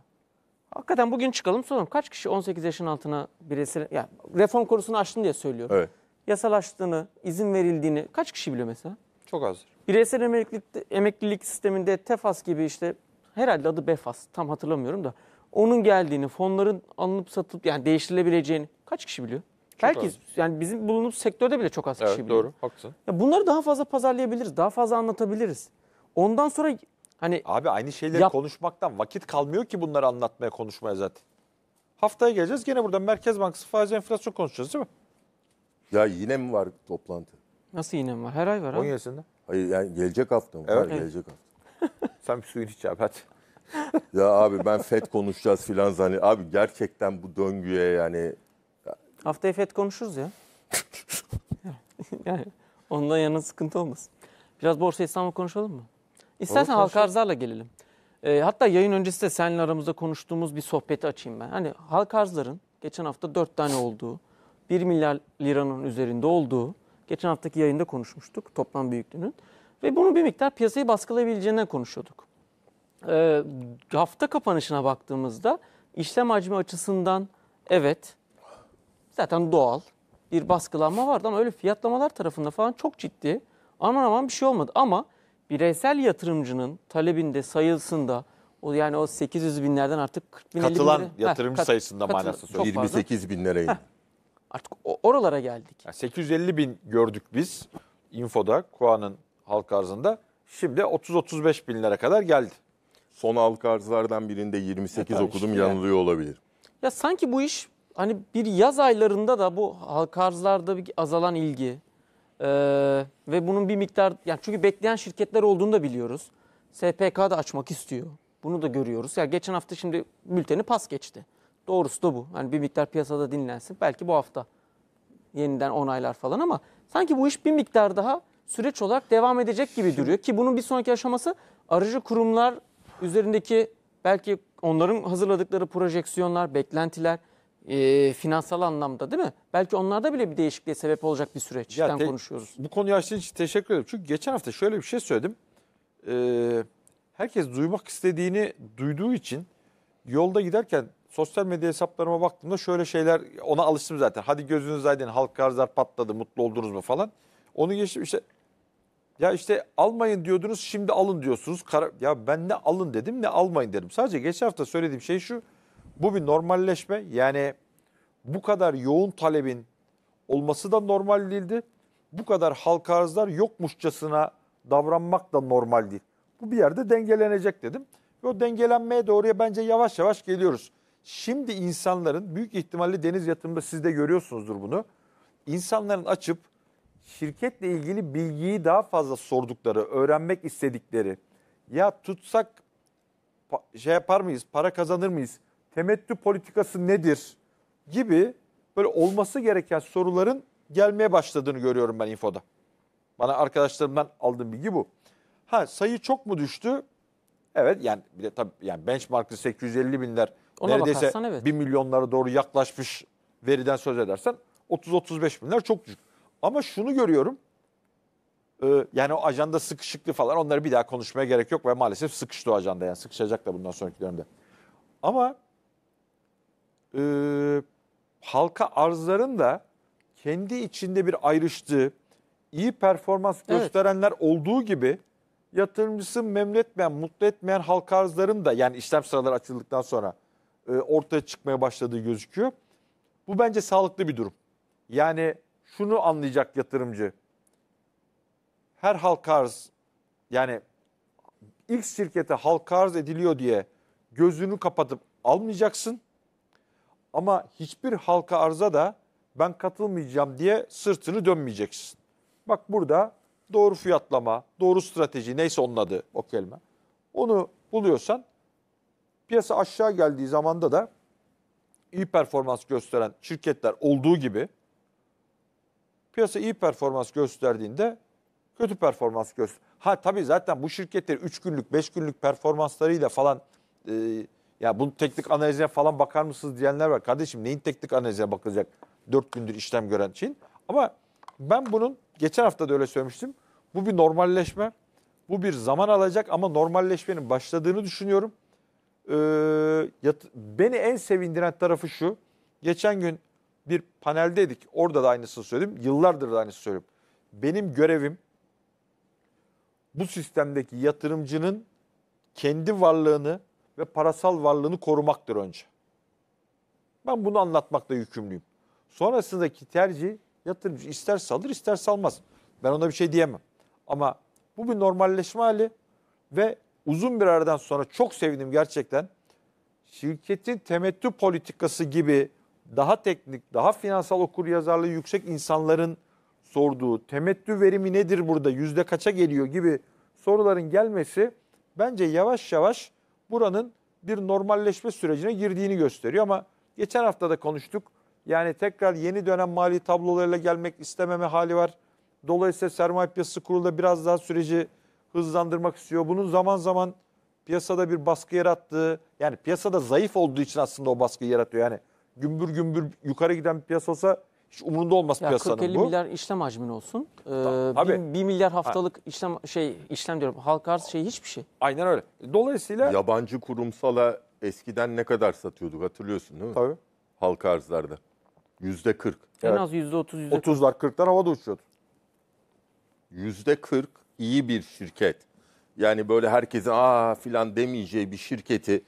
Hakikaten bugün çıkalım soralım. Kaç kişi 18 yaşın altına birisi yani reform konusunu açtın diye söylüyorum. Evet. Yasalaştığını, izin verildiğini kaç kişi biliyor mesela? Çok az. Bireysel emeklilik, emeklilik sisteminde TEFAS gibi işte herhalde adı BEFAS tam hatırlamıyorum da onun geldiğini, fonların alınıp satılıp yani değiştirilebileceğini kaç kişi biliyor? Çok Belki az. yani bizim bulunduğumuz sektörde bile çok az evet, kişi biliyor. Doğru, haklısın. Ya bunları daha fazla pazarlayabiliriz, daha fazla anlatabiliriz. Ondan sonra hani Abi aynı şeyleri yap- konuşmaktan vakit kalmıyor ki bunları anlatmaya, konuşmaya zaten. Haftaya geleceğiz gene burada Merkez Bankası faiz enflasyon konuşacağız değil mi? Ya yine mi var toplantı? Nasıl iğnem var? Her ay var 10 abi. yaşında. Hayır yani gelecek hafta mı? Evet. Hayır, gelecek hafta. Sen bir suyunu iç abi hadi. Ya abi ben FED konuşacağız filan zannet. Abi gerçekten bu döngüye yani Haftaya FED konuşuruz ya. yani ondan yana sıkıntı olmaz. Biraz Borsa İstanbul konuşalım mı? İstersen Olur, halka arzlarla gelelim. Ee, hatta yayın öncesi de seninle aramızda konuştuğumuz bir sohbeti açayım ben. Hani halka arzların geçen hafta dört tane olduğu, 1 milyar liranın üzerinde olduğu Geçen haftaki yayında konuşmuştuk toplam büyüklüğünün. Ve bunu bir miktar piyasayı baskılayabileceğinden konuşuyorduk. Ee, hafta kapanışına baktığımızda işlem hacmi açısından evet zaten doğal bir baskılanma vardı ama öyle fiyatlamalar tarafında falan çok ciddi aman aman bir şey olmadı. Ama bireysel yatırımcının talebinde sayısında o yani o 800 binlerden artık 40 bin Katılan binlere, yatırımcı heh, sayısında manasını söylüyor. 28 binlere indi. Artık oralara geldik. Yani 850 bin gördük biz infoda Kuan'ın halk arzında. Şimdi 30-35 binlere kadar geldi. Son halk arzlardan birinde 28 ya e okudum işte yanılıyor yani. olabilir. Ya sanki bu iş hani bir yaz aylarında da bu halk arzlarda bir azalan ilgi ee, ve bunun bir miktar yani çünkü bekleyen şirketler olduğunu da biliyoruz. SPK da açmak istiyor. Bunu da görüyoruz. Ya geçen hafta şimdi bülteni pas geçti. Doğrusu da bu. Yani bir miktar piyasada dinlensin. Belki bu hafta yeniden onaylar falan ama sanki bu iş bir miktar daha süreç olarak devam edecek gibi duruyor. Ki bunun bir sonraki aşaması aracı kurumlar üzerindeki belki onların hazırladıkları projeksiyonlar, beklentiler, e, finansal anlamda değil mi? Belki onlarda bile bir değişikliğe sebep olacak bir süreçten te- konuşuyoruz. Bu konuyu açtığın için teşekkür ederim. Çünkü geçen hafta şöyle bir şey söyledim. Ee, herkes duymak istediğini duyduğu için yolda giderken sosyal medya hesaplarıma baktığımda şöyle şeyler ona alıştım zaten. Hadi gözünüz aydın halk arzlar patladı mutlu oldunuz mu falan. Onu geçtim işte ya işte almayın diyordunuz şimdi alın diyorsunuz. Kara, ya ben ne alın dedim ne almayın dedim. Sadece geçen hafta söylediğim şey şu. Bu bir normalleşme. Yani bu kadar yoğun talebin olması da normal değildi. Bu kadar halk arzlar yokmuşçasına davranmak da normal değil. Bu bir yerde dengelenecek dedim. Ve o dengelenmeye doğruya bence yavaş yavaş geliyoruz. Şimdi insanların büyük ihtimalle deniz yatımında siz de görüyorsunuzdur bunu. İnsanların açıp şirketle ilgili bilgiyi daha fazla sordukları, öğrenmek istedikleri ya tutsak şey yapar mıyız, para kazanır mıyız, temettü politikası nedir gibi böyle olması gereken soruların gelmeye başladığını görüyorum ben infoda. Bana arkadaşlarımdan aldığım bilgi bu. Ha sayı çok mu düştü? Evet yani bir de tabii yani benchmark'ı 850 binler ona neredeyse evet. 1 milyonlara doğru yaklaşmış veriden söz edersen 30-35 binler çok düşük. Ama şunu görüyorum e, yani o ajanda sıkışıklı falan onları bir daha konuşmaya gerek yok ve maalesef sıkıştı o ajanda yani sıkışacak da bundan sonraki dönemde. Ama e, halka arzların da kendi içinde bir ayrıştığı, iyi performans evet. gösterenler olduğu gibi yatırımcısı memnun etmeyen, mutlu etmeyen halka arzların da yani işlem sıraları açıldıktan sonra e, ortaya çıkmaya başladığı gözüküyor. Bu bence sağlıklı bir durum. Yani şunu anlayacak yatırımcı. Her halka arz yani ilk şirkete halka arz ediliyor diye gözünü kapatıp almayacaksın. Ama hiçbir halka arza da ben katılmayacağım diye sırtını dönmeyeceksin. Bak burada doğru fiyatlama, doğru strateji neyse onun adı o kelime. Onu buluyorsan Piyasa aşağı geldiği zamanda da iyi performans gösteren şirketler olduğu gibi piyasa iyi performans gösterdiğinde kötü performans göster. Ha tabii zaten bu şirketler 3 günlük 5 günlük performanslarıyla falan e, ya bunun teknik analizine falan bakar mısınız diyenler var. Kardeşim neyin teknik analizine bakılacak 4 gündür işlem gören için. Ama ben bunun geçen hafta da öyle söylemiştim. Bu bir normalleşme. Bu bir zaman alacak ama normalleşmenin başladığını düşünüyorum e, yat, beni en sevindiren tarafı şu. Geçen gün bir paneldeydik. Orada da aynısını söyledim. Yıllardır da aynısını söylüyorum. Benim görevim bu sistemdeki yatırımcının kendi varlığını ve parasal varlığını korumaktır önce. Ben bunu anlatmakla yükümlüyüm. Sonrasındaki tercih yatırımcı ister salır ister salmaz. Ben ona bir şey diyemem. Ama bu bir normalleşme hali ve uzun bir aradan sonra çok sevindim gerçekten. Şirketin temettü politikası gibi daha teknik, daha finansal okuryazarlığı yüksek insanların sorduğu temettü verimi nedir burada, yüzde kaça geliyor gibi soruların gelmesi bence yavaş yavaş buranın bir normalleşme sürecine girdiğini gösteriyor. Ama geçen hafta da konuştuk. Yani tekrar yeni dönem mali tablolarıyla gelmek istememe hali var. Dolayısıyla sermaye piyasası kurulda biraz daha süreci hızlandırmak istiyor. Bunun zaman zaman piyasada bir baskı yarattığı, yani piyasada zayıf olduğu için aslında o baskıyı yaratıyor. Yani gümbür gümbür yukarı giden bir piyasa olsa hiç umurunda olmaz ya piyasanın 40 -50 bu. 40-50 milyar işlem hacmin olsun. Ee, Tabii. 1 milyar haftalık ha. işlem şey işlem diyorum. Halk arz şey hiçbir şey. Aynen öyle. Dolayısıyla yabancı kurumsala eskiden ne kadar satıyorduk hatırlıyorsun değil mi? Tabii. Halk arzlarda. Yüzde 40. En evet. az yüzde 30, yüzde 40. 30'lar 40'lar havada uçuyordu. Yüzde 40 iyi bir şirket. Yani böyle herkesin aa filan demeyeceği bir şirketi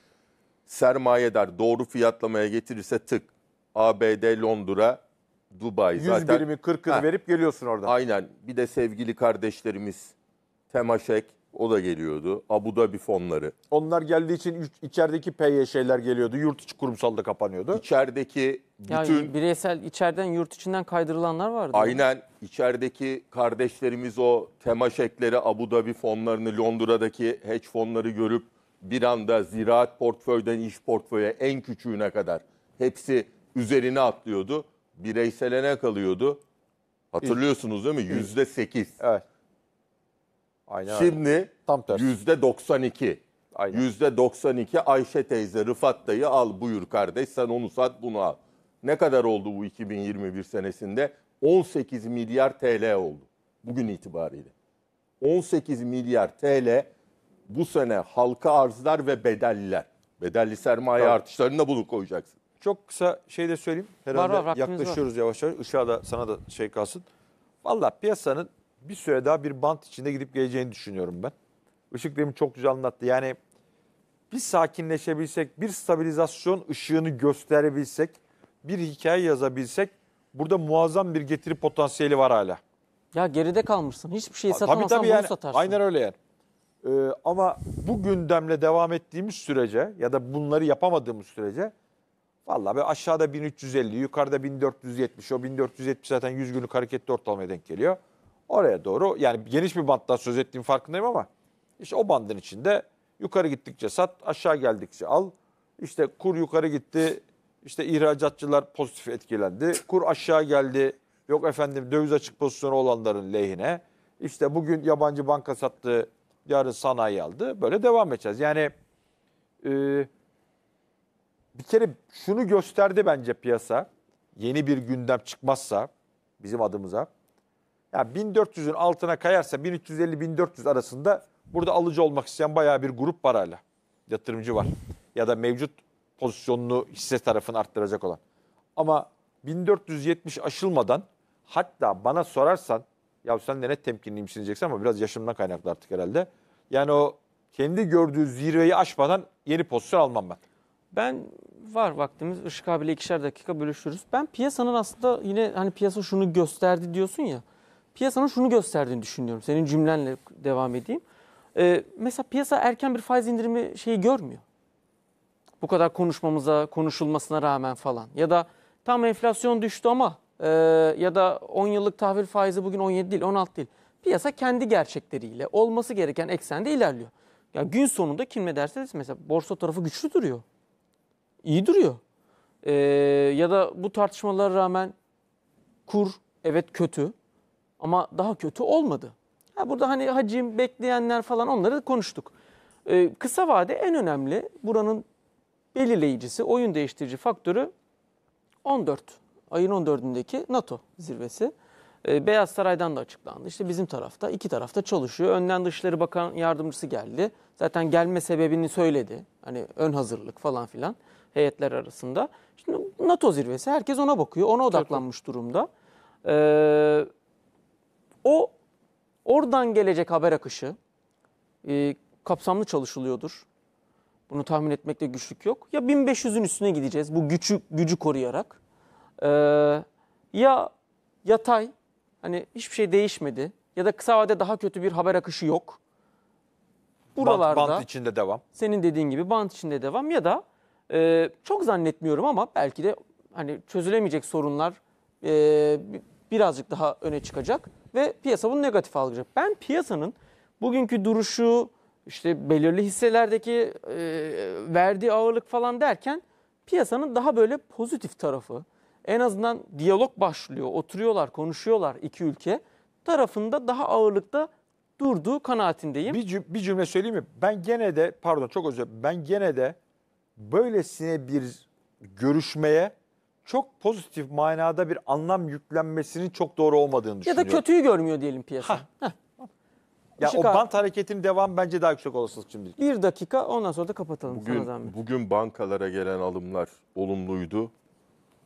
sermayedar doğru fiyatlamaya getirirse tık. ABD, Londra, Dubai 100 zaten. 100 birimi 40'ını verip geliyorsun orada. Aynen. Bir de sevgili kardeşlerimiz Temaşek, o da geliyordu. Abu Dhabi fonları. Onlar geldiği için içerideki PYŞ'ler geliyordu. Yurt içi kurumsal da kapanıyordu. İçerideki bütün... Yani bireysel içeriden yurt içinden kaydırılanlar vardı. Aynen. içerideki kardeşlerimiz o tema şekleri Abu Dhabi fonlarını, Londra'daki hedge fonları görüp bir anda ziraat portföyden iş portföye en küçüğüne kadar hepsi üzerine atlıyordu. Bireyselene kalıyordu. Hatırlıyorsunuz değil mi? Yüzde sekiz. Evet. Aynen Şimdi öyle. Tam tersi. %92. yüzde %92 Ayşe teyze Rıfat dayı al buyur kardeş sen onu sat bunu al. Ne kadar oldu bu 2021 senesinde? 18 milyar TL oldu bugün itibariyle. 18 milyar TL bu sene halka arzlar ve bedeller. Bedelli sermaye tamam. artışlarını da bunu koyacaksın. Çok kısa şey de söyleyeyim. Herhalde var, var, yaklaşıyoruz var. yavaş yavaş. Işığa da sana da şey kalsın. Valla piyasanın bir süre daha bir bant içinde gidip geleceğini düşünüyorum ben. Işık demin çok güzel anlattı. Yani bir sakinleşebilsek, bir stabilizasyon ışığını gösterebilsek, bir hikaye yazabilsek burada muazzam bir getiri potansiyeli var hala. Ya geride kalmışsın. Hiçbir şey satamazsan tabii, tabii yani, bunu satarsın. Aynen öyle yani. Ee, ama bu gündemle devam ettiğimiz sürece ya da bunları yapamadığımız sürece vallahi böyle aşağıda 1350, yukarıda 1470, o 1470 zaten 100 günlük hareketli ortalamaya denk geliyor. Oraya doğru yani geniş bir banttan söz ettiğim farkındayım ama işte o bandın içinde yukarı gittikçe sat, aşağı geldikçe al. İşte kur yukarı gitti, işte ihracatçılar pozitif etkilendi. Kur aşağı geldi. Yok efendim döviz açık pozisyonu olanların lehine. İşte bugün yabancı banka sattı, yarın sanayi aldı. Böyle devam edeceğiz. Yani e, bir kere şunu gösterdi bence piyasa. Yeni bir gündem çıkmazsa bizim adımıza. Yani 1400'ün altına kayarsa 1350-1400 arasında burada alıcı olmak isteyen bayağı bir grup var hala. Yatırımcı var. Ya da mevcut pozisyonunu hisse tarafını arttıracak olan. Ama 1470 aşılmadan hatta bana sorarsan ya sen de ne temkinliymişsin diyeceksin ama biraz yaşımdan kaynaklı artık herhalde. Yani o kendi gördüğü zirveyi aşmadan yeni pozisyon almam ben. Ben var vaktimiz Işık abiyle ikişer dakika bölüşürüz. Ben piyasanın aslında yine hani piyasa şunu gösterdi diyorsun ya piyasanın şunu gösterdiğini düşünüyorum. Senin cümlenle devam edeyim. Ee, mesela piyasa erken bir faiz indirimi şeyi görmüyor. Bu kadar konuşmamıza, konuşulmasına rağmen falan. Ya da tam enflasyon düştü ama e, ya da 10 yıllık tahvil faizi bugün 17 değil 16 değil. Piyasa kendi gerçekleriyle olması gereken eksende ilerliyor. Ya yani gün sonunda kim ne derse mesela borsa tarafı güçlü duruyor. İyi duruyor. Ee, ya da bu tartışmalara rağmen kur evet kötü ama daha kötü olmadı. Ha burada hani hacim, bekleyenler falan onları da konuştuk. Ee, kısa vade en önemli buranın belirleyicisi, oyun değiştirici faktörü 14. Ayın 14'ündeki NATO zirvesi. Ee, Beyaz Saray'dan da açıklandı. İşte bizim tarafta, iki tarafta çalışıyor. Önden Dışişleri Bakan Yardımcısı geldi. Zaten gelme sebebini söyledi. Hani ön hazırlık falan filan heyetler arasında. Şimdi NATO zirvesi herkes ona bakıyor, ona odaklanmış durumda. Ee, o oradan gelecek haber akışı e, kapsamlı çalışılıyordur. Bunu tahmin etmekte güçlük yok. Ya 1500'ün üstüne gideceğiz bu gücü gücü koruyarak. Ee, ya yatay hani hiçbir şey değişmedi ya da kısa vadede daha kötü bir haber akışı yok. Buralarda bant, bant içinde devam. Senin dediğin gibi bant içinde devam ya da e, çok zannetmiyorum ama belki de hani çözülemeyecek sorunlar e, birazcık daha öne çıkacak ve piyasa bunu negatif algılayacak. Ben piyasanın bugünkü duruşu, işte belirli hisselerdeki e, verdiği ağırlık falan derken piyasanın daha böyle pozitif tarafı, en azından diyalog başlıyor, oturuyorlar, konuşuyorlar iki ülke tarafında daha ağırlıkta durduğu kanaatindeyim. Bir, cüm- bir cümle söyleyeyim mi? Ben gene de pardon çok özür dilerim. Ben gene de böylesine bir görüşmeye çok pozitif manada bir anlam yüklenmesinin çok doğru olmadığını düşünüyorum. Ya da kötüyü görmüyor diyelim piyasa. Ya o Işık abi. hareketinin devam bence daha yüksek olasılık şimdilik. Bir dakika ondan sonra da kapatalım Bugün, bugün bankalara gelen alımlar olumluydu.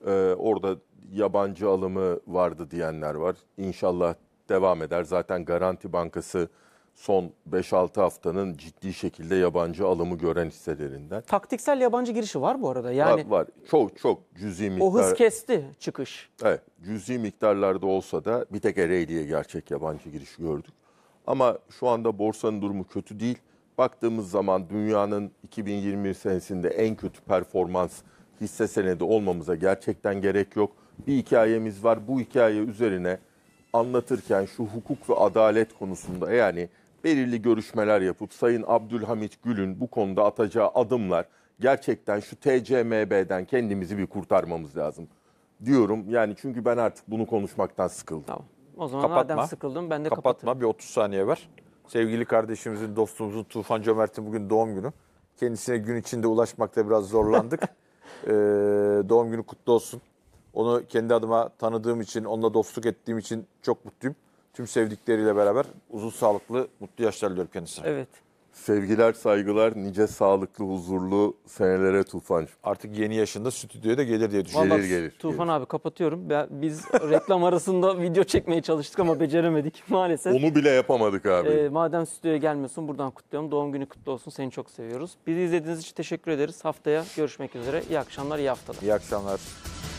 Ee, orada yabancı alımı vardı diyenler var. İnşallah devam eder. Zaten Garanti Bankası son 5-6 haftanın ciddi şekilde yabancı alımı gören hisselerinden. Taktiksel yabancı girişi var bu arada. Yani var, var. Çok çok cüzi miktar. O hız kesti çıkış. Evet. Cüzi miktarlarda olsa da bir tek Ereğli'ye gerçek yabancı giriş gördük. Ama şu anda borsanın durumu kötü değil. Baktığımız zaman dünyanın 2020 senesinde en kötü performans hisse senedi olmamıza gerçekten gerek yok. Bir hikayemiz var. Bu hikaye üzerine anlatırken şu hukuk ve adalet konusunda yani belirli görüşmeler yapıp Sayın Abdülhamit Gül'ün bu konuda atacağı adımlar gerçekten şu TCMB'den kendimizi bir kurtarmamız lazım diyorum. Yani çünkü ben artık bunu konuşmaktan sıkıldım. Tamam. O zaman Kapatma. sıkıldım ben de Kapatma. kapatırım. bir 30 saniye var. Sevgili kardeşimizin, dostumuzun Tufan Cömert'in bugün doğum günü. Kendisine gün içinde ulaşmakta biraz zorlandık. ee, doğum günü kutlu olsun. Onu kendi adıma tanıdığım için, onunla dostluk ettiğim için çok mutluyum tüm sevdikleriyle beraber uzun sağlıklı, mutlu yaşlar diliyorum kendisine. Evet. Sevgiler, saygılar, nice sağlıklı, huzurlu senelere Tufan. Artık yeni yaşında stüdyoya da gelir diye düşünüyorum. Vallahi gelir. Tufan gelir. abi kapatıyorum. Biz reklam arasında video çekmeye çalıştık ama beceremedik maalesef. Onu bile yapamadık abi. Ee, madem stüdyoya gelmiyorsun buradan kutluyorum. Doğum günü kutlu olsun. Seni çok seviyoruz. Bizi izlediğiniz için teşekkür ederiz. Haftaya görüşmek üzere. İyi akşamlar, iyi haftalar. İyi akşamlar.